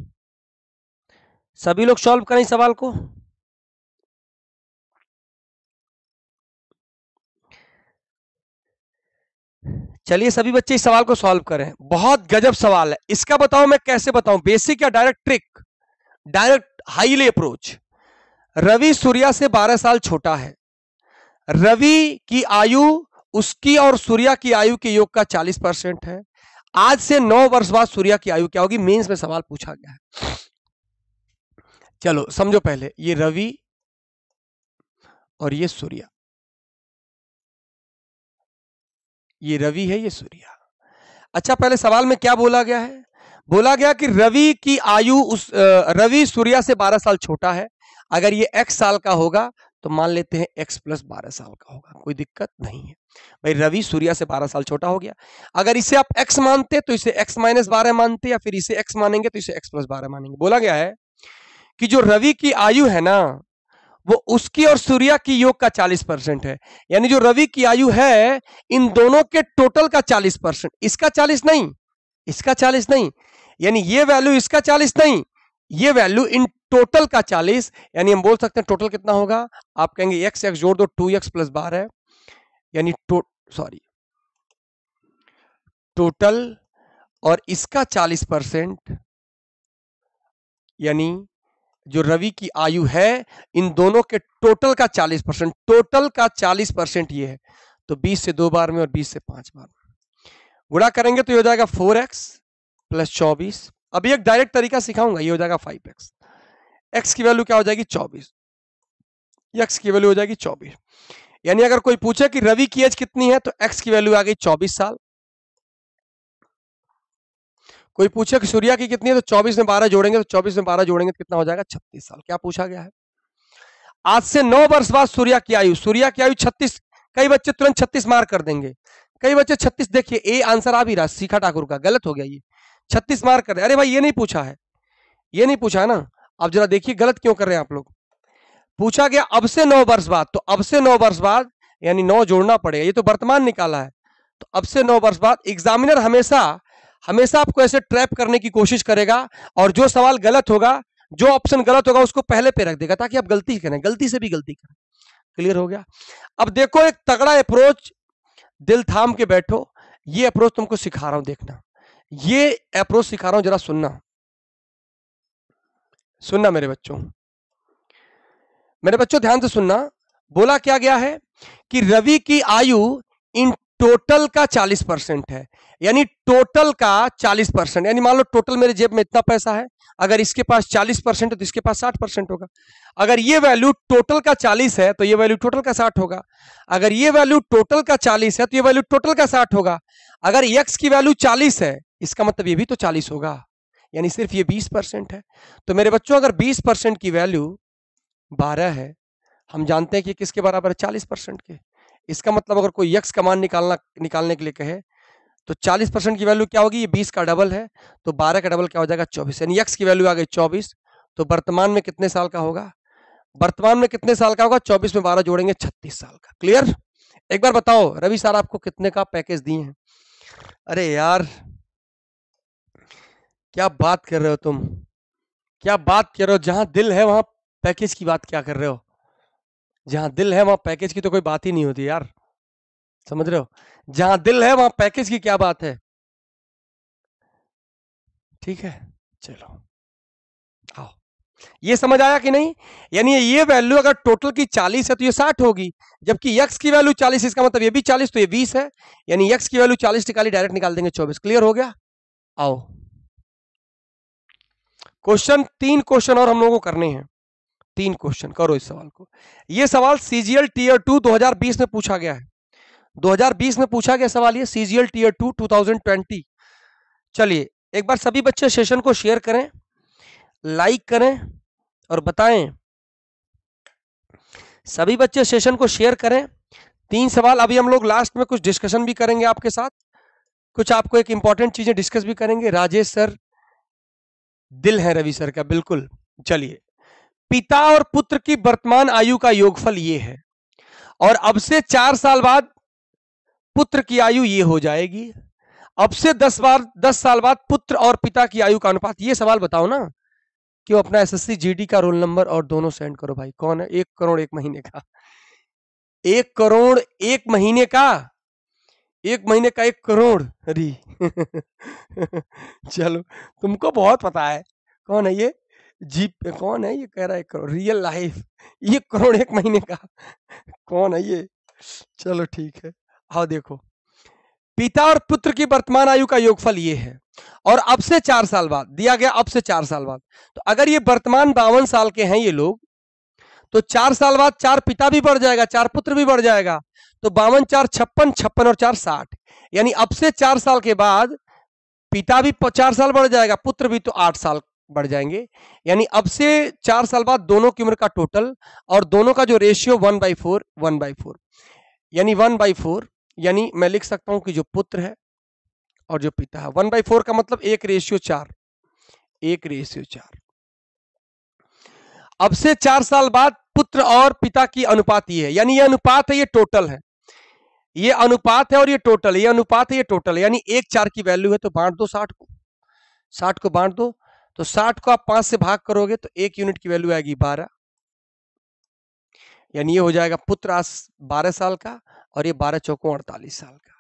S1: सभी लोग सॉल्व करें इस सवाल को चलिए सभी बच्चे इस सवाल को सॉल्व
S2: करें बहुत गजब सवाल है इसका बताओ मैं कैसे बताऊं बेसिक या direct trick direct highly approach Ravi Surya से 12 साल छोटा है रवि की आयु उसकी और सूर्या की आयु के योग का 40 परसेंट है आज से नौ वर्ष बाद सूर्या की आयु क्या होगी मेंस में सवाल पूछा गया है
S1: चलो समझो पहले ये रवि और ये सूर्या ये रवि है ये सूर्या
S2: अच्छा पहले सवाल में क्या बोला गया है बोला गया कि रवि की आयु उस रवि सूर्या से 12 साल छोटा है अगर ये एक्स साल का होगा तो मान लेते हैं एक्स प्लस बारह साल का होगा कोई दिक्कत नहीं है भाई रवि सूर्या से बारह साल छोटा हो गया अगर इसे आप एक्स मानते तो इसे एक्स माइनस बारह मानते या फिर इसे एक्स मानेंगे तो इसे एक्स प्लस बारह मानेंगे बोला गया है कि जो रवि की आयु है ना वो उसकी और सूर्या की योग का 40 परसेंट है यानी जो रवि की आयु है इन दोनों के टोटल का 40 परसेंट इसका 40 नहीं इसका 40 नहीं यानी ये वैल्यू इसका 40 नहीं ये वैल्यू इन टोटल का 40 यानी हम बोल सकते हैं टोटल कितना होगा आप कहेंगे एक्स एक्स जोड़ दो टू एक्स प्लस बार है यानी टो सॉरी टोटल और इसका 40 परसेंट यानी जो रवि की आयु है इन दोनों के टोटल का 40 परसेंट टोटल का 40 परसेंट ये है तो 20 से दो बार में और 20 से पांच बार में गुणा करेंगे तो ये हो जाएगा 4x एक्स प्लस चौबीस अभी एक डायरेक्ट तरीका सिखाऊंगा ये हो जाएगा फाइव एक्स एक्स की वैल्यू क्या हो जाएगी चौबीस एक्स की वैल्यू हो जाएगी चौबीस यानी अगर कोई पूछे कि रवि की एज कितनी है तो एक्स की वैल्यू आ गई चौबीस साल कोई पूछे कि सूर्या की कितनी है तो चौबीस में बारह जोड़ेंगे तो चौबीस में बारह जोड़ेंगे तो कितना हो जाएगा छत्तीस साल क्या पूछा गया है आज से नौ वर्ष बाद सूर्या की आयु सूर्या की आयु छत्तीस कई बच्चे तुरंत छत्तीस मार कर देंगे कई बच्चे छत्तीस देखिए ए आंसर आ भी रहा सीखा ठाकुर का गलत हो गया ये छत्तीस मार्क कर रहे अरे भाई ये नहीं पूछा है ये नहीं पूछा है ना अब जरा देखिए गलत क्यों कर रहे हैं आप लोग पूछा गया अब से नौ वर्ष बाद तो अब से नौ वर्ष बाद यानी नौ जोड़ना पड़ेगा ये तो वर्तमान निकाला है तो अब से नौ वर्ष बाद एग्जामिनर हमेशा हमेशा आपको ऐसे ट्रैप करने की कोशिश करेगा और जो सवाल गलत होगा जो ऑप्शन गलत होगा उसको पहले पे रख देगा ताकि आप गलती करें गलती से भी गलती करें क्लियर हो गया अब देखो एक तगड़ा अप्रोच दिल थाम के बैठो ये अप्रोच तुमको सिखा रहा हूं देखना ये अप्रोच सिखा रहा हूं जरा सुनना सुनना मेरे बच्चों मेरे बच्चों ध्यान से सुनना बोला क्या गया है कि रवि की आयु इन टोटल का चालीस परसेंट है यानी टोटल का चालीस परसेंट यानी मान लो टोटल मेरे जेब में इतना पैसा है अगर इसके पास चालीस परसेंट है तो इसके पास साठ परसेंट होगा अगर ये वैल्यू टोटल का चालीस है तो ये वैल्यू टोटल का साठ होगा अगर ये वैल्यू टोटल का चालीस है तो ये वैल्यू टोटल का साठ होगा अगर यक्स की वैल्यू चालीस है इसका मतलब ये भी तो चालीस होगा यानी सिर्फ ये बीस परसेंट है तो मेरे बच्चों अगर बीस परसेंट की वैल्यू बारह है हम जानते हैं कि किसके बराबर है चालीस परसेंट के इसका मतलब अगर कोई यक्स कमान निकालना निकालने के लिए कहे तो 40 परसेंट की वैल्यू क्या होगी ये 20 का डबल है तो 12 का डबल क्या हो जाएगा 24 यानी यक्स की वैल्यू आ गई 24 तो वर्तमान में कितने साल का होगा वर्तमान में कितने साल का होगा 24 में 12 जोड़ेंगे 36 साल का क्लियर एक बार बताओ रवि सर आपको कितने का पैकेज दिए हैं अरे यार क्या बात कर रहे हो तुम क्या बात कर रहे हो जहां दिल है वहां पैकेज की बात क्या कर रहे हो जहां दिल है वहां पैकेज की तो कोई बात
S1: ही नहीं होती यार समझ रहे हो जहां दिल है वहां पैकेज की क्या बात है ठीक है चलो आओ ये समझ आया कि नहीं यानी ये वैल्यू अगर टोटल की 40 है तो ये 60 होगी जबकि
S2: यक्स की वैल्यू 40 इसका मतलब ये भी 40 तो ये 20 है यानी यक्स की वैल्यू 40 निकाली डायरेक्ट निकाल देंगे 24 क्लियर हो गया आओ क्वेश्चन तीन क्वेश्चन और हम लोगों को करने हैं तीन क्वेश्चन करो इस सवाल को यह सवाल सीजीएल टीयर टू 2020 में पूछा गया है 2020 में पूछा गया सवाल ये सीजीएल टीयर टू 2020 चलिए एक बार सभी बच्चे सेशन को शेयर करें लाइक करें और बताएं सभी बच्चे सेशन को शेयर करें तीन सवाल अभी हम लोग लास्ट में कुछ डिस्कशन भी करेंगे आपके साथ कुछ आपको एक इंपॉर्टेंट चीजें डिस्कस भी करेंगे राजेश सर दिल है रवि सर का बिल्कुल चलिए पिता और पुत्र की वर्तमान आयु का योगफल ये है और अब से चार साल बाद पुत्र की आयु ये हो जाएगी अब से दस बार दस साल बाद पुत्र और पिता की आयु का अनुपात ये सवाल बताओ ना कि वो अपना एसएससी जीडी का रोल नंबर और दोनों सेंड करो भाई कौन है एक करोड़ एक महीने का एक करोड़ एक महीने का एक महीने का एक करोड़ अरे चलो तुमको बहुत पता है कौन है ये जी कौन है ये कह रहा है रियल लाइफ ये करोड़ एक महीने का कौन है ये चलो ठीक है आओ देखो पिता और पुत्र की वर्तमान आयु का योगफल ये है और अब से चार साल बाद दिया गया अब से चार साल बाद तो अगर ये वर्तमान बावन साल के हैं ये लोग तो चार साल बाद चार पिता भी बढ़ जाएगा चार पुत्र भी बढ़ जाएगा तो बावन चार छप्पन छप्पन और चार साठ यानी अब से चार साल के बाद पिता भी चार साल बढ़ जाएगा पुत्र भी तो आठ साल बढ़ जाएंगे यानी अब से चार साल बाद दोनों की उम्र का टोटल और दोनों का जो ratio one by four one by four यानी वन बाई फोर यानी मैं लिख सकता हूं कि जो पुत्र है और जो पिता है वन बाई फोर का मतलब एक रेशियो चार एक रेशियो चार अब से चार साल बाद पुत्र और पिता की अनुपात ये है यानी ये अनुपात है ये टोटल है ये अनुपात है और ये टोटल ये अनुपात है ये टोटल यानी एक चार की वैल्यू है तो बांट दो साठ को साठ को बांट दो तो साठ को आप पांच से भाग करोगे तो एक यूनिट की वैल्यू आएगी बारह यानी ये हो जाएगा पुत्र आज बारह साल का और ये बारह चौको अड़तालीस साल का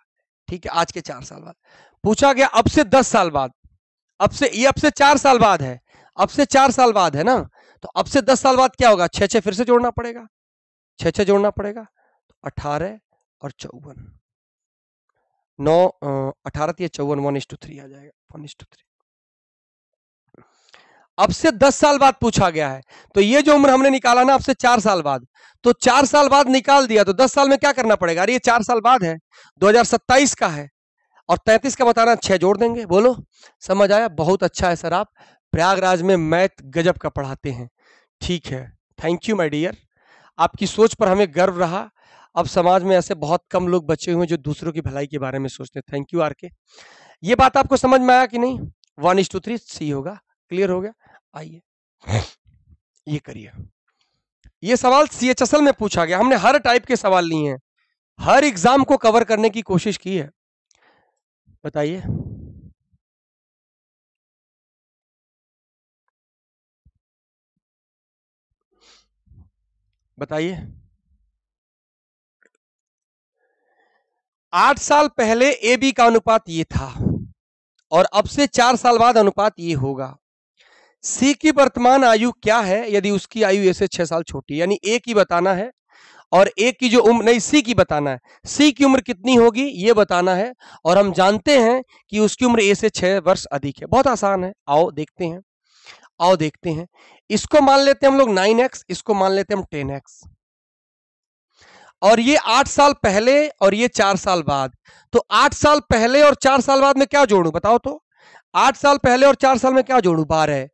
S2: ठीक है आज के चार साल बाद पूछा गया अब से दस साल बाद अब से ये अब से चार साल बाद है अब से चार साल बाद है ना तो अब से दस साल बाद क्या होगा छ छ फिर से जोड़ना पड़ेगा छ छ जोड़ना पड़ेगा तो अठारह और चौवन नौ अठारह तो चौवन वन इंस टू थ्री आ जाएगा वन इंस टू थ्री अब से दस साल बाद पूछा गया है तो ये जो उम्र हमने निकाला ना अब से चार साल बाद तो चार साल बाद निकाल दिया तो दस साल में क्या करना पड़ेगा अरे ये चार साल बाद है 2027 का है और 33 का बताना छह जोड़ देंगे बोलो समझ आया बहुत अच्छा है सर आप प्रयागराज में मैथ गजब का पढ़ाते हैं ठीक है थैंक यू माई डियर आपकी सोच पर हमें गर्व रहा अब समाज में ऐसे बहुत कम लोग बचे हुए हैं जो दूसरों की भलाई के बारे में सोचते हैं थैंक यू आर के ये बात आपको समझ में आया कि नहीं one is to three C होगा क्लियर हो गया आइए ये करिए ये सवाल सी एच में पूछा गया हमने हर टाइप के सवाल लिए हैं
S1: हर एग्जाम को कवर करने की कोशिश की है बताइए बताइए आठ साल पहले ए बी का अनुपात ये था
S2: और अब से चार साल बाद अनुपात ये होगा सी की वर्तमान आयु क्या है यदि उसकी आयु ऐसे छह साल छोटी यानी ए की बताना है और ए की जो उम्र नहीं सी की बताना है सी की उम्र कितनी होगी ये बताना है और हम जानते हैं कि उसकी उम्र ए से छह वर्ष अधिक है बहुत आसान है आओ देखते हैं आओ देखते हैं इसको मान लेते हैं हम लोग नाइन एक्स इसको मान लेते हैं हम टेन एक्स और ये आठ साल पहले और ये चार साल बाद तो आठ साल पहले और चार साल बाद में क्या जोड़ू बताओ तो आठ साल पहले और चार साल में क्या जोड़ू बारह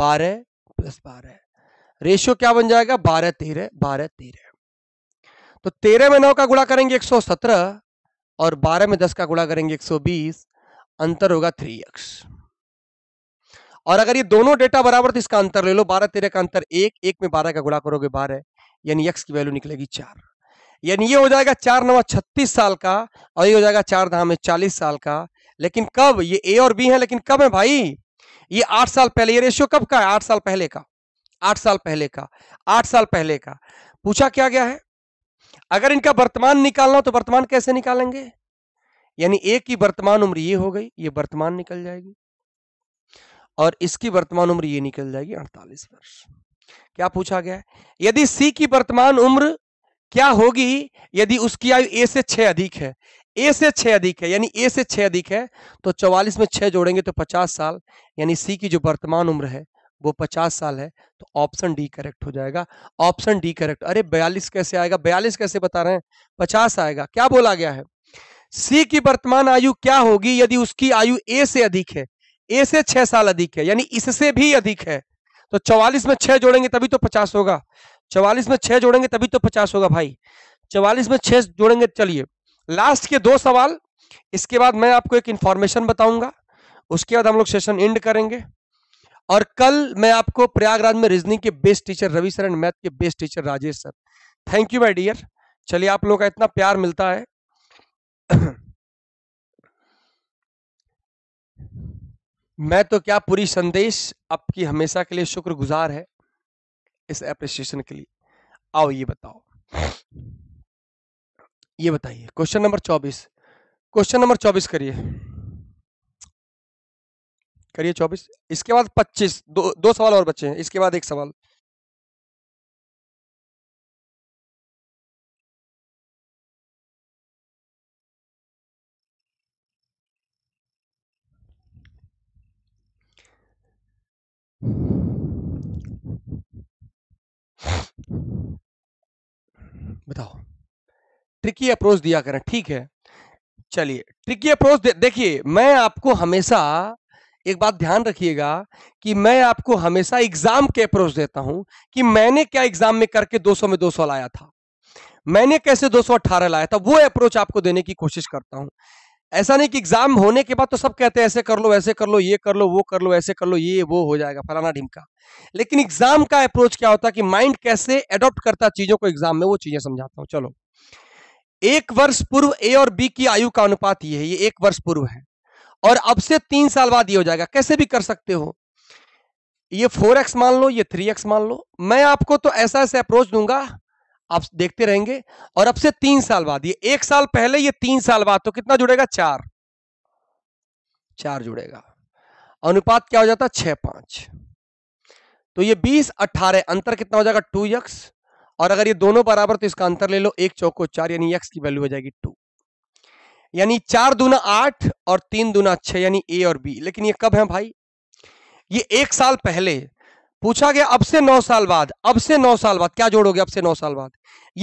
S2: बारह प्लस बारह रेशियो क्या बन जाएगा बारह तेरह बारह तेरह तो तेरह में नौ का गुणा करेंगे एक सौ सत्रह और बारह में दस का गुणा करेंगे एक सौ बीस अंतर होगा थ्री एक्स और अगर ये दोनों डेटा बराबर तो इसका अंतर ले लो बारह तेरह का अंतर एक एक में बारह का गुणा करोगे बारह यानी एक्स की वैल्यू निकलेगी चार यानी ये हो जाएगा चार नवा छत्तीस साल का और ये हो जाएगा चार धाम में चालीस साल का लेकिन कब ये ए और बी है लेकिन कब है भाई ये आठ साल पहले ये रेशियो कब का है आठ साल पहले का आठ साल पहले का आठ साल पहले का पूछा क्या गया है अगर इनका वर्तमान निकालना हो तो वर्तमान कैसे निकालेंगे यानी ए की वर्तमान उम्र ये हो गई ये वर्तमान निकल जाएगी और इसकी वर्तमान उम्र ये निकल जाएगी अड़तालीस वर्ष क्या पूछा गया है यदि सी की वर्तमान उम्र क्या होगी यदि उसकी आयु ए से छह अधिक है ए से छह अधिक है यानी ए से छह अधिक है तो चौवालीस में छह जोड़ेंगे तो पचास साल यानी सी की जो वर्तमान उम्र है वो पचास साल है तो ऑप्शन डी करेक्ट हो जाएगा ऑप्शन डी करेक्ट अरे बयालीस कैसे आएगा बयालीस कैसे बता रहे हैं पचास आएगा क्या बोला गया है सी की वर्तमान आयु क्या होगी यदि उसकी आयु ए से अधिक है ए से छह साल अधिक है यानी इससे भी अधिक है तो चौवालीस में छह जोड़ेंगे तभी तो पचास होगा चौवालीस में छह जोड़ेंगे तभी तो पचास होगा भाई चौवालीस में छह जोड़ेंगे चलिए लास्ट के दो सवाल इसके बाद मैं आपको एक इंफॉर्मेशन बताऊंगा उसके बाद हम लोग सेशन एंड करेंगे और कल मैं आपको प्रयागराज में रिजनिंग के best teacher Ravi sir and math के best teacher Rajesh sir thank you my dear चलिए आप लोगों का इतना प्यार मिलता है मैं तो क्या पूरी संदेश आपकी हमेशा के लिए शुक्रगुजार है इस एप्रिसिएशन के लिए आओ ये बताओ ये बताइए क्वेश्चन नंबर चौबीस क्वेश्चन नंबर चौबीस करिए
S1: करिए चौबीस इसके बाद पच्चीस दो दो सवाल और बचे हैं इसके बाद एक सवाल बताओ
S2: ट्रिकी अप्रोच दिया करें ठीक है चलिए ट्रिकी अप्रोच दे, देखिए मैं आपको हमेशा एक बात ध्यान रखिएगा कि मैं आपको हमेशा एग्जाम के अप्रोच देता हूं कि मैंने क्या एग्जाम में करके 200 में 200 लाया था मैंने कैसे 218 लाया था वो अप्रोच आपको देने की कोशिश करता हूं ऐसा नहीं कि एग्जाम होने के बाद तो सब कहते हैं ऐसे कर लो ऐसे कर लो ये कर लो वो कर लो ऐसे कर लो ये वो हो जाएगा फलाना ढिमका लेकिन एग्जाम का अप्रोच क्या होता है कि माइंड कैसे एडोप्ट करता चीजों को एग्जाम में वो चीजें समझाता हूँ चलो एक वर्ष पूर्व ए और बी की आयु का अनुपात ये है ये एक वर्ष पूर्व है और अब से तीन साल बाद ये हो जाएगा कैसे भी कर सकते हो ये फोर एक्स मान लो ये थ्री एक्स मान लो मैं आपको तो ऐसा ऐसा अप्रोच दूंगा आप देखते रहेंगे और अब से तीन साल बाद ये एक साल पहले ये तीन साल बाद तो कितना जुड़ेगा चार चार जुड़ेगा अनुपात क्या हो जाता छह पांच तो ये बीस अट्ठारह अंतर कितना हो जाएगा टू यक्स और अगर ये दोनों बराबर तो इसका अंतर ले लो एक चौको चार यानी एक्स की वैल्यू हो जाएगी टू यानी चार दूना आठ और तीन दूना छह यानी ए और बी लेकिन ये कब है भाई ये एक साल पहले पूछा गया अब से नौ साल बाद अब से नौ साल बाद क्या जोड़ोगे अब से नौ साल बाद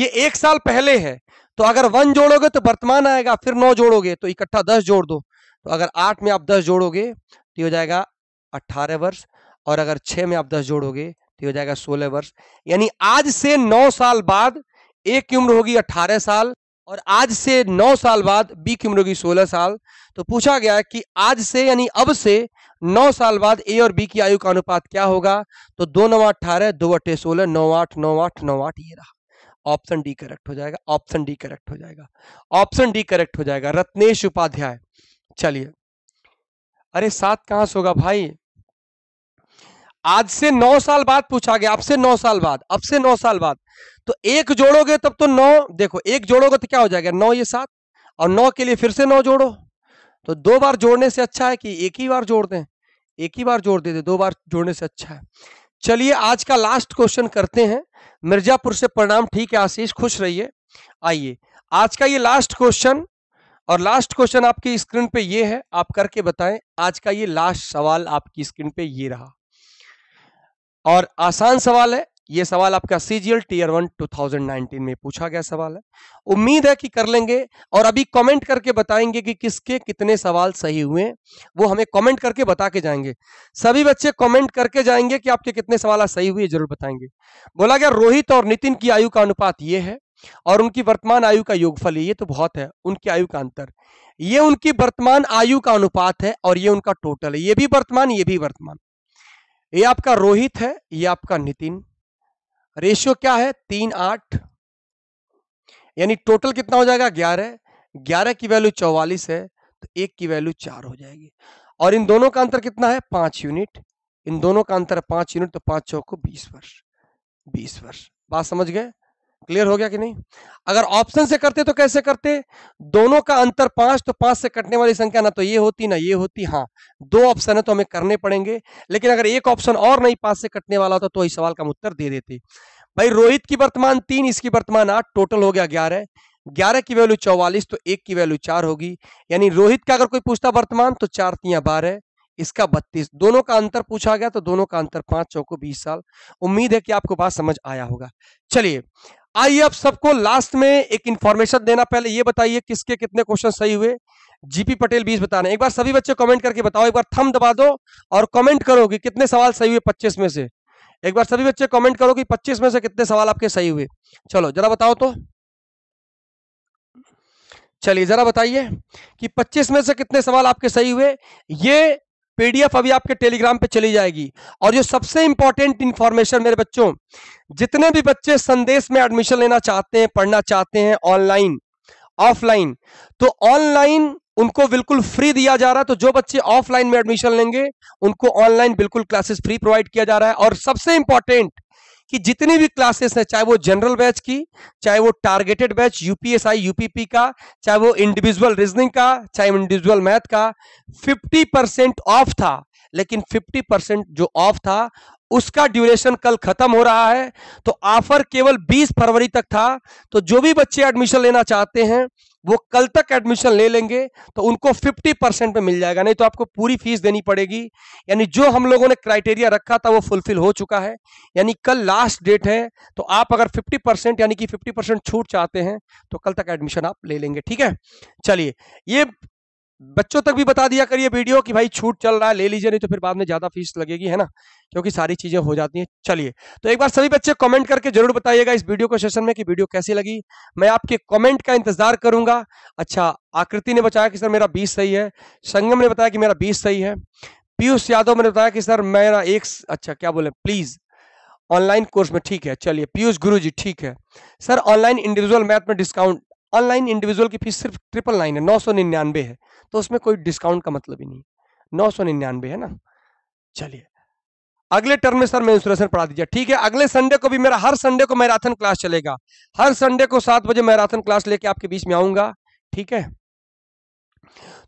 S2: ये एक साल पहले है तो अगर वन जोड़ोगे तो वर्तमान आएगा फिर नौ जोड़ोगे तो इकट्ठा दस जोड़ दो तो अगर आठ में आप दस जोड़ोगे तो हो जाएगा अट्ठारह वर्ष और अगर छह में आप दस जोड़ोगे तो हो जाएगा सोलह वर्ष यानी आज से नौ साल बाद ए की उम्र होगी अठारह साल और आज से नौ साल बाद बी की उम्र होगी सोलह साल तो पूछा गया कि आज से यानी अब से नौ साल बाद ए और बी की आयु का अनुपात क्या होगा तो दो नौ अट्ठारह दो अट्ठे सोलह नौ आठ नौ आठ नौ आठ ये रहा ऑप्शन डी करेक्ट हो जाएगा ऑप्शन डी करेक्ट हो जाएगा ऑप्शन डी करेक्ट हो जाएगा रत्नेश उपाध्याय चलिए अरे सात कहां से होगा भाई आज से नौ साल बाद पूछा गया अब से नौ साल बाद अब से नौ साल बाद तो एक जोड़ोगे तब तो नौ देखो एक जोड़ोगे तो क्या हो जाएगा नौ ये सात और नौ के लिए फिर से नौ जोड़ो तो दो बार जोड़ने से अच्छा है कि एक ही बार जोड़ दें एक ही बार जोड़ दे दो बार जोड़ने से अच्छा है चलिए आज का लास्ट क्वेश्चन करते हैं मिर्जापुर से परिणाम ठीक है आशीष खुश रहिए आइए आज का ये लास्ट क्वेश्चन और लास्ट क्वेश्चन आपकी स्क्रीन पे ये है आप करके बताएं आज का ये लास्ट सवाल आपकी स्क्रीन पे ये रहा और आसान सवाल है ये सवाल आपका सीजीएल टीयर वन 2019 में पूछा गया सवाल है उम्मीद है कि कर लेंगे और अभी कमेंट करके बताएंगे कि किसके कितने सवाल सही हुए वो हमें कमेंट करके बता के जाएंगे सभी बच्चे कमेंट करके जाएंगे कि आपके कितने सवाल सही हुए जरूर बताएंगे बोला गया रोहित और नितिन की आयु का अनुपात ये है और उनकी वर्तमान आयु का योगफल ये तो बहुत है उनकी आयु का अंतर ये उनकी वर्तमान आयु का अनुपात है और ये उनका टोटल है ये भी वर्तमान ये भी वर्तमान ये आपका रोहित है ये आपका नितिन रेशियो क्या है तीन आठ यानी टोटल कितना हो जाएगा ग्यारह ग्यारह की वैल्यू चौवालीस है तो एक की वैल्यू चार हो जाएगी और इन दोनों का अंतर कितना है पांच यूनिट इन दोनों का अंतर पांच यूनिट तो पांच चौको बीस वर्ष बीस वर्ष बात समझ गए क्लियर हो गया कि नहीं अगर ऑप्शन से करते तो कैसे करते दोनों का अंतर पांच तो पांच से कटने वाली संख्या ना तो ये होती ना ये होती हाँ दो ऑप्शन है तो हमें करने पड़ेंगे लेकिन अगर एक ऑप्शन और नहीं पांच से कटने वाला होता तो इस सवाल का हम उत्तर दे देते भाई रोहित की वर्तमान तीन इसकी वर्तमान आठ टोटल हो गया ग्यारह ग्यारह की वैल्यू चौवालीस तो एक की वैल्यू चार होगी यानी रोहित का अगर कोई पूछता वर्तमान तो चार तीन बारह इसका बत्तीस दोनों का अंतर पूछा गया तो दोनों का अंतर पांच चौको बीस साल उम्मीद है कि आपको बात समझ आया होगा चलिए आइए आप सबको लास्ट में एक इंफॉर्मेशन देना पहले ये बताइए किसके कितने क्वेश्चन सही हुए जीपी पटेल बीस बता रहे एक बार सभी बच्चे कमेंट करके बताओ एक बार थम दबा दो और कमेंट करो कि कितने सवाल सही हुए पच्चीस में से एक बार सभी बच्चे कमेंट करो कि पच्चीस में से कितने सवाल आपके सही हुए चलो जरा बताओ तो चलिए जरा बताइए कि 25 में से कितने सवाल आपके सही हुए ये पीडीएफ अभी आपके टेलीग्राम पे चली जाएगी और जो सबसे इंपॉर्टेंट इंफॉर्मेशन मेरे बच्चों जितने भी बच्चे संदेश में एडमिशन लेना चाहते हैं पढ़ना चाहते हैं ऑनलाइन ऑफलाइन तो ऑनलाइन उनको बिल्कुल फ्री दिया जा रहा है तो जो बच्चे ऑफलाइन में एडमिशन लेंगे उनको ऑनलाइन बिल्कुल क्लासेस फ्री प्रोवाइड किया जा रहा है और सबसे इंपॉर्टेंट कि जितनी भी क्लासेस हैं चाहे वो जनरल बैच की चाहे वो टारगेटेड बैच यूपीएसआई यूपीपी का चाहे वो इंडिविजुअल रीजनिंग का चाहे इंडिविजुअल मैथ का 50 परसेंट ऑफ था लेकिन 50 परसेंट जो ऑफ था उसका ड्यूरेशन कल खत्म हो रहा है तो ऑफर केवल 20 फरवरी तक था तो जो भी बच्चे एडमिशन लेना चाहते हैं वो कल तक एडमिशन ले लेंगे तो उनको 50 परसेंट में मिल जाएगा नहीं तो आपको पूरी फीस देनी पड़ेगी यानी जो हम लोगों ने क्राइटेरिया रखा था वो फुलफिल हो चुका है यानी कल लास्ट डेट है तो आप अगर 50 परसेंट यानी कि 50 परसेंट छूट चाहते हैं तो कल तक एडमिशन आप ले लेंगे ठीक है चलिए ये बच्चों तक भी बता दिया करिए वीडियो कि भाई छूट चल रहा है ले लीजिए नहीं तो फिर बाद में ज़्यादा फीस लगेगी है ना क्योंकि सारी चीज़ें हो जाती हैं चलिए तो एक बार सभी बच्चे कमेंट करके जरूर बताइएगा इस वीडियो को सेशन में कि वीडियो कैसी लगी मैं आपके कमेंट का इंतजार करूंगा अच्छा आकृति ने बताया कि सर मेरा बीस सही है संगम ने बताया कि मेरा बीस सही है पीयूष यादव ने बताया कि सर मेरा एक अच्छा क्या बोले प्लीज़ ऑनलाइन कोर्स में ठीक है चलिए पीयूष गुरु ठीक है सर ऑनलाइन इंडिविजुअल मैथ में डिस्काउंट ऑनलाइन इंडिविजुअल की फीस सिर्फ ट्रिपल नाइन है नौ सौ निन्यानवे है तो उसमें कोई डिस्काउंट का मतलब ही नहीं नौ सौ निन्यानवे है ना चलिए अगले टर्म में सर मैं मेंसुरेशन पढ़ा दीजिए ठीक है अगले संडे को भी मेरा हर संडे को मैराथन क्लास चलेगा हर संडे को सात बजे मैराथन क्लास लेके आपके बीच में आऊंगा ठीक है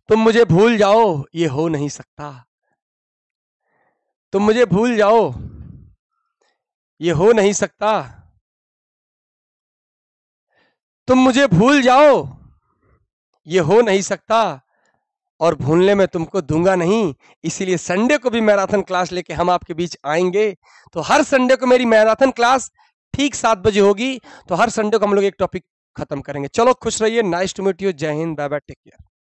S2: तुम मुझे भूल जाओ ये हो नहीं
S1: सकता तुम मुझे भूल जाओ ये हो नहीं सकता तुम मुझे भूल जाओ
S2: ये हो नहीं सकता और भूलने में तुमको दूंगा नहीं इसीलिए संडे को भी मैराथन क्लास लेके हम आपके बीच आएंगे तो हर संडे को मेरी मैराथन क्लास ठीक सात बजे होगी तो हर संडे को हम लोग एक टॉपिक खत्म करेंगे चलो खुश
S1: रहिए nice to meet you Jai Hind bye bye take care